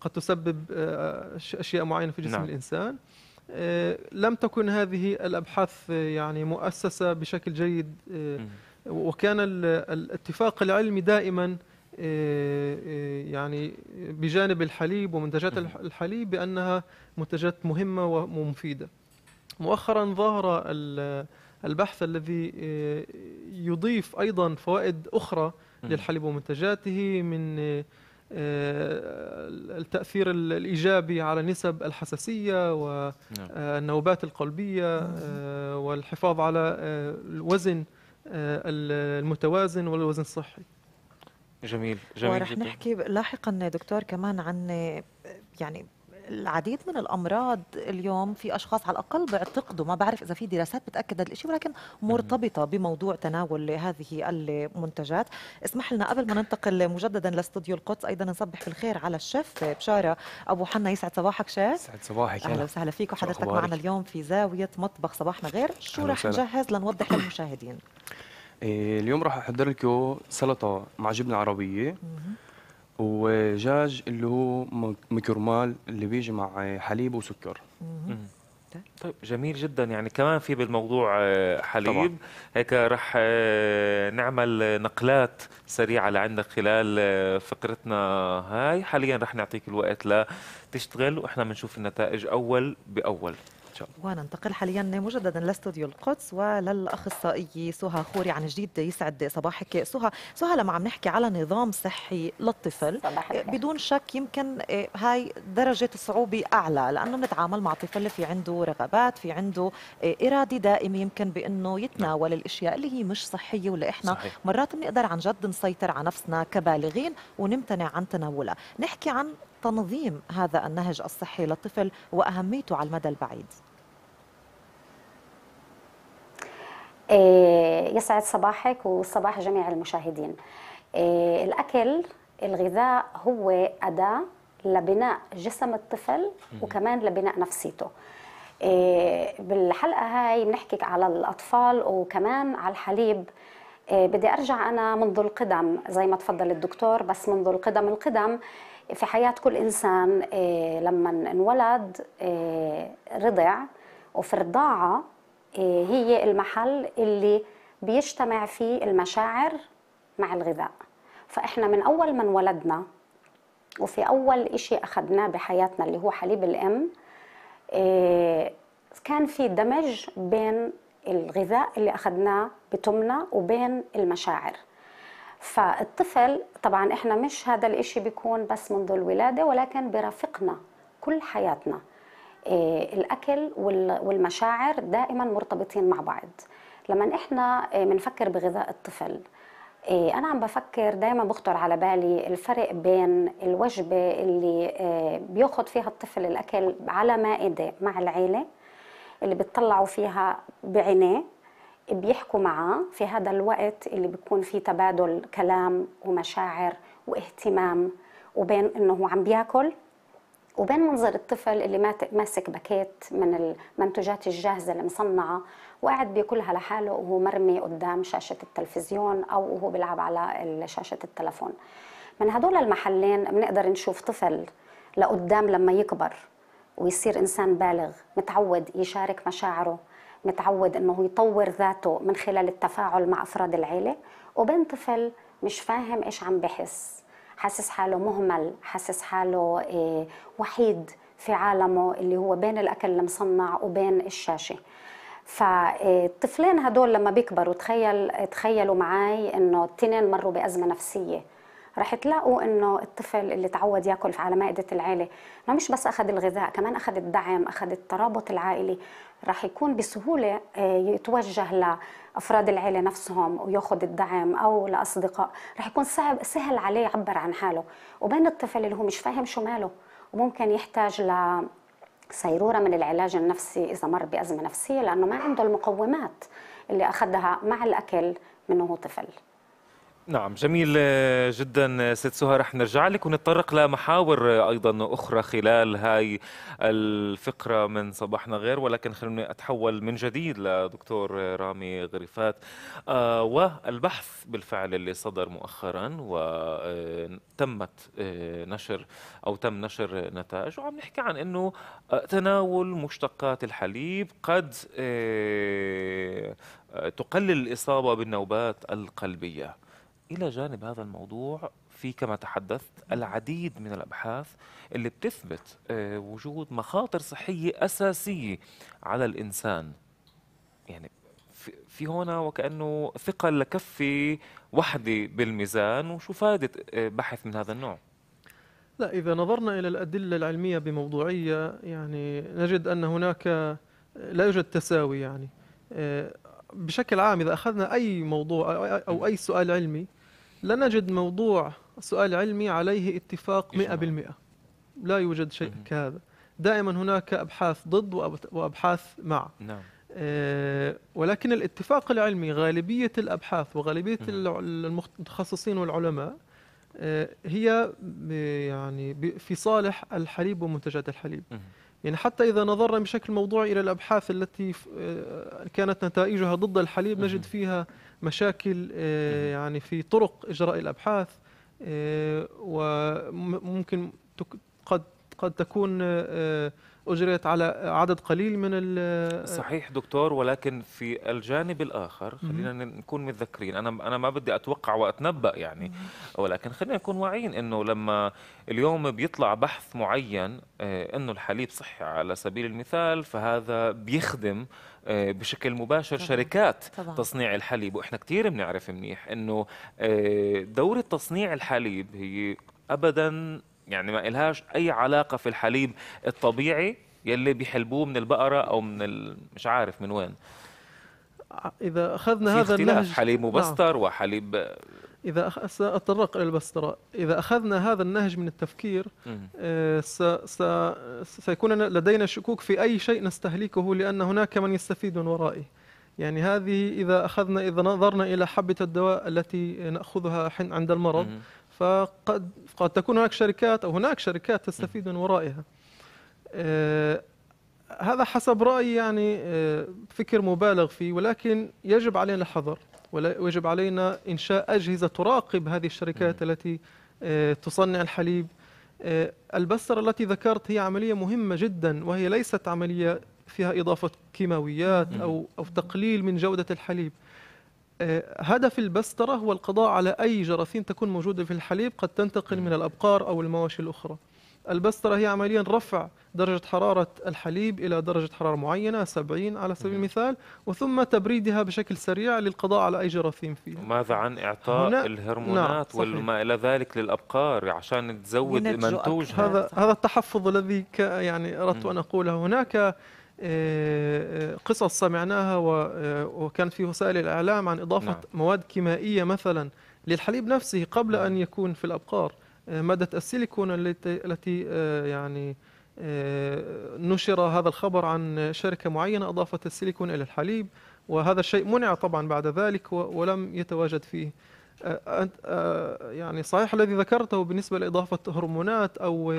Speaker 6: قد تسبب أشياء معينة في جسم نعم. الإنسان لم تكن هذه الأبحاث يعني مؤسسة بشكل جيد وكان الاتفاق العلمي دائما آه، آه، يعني بجانب الحليب ومنتجات الحليب بأنها منتجات مهمة ومفيدة مؤخرا ظهر البحث الذي آه، يضيف أيضا فوائد أخرى للحليب ومنتجاته من التأثير الإيجابي على نسب الحساسية والنوبات نعم. القلبية والحفاظ على الوزن المتوازن والوزن الصحي
Speaker 1: جميل جميل
Speaker 2: ورح جدا. نحكي لاحقا دكتور كمان عن يعني العديد من الامراض اليوم في اشخاص على الاقل بيعتقدوا ما بعرف اذا في دراسات بتاكد هذا الشيء ولكن مرتبطه بموضوع تناول هذه المنتجات اسمح لنا قبل ما ننتقل مجددا لاستوديو القدس ايضا نصبح بالخير على الشيف بشاره ابو حنا يسعد صباحك شيف
Speaker 14: يسعد صباحك اهلا
Speaker 2: وسهلا فيك وحضرتك معنا اليوم في زاويه مطبخ صباحنا غير شو رح نجهز لنوضح للمشاهدين
Speaker 14: إيه، اليوم راح احضر لكم سلطه مع جبنه عربيه ودجاج اللي هو مكرمال اللي بيجي مع حليب وسكر
Speaker 1: طيب. طيب جميل جدا يعني كمان في بالموضوع آه، حليب طبعا. هيك رح آه، نعمل نقلات سريعه لعندك خلال آه، فقرتنا هاي حاليا رح نعطيك الوقت لتشتغل واحنا بنشوف النتائج اول باول ان شاء
Speaker 2: الله وننتقل حاليا مجددا لاستوديو القدس وللاخصائي سهى خوري عن جديد يسعد صباحك سهى سهى لما عم نحكي على نظام صحي للطفل بدون شك يمكن آه، هاي درجه صعوبه اعلى لانه بنتعامل مع طفل في عنده رغبات في عنده آه، اراده دائمه يمكن بانه يتناول نعم. الاشياء اللي هي مش صحيه ولا احنا صحيح. مرات بنقدر عن جد نسيطر على نفسنا كبالغين ونمتنع عن تناولها نحكي عن تنظيم هذا النهج الصحي للطفل وأهميته على المدى
Speaker 13: البعيد إيه، يسعد صباحك وصباح جميع المشاهدين إيه، الأكل الغذاء هو أداة لبناء جسم الطفل وكمان لبناء نفسيته إيه، بالحلقة هاي بنحكي على الأطفال وكمان على الحليب بدي أرجع أنا منذ القدم زي ما تفضل الدكتور بس منذ القدم القدم في حياة كل إنسان آه، لما انولد آه، رضع وفي الرضاعة آه، هي المحل اللي بيجتمع فيه المشاعر مع الغذاء فإحنا من أول ما انولدنا وفي أول إشي أخذناه بحياتنا اللي هو حليب الأم كان في دمج بين الغذاء اللي أخذناه بتمنا وبين المشاعر فالطفل طبعا احنا مش هذا الاشي بيكون بس منذ الولاده ولكن برافقنا كل حياتنا إيه، الاكل والمشاعر دائما مرتبطين مع بعض لما احنا بنفكر إيه، بغذاء الطفل إيه، انا عم بفكر دائما بخطر على بالي الفرق بين الوجبه اللي بياخذ فيها الطفل الاكل على مائده مع العيله اللي بتطلعوا فيها بعينيه بيحكوا معاه في هذا الوقت اللي بيكون فيه تبادل كلام ومشاعر واهتمام وبين انه هو عم بياكل وبين منظر الطفل اللي ماسك باكيت من المنتوجات الجاهزة المصنعة وقاعد بياكلها لحاله وهو مرمي قدام شاشة التلفزيون أو وهو بيلعب على شاشة التلفون من هدول المحلين بنقدر نشوف طفل لقدام لما يكبر ويصير إنسان بالغ متعود يشارك مشاعره متعود انه يطور ذاته من خلال التفاعل مع افراد العيله وبين طفل مش فاهم ايش عم بحس حاسس حاله مهمل حاسس حاله آه، وحيد في عالمه اللي هو بين الاكل المصنع وبين الشاشه فالطفلين هدول لما بيكبروا تخيل تخيلوا معي انه التنين مروا بازمه نفسيه رح تلاقوا انه الطفل اللي تعود ياكل على مائده العيله انه مش بس اخذ الغذاء كمان اخذ الدعم اخذ الترابط العائلي راح يكون بسهوله آه، يتوجه لافراد العيله نفسهم وياخذ الدعم او لاصدقاء راح يكون صعب سهل عليه يعبر عن حاله وبين الطفل اللي هو مش فاهم شو ماله وممكن يحتاج ل سيروره من العلاج النفسي اذا مر بازمه نفسيه لانه ما عنده المقومات اللي اخذها مع الاكل من هو طفل
Speaker 1: نعم جميل آه، جدا آه، ست سهى رح نرجع لك ونتطرق لمحاور آه، ايضا اخرى خلال هاي الفقره من صباحنا غير ولكن خلوني اتحول من جديد لدكتور رامي غريفات والبحث بالفعل اللي صدر مؤخرا وتمت نشر او تم نشر نتائج وعم نحكي عن انه تناول مشتقات الحليب قد تقلل الاصابه بالنوبات القلبيه إلى جانب هذا الموضوع في كما تحدثت العديد من الأبحاث اللي بتثبت آه، وجود مخاطر صحية أساسية على الإنسان يعني في هنا وكأنه ثقل لكفة وحدة بالميزان وشو فائدة آه، بحث من هذا النوع؟
Speaker 6: لا إذا نظرنا إلى الأدلة العلمية بموضوعية يعني نجد أن هناك آه، لا يوجد تساوي يعني بشكل عام إذا أخذنا أي موضوع أو أي سؤال علمي لا نجد موضوع سؤال علمي عليه اتفاق 100% لا يوجد شيء كهذا دائما هناك أبحاث ضد وأبحاث مع نعم. آه، ولكن الاتفاق العلمي غالبية الأبحاث وغالبية المتخصصين والعلماء آه، هي يعني في صالح الحليب ومنتجات الحليب يعني حتى إذا نظرنا بشكل موضوعي إلى الأبحاث التي آه، كانت نتائجها ضد الحليب نجد فيها مشاكل آه، يعني في طرق إجراء الأبحاث آه، وممكن قد قد تكون آه، آه، اجريت على عدد قليل من آه، صحيح
Speaker 1: دكتور ولكن في الجانب الاخر خلينا نكون متذكرين انا انا ما بدي اتوقع واتنبا يعني ولكن خلينا نكون واعيين انه لما اليوم بيطلع بحث معين انه الحليب صحي على سبيل المثال فهذا بيخدم بشكل مباشر طبعا. شركات طبعا. تصنيع الحليب واحنا كثير بنعرف منيح انه دورة تصنيع الحليب هي ابدا يعني ما إلهاش أي علاقة في الحليب الطبيعي يلي بيحلبوه من البقرة أو من ال... مش عارف من وين
Speaker 6: آه، إذا أخذنا هذا النهج حليب مبستر
Speaker 1: نعم. وحليب
Speaker 6: إذا سأتطرق إلى البسترة إذا أخذنا هذا النهج من التفكير آه، س... س... سيكون لدينا شكوك في أي شيء نستهلكه لأن هناك من يستفيد من ورائه يعني هذه إذا أخذنا إذا نظرنا إلى حبة الدواء التي نأخذها عند المرض فقد قد تكون هناك شركات أو هناك شركات تستفيد من ورائها آه، هذا حسب رأيي يعني آه، فكر مبالغ فيه ولكن يجب علينا الحذر ويجب علينا إنشاء أجهزة تراقب هذه الشركات التي آه، تصنع الحليب البسترة التي ذكرت هي عملية مهمة جدا وهي ليست عملية فيها إضافة كيماويات أو أو تقليل من جودة الحليب آه، هدف البسترة هو القضاء على أي جراثيم تكون موجودة في الحليب قد تنتقل من الأبقار أو المواشي الأخرى البسترة هي عمليا رفع درجة حرارة الحليب إلى درجة حرارة معينة 70 على سبيل المثال وثم تبريدها بشكل سريع للقضاء على أي جراثيم
Speaker 1: فيها ماذا عن إعطاء الهرمونات نعم وما إلى ذلك للأبقار عشان تزود منتوجها
Speaker 6: هذا هذا التحفظ الذي يعني أردت أن أقوله هناك آه، آه، قصص سمعناها آه، وكانت في وسائل الإعلام عن إضافة نعم. مواد كيميائية مثلا للحليب نفسه قبل أن نعم. يكون في الأبقار مادة السيليكون التي يعني نشر هذا الخبر عن شركة معينة أضافت السيليكون إلى الحليب وهذا الشيء منع طبعا بعد ذلك ولم يتواجد فيه يعني صحيح الذي ذكرته بالنسبة لإضافة هرمونات أو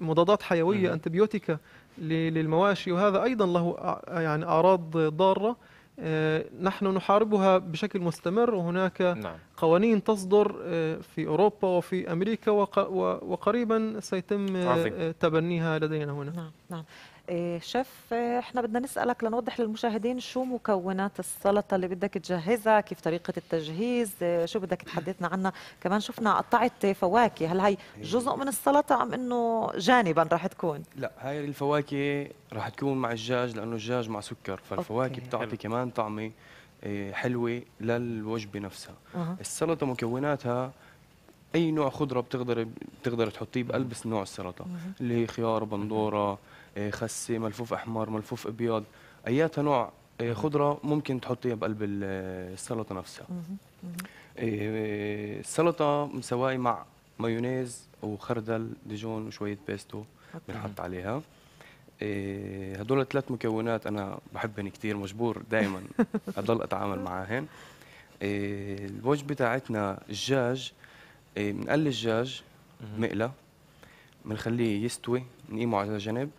Speaker 6: مضادات حيوية أنتبيوتيكا للمواشي وهذا أيضا له يعني أعراض ضارة آه، نحن نحاربها بشكل مستمر وهناك نعم. قوانين تصدر آه، في أوروبا وفي أمريكا وقريبا سيتم آه، عظيم. تبنيها لدينا هنا نعم.
Speaker 2: نعم. إيه، شيف إيه، احنا بدنا نسالك لنوضح للمشاهدين شو مكونات السلطه اللي بدك تجهزها كيف طريقه التجهيز إيه، شو بدك تحدثنا عنها كمان شفنا قطعت فواكه هل هي جزء من السلطه ام انه جانبا راح تكون
Speaker 14: لا هاي الفواكه راح تكون مع الدجاج لانه الدجاج مع سكر فالفواكه بتعطي كمان طعمه حلوه للوجبه نفسها أه. السلطه مكوناتها اي نوع خضره بتقدر بتقدر تحطيه بقلب نوع السلطه اللي هي خيار بندوره إيه، خسة ملفوف احمر ملفوف ابيض اياتها نوع إيه، خضره ممكن تحطيها بقلب السلطه نفسها إيه، السلطه مسواي مع مايونيز وخردل ديجون وشويه بيستو بنحط عليها هدول ثلاث مكونات انا بحبهم كثير مجبور دائما اضل اتعامل معاهن الوجبه بتاعتنا الجاج بنقلي الجاج مقلى بنخليه يستوي بنقيمه على جنب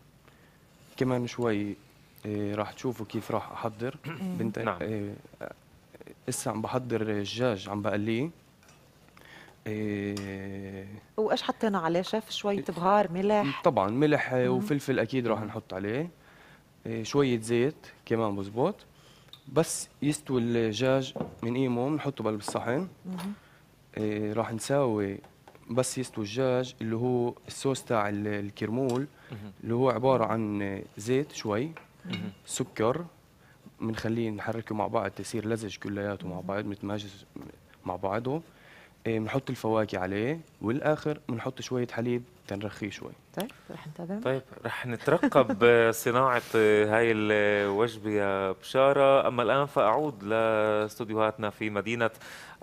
Speaker 14: كمان شوي آه، راح تشوفوا كيف راح احضر بنت نعم. هسه آه، عم بحضر الدجاج عم بقليه إيه
Speaker 2: وايش حطينا عليه شيف شوية بهار ملح
Speaker 14: طبعا ملح وفلفل اكيد راح نحط عليه إيه شوية زيت كمان بزبط بس يستوي الدجاج من قيمه بنحطه بالصحن إيه راح نساوي بس يستوي الدجاج اللي هو الصوص تاع الكرمول اللي هو عباره عن زيت شوي سكر بنخليه نحركه مع بعض تصير لزج كلياته مع بعض متماجز مع بعضه إيه، بنحط الفواكه عليه والاخر بنحط شويه حليب تنرخيه شوي طيب
Speaker 1: رح نتابع طيب رح نترقب صناعه هاي الوجبه يا بشاره اما الان فاعود لاستديوهاتنا في مدينه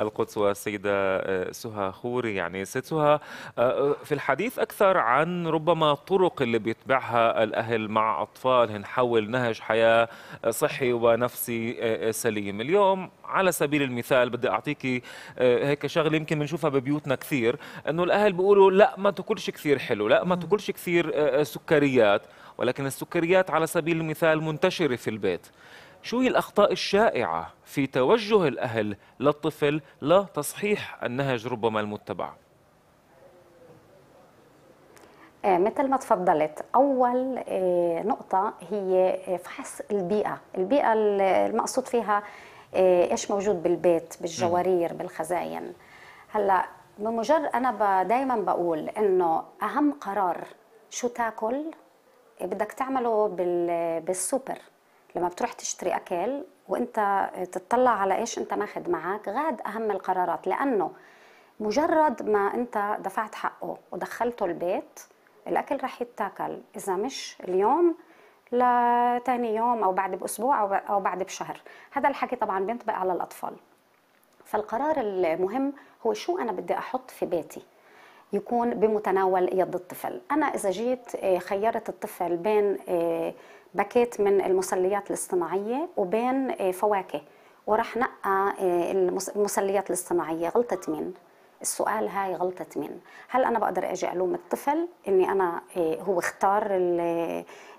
Speaker 1: القدس والسيدة آه، سهى خوري يعني ست سهى آه، آه، في الحديث أكثر عن ربما الطرق اللي بيتبعها الأهل مع أطفال حول نهج حياة صحي ونفسي سليم اليوم على سبيل المثال بدي أعطيكي هيك شغلة يمكن بنشوفها ببيوتنا كثير أنه الأهل بيقولوا لا ما تاكلش كثير حلو لا ما تاكلش كثير سكريات ولكن السكريات على سبيل المثال منتشرة في البيت شو هي الأخطاء الشائعة في توجه الأهل للطفل لتصحيح النهج ربما المتبع؟
Speaker 13: آه، مثل ما تفضلت أول آه، نقطة هي آه، فحص البيئة البيئة المقصود فيها إيش موجود بالبيت بالجوارير بالخزاين هلأ بمجرد أنا دايما بقول إنه أهم قرار شو تاكل بدك تعمله بالسوبر لما بتروح تشتري اكل وانت تطلع على ايش انت ماخذ معك غاد اهم القرارات لانه مجرد ما انت دفعت حقه ودخلته البيت الاكل رح يتاكل اذا مش اليوم لتاني يوم او بعد باسبوع او بعد بشهر هذا الحكي طبعا بينطبق على الاطفال فالقرار المهم هو شو انا بدي احط في بيتي يكون بمتناول يد الطفل انا اذا جيت آه، خيرت الطفل بين آه، باكيت من المسليات الاصطناعيه وبين آه، فواكه وراح نقى آه، المسليات الاصطناعيه غلطه مين السؤال هاي غلطة مين هل انا بقدر اجي الوم الطفل اني انا آه، هو اختار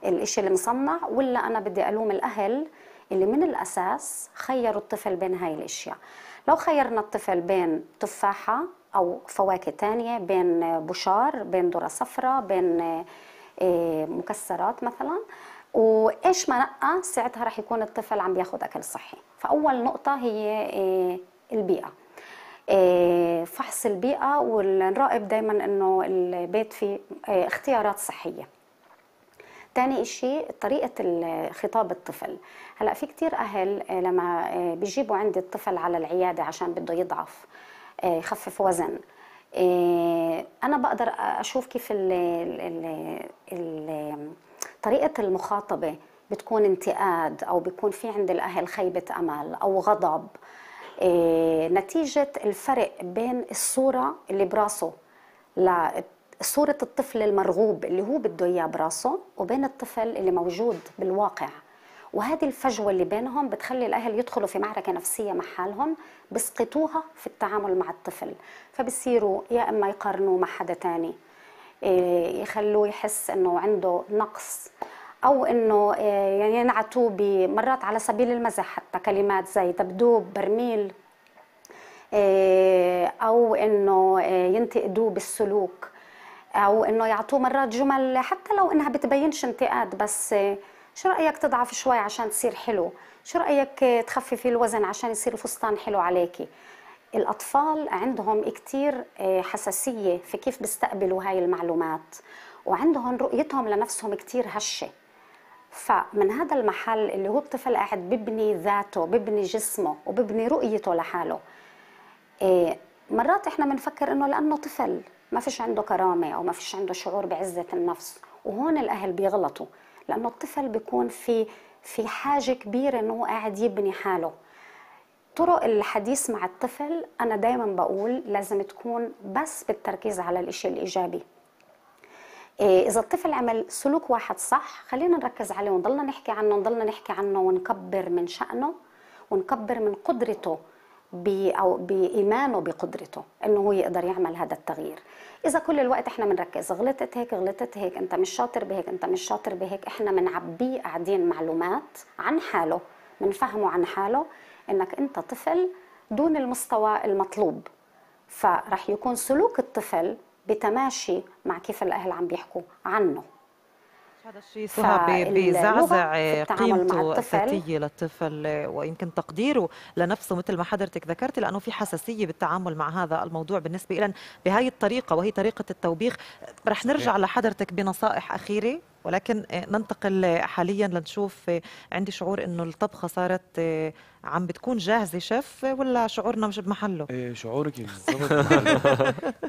Speaker 13: الاشي المصنع ولا انا بدي الوم الاهل اللي من الاساس خيروا الطفل بين هاي الاشياء لو خيرنا الطفل بين تفاحه او فواكه تانية بين بشار بين ذره صفراء بين مكسرات مثلا وايش ما نقى ساعتها رح يكون الطفل عم بياخذ اكل صحي فاول نقطه هي آه، البيئه آه، فحص البيئه ونراقب دائما انه البيت فيه آه، اختيارات صحيه ثاني شيء طريقة خطاب الطفل هلأ في كثير أهل لما بيجيبوا عندي الطفل على العيادة عشان بده يضعف يخفف وزن أنا بقدر أشوف كيف ال ال ال طريقه المخاطبه بتكون انتقاد او بيكون في عند الاهل خيبه امل او غضب آه، نتيجه الفرق بين الصوره اللي براسه صورة الطفل المرغوب اللي هو بده اياه براسه وبين الطفل اللي موجود بالواقع وهذه الفجوة اللي بينهم بتخلي الأهل يدخلوا في معركة نفسية مع حالهم بسقطوها في التعامل مع الطفل فبصيروا يا إما يقارنوا مع حدا تاني إيه، يخلوه يحس انه عنده نقص او انه إيه، يعني ينعتوه مرات على سبيل المزح حتى كلمات زي دبدوب برميل إيه، او انه ينتقدوه بالسلوك او انه يعطوه مرات جمل حتى لو انها بتبينش انتقاد بس شو رايك تضعف شوي عشان تصير حلو شو رايك تخففي الوزن عشان يصير الفستان حلو عليكي الأطفال عندهم كتير آه، حساسية في كيف بيستقبلوا هاي المعلومات وعندهم رؤيتهم لنفسهم كتير هشة فمن هذا المحل اللي هو الطفل قاعد ببني ذاته ببني جسمه وببني رؤيته لحاله آه، مرات احنا بنفكر انه لانه طفل ما فيش عنده كرامة او ما فيش عنده شعور بعزة النفس وهون الاهل بيغلطوا لانه الطفل بيكون في في حاجة كبيرة انه قاعد يبني حاله طرق الحديث مع الطفل أنا دايما بقول لازم تكون بس بالتركيز على الإشي الإيجابي إيه، إذا الطفل عمل سلوك واحد صح خلينا نركز عليه ونضلنا نحكي عنه ونضلنا نحكي عنه ونكبر من شأنه ونكبر من قدرته بي أو بإيمانه بقدرته إنه هو يقدر يعمل هذا التغيير إذا كل الوقت إحنا بنركز غلطت هيك غلطت هيك أنت مش شاطر بهيك أنت مش شاطر بهيك إحنا بنعبيه قاعدين معلومات عن حاله بنفهمه عن حاله انك انت طفل دون المستوى المطلوب فرح يكون سلوك الطفل بتماشي مع كيف الاهل عم بيحكوا عنه هذا الشيء صعب بيزعزع قيمته الذاتية
Speaker 2: للطفل ويمكن تقديره لنفسه مثل ما حضرتك ذكرتي لأنه في حساسية بالتعامل مع هذا الموضوع بالنسبة لنا بهاي الطريقة وهي طريقة التوبيخ رح نرجع إيه. لحضرتك بنصائح أخيرة ولكن آه، ننتقل آه، حاليا لنشوف آه، عندي شعور انه الطبخه صارت عم بتكون جاهزه شيف ولا شعورنا مش بمحله؟ إيه شعورك بالضبط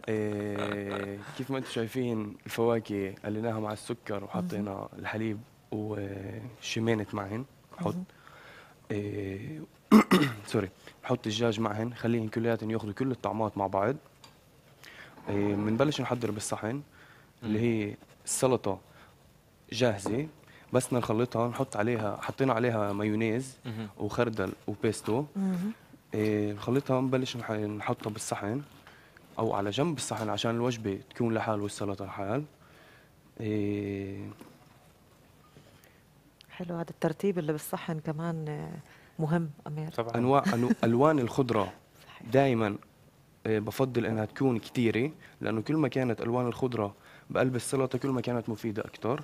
Speaker 14: إيه كيف ما انتم شايفين الفواكه قليناها مع السكر وحطينا الحليب وشمينت معهن نحط إيه سوري نحط الدجاج معهن خليهن كلياتهم ياخذوا كل الطعمات مع بعض بنبلش إيه نحضر بالصحن اللي هي السلطه جاهزه بس نخلطها نحط عليها حطينا عليها مايونيز وخردل وبيستو إيه، نخلطها إيه نبلش نحطها بالصحن او على جنب الصحن عشان الوجبه تكون لحال والسلطه لحال إيه حلو هذا
Speaker 2: الترتيب اللي بالصحن كمان مهم امير طبعا انواع
Speaker 14: الوان الخضره دائما إيه، بفضل انها تكون كثيره لانه كل ما كانت الوان الخضره بقلب السلطه كل ما كانت مفيده اكثر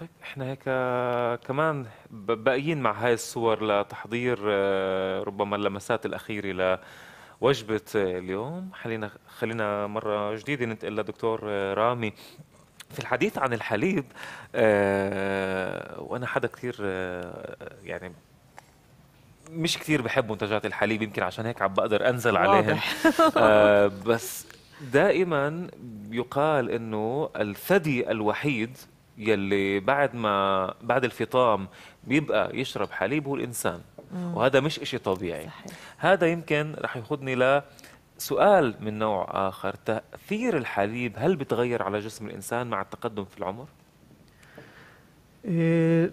Speaker 1: طيب احنا هيك آه، كمان باقيين مع هاي الصور لتحضير آه، ربما اللمسات الاخيره لوجبه آه، اليوم خلينا خلينا مره جديده ننتقل لدكتور رامي في الحديث عن الحليب وانا حدا كثير يعني مش كثير بحب منتجات الحليب يمكن عشان هيك عم بقدر انزل عليهم بس دائما يقال انه الثدي الوحيد يلي بعد ما بعد الفطام بيبقى يشرب حليب هو الانسان وهذا مش شيء طبيعي صحيح. هذا يمكن رح ياخذني لسؤال من نوع اخر تاثير الحليب هل بتغير على جسم الانسان مع التقدم في العمر
Speaker 6: إيه،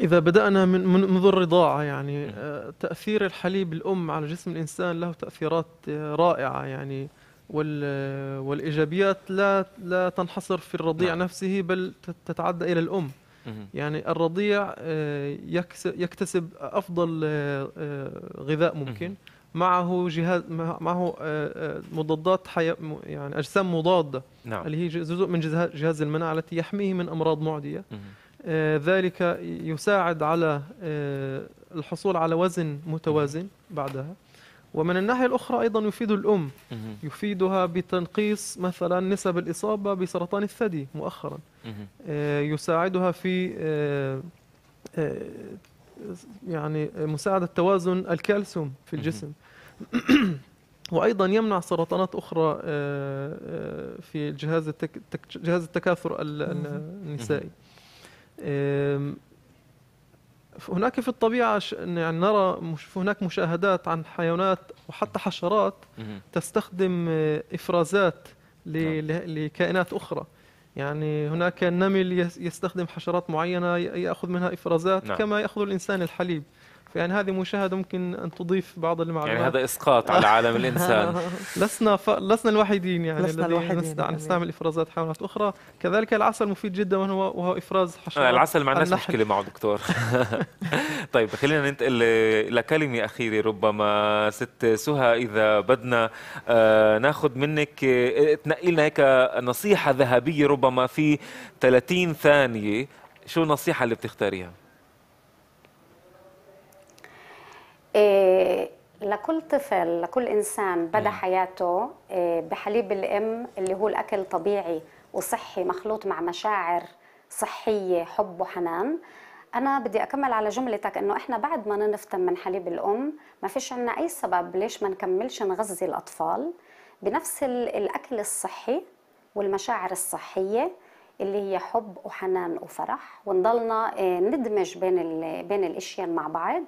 Speaker 6: إذا بدأنا من منذ الرضاعة يعني آه، تأثير الحليب الأم على جسم الإنسان له تأثيرات آه، رائعة يعني والإيجابيات لا لا تنحصر في الرضيع نعم. نفسه بل تتعدى إلى الأم يعني الرضيع آه، يكتسب أفضل آه، آه، غذاء ممكن معه جهاز معه مضادات حي... يعني اجسام مضاده نعم. اللي هي جزء من جهاز المناعه التي يحميه من امراض معديه ذلك يساعد على الحصول على وزن متوازن بعدها ومن الناحية الأخرى أيضا يفيد الأم يفيدها بتنقيص مثلا نسب الإصابة بسرطان الثدي مؤخرا آه، يساعدها في آه، آه، يعني مساعدة توازن الكالسيوم في الجسم وأيضا يمنع سرطانات أخرى في جهاز التكاثر النسائي هناك في الطبيعة يعني نرى هناك مشاهدات عن حيوانات وحتى حشرات تستخدم آه، إفرازات نعم. لكائنات أخرى يعني هناك النمل يستخدم حشرات معينة يأخذ منها إفرازات نعم. كما يأخذ الإنسان الحليب يعني هذه مشاهده ممكن ان تضيف بعض المعلومات يعني هذا اسقاط على عالم الانسان لسنا ف... لسنا الوحيدين يعني لسنا الوحيدين نستع... يعني نستعمل افرازات حيوانات اخرى كذلك العسل مفيد جدا وهو وهو افراز حشرات العسل ما عندناش مشكله معه
Speaker 1: دكتور طيب خلينا ننتقل لكلمه اخيره ربما ست سهى اذا بدنا آه ناخذ منك آه، تنقي لنا هيك نصيحه ذهبيه ربما في 30 ثانيه شو النصيحه اللي بتختاريها
Speaker 13: إيه، لكل طفل لكل إنسان بدأ نعم. حياته إيه، بحليب الأم اللي هو الأكل طبيعي وصحي مخلوط مع مشاعر صحية حب وحنان أنا بدي أكمل على جملتك إنه إحنا بعد ما ننفتن من حليب الأم ما فيش عندنا أي سبب ليش ما نكملش نغذي الأطفال بنفس الأكل الصحي والمشاعر الصحية اللي هي حب وحنان وفرح ونضلنا إيه، ندمج بين بين الاشياء مع بعض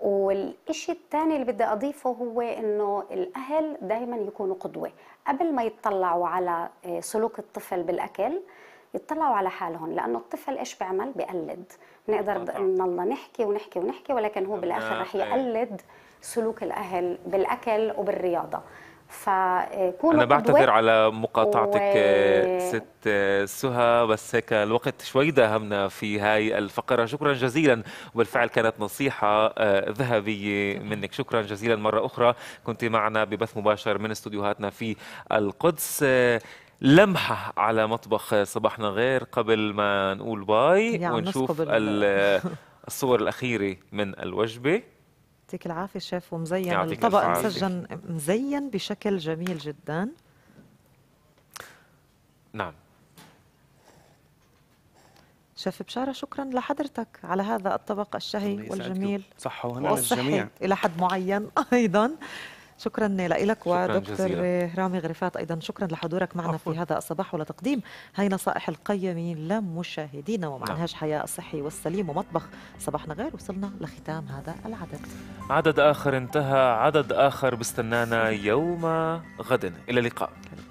Speaker 13: والشيء الثاني اللي بدي اضيفه هو انه الاهل دائما يكونوا قدوه قبل ما يطلعوا على آه، سلوك الطفل بالاكل يطلعوا على حالهم لانه الطفل ايش بيعمل بيقلد بنقدر ان الله نحكي ونحكي ونحكي ولكن هو بالاخر رح يقلد سلوك الاهل بالاكل وبالرياضه فكونوا أنا بعتذر على
Speaker 1: مقاطعتك و... آه، ست آه، سهى بس هيك الوقت شوي داهمنا في هاي الفقرة شكرا جزيلا وبالفعل كانت نصيحة آه، ذهبية منك شكرا جزيلا مرة أخرى كنت معنا ببث مباشر من استوديوهاتنا في القدس لمحة على مطبخ صباحنا غير قبل ما نقول باي ونشوف الصور الأخيرة من الوجبة
Speaker 2: يعطيك العافية شيف ومزين الطبق مسجن مزين بشكل جميل جدا نعم شيف بشارة شكرا لحضرتك على هذا الطبق الشهي والجميل صحة وهنا للجميع إلى حد معين أيضا شكرا لك ودكتور رامي غرفات ايضا شكرا لحضورك معنا أفضل. في هذا الصباح ولتقديم هاي نصائح القيمه لمشاهدينا ومنهج نعم. حياه الصحي والسليم ومطبخ صباحنا غير وصلنا لختام هذا العدد
Speaker 1: عدد اخر انتهى عدد اخر بستنانا يوم غد الى اللقاء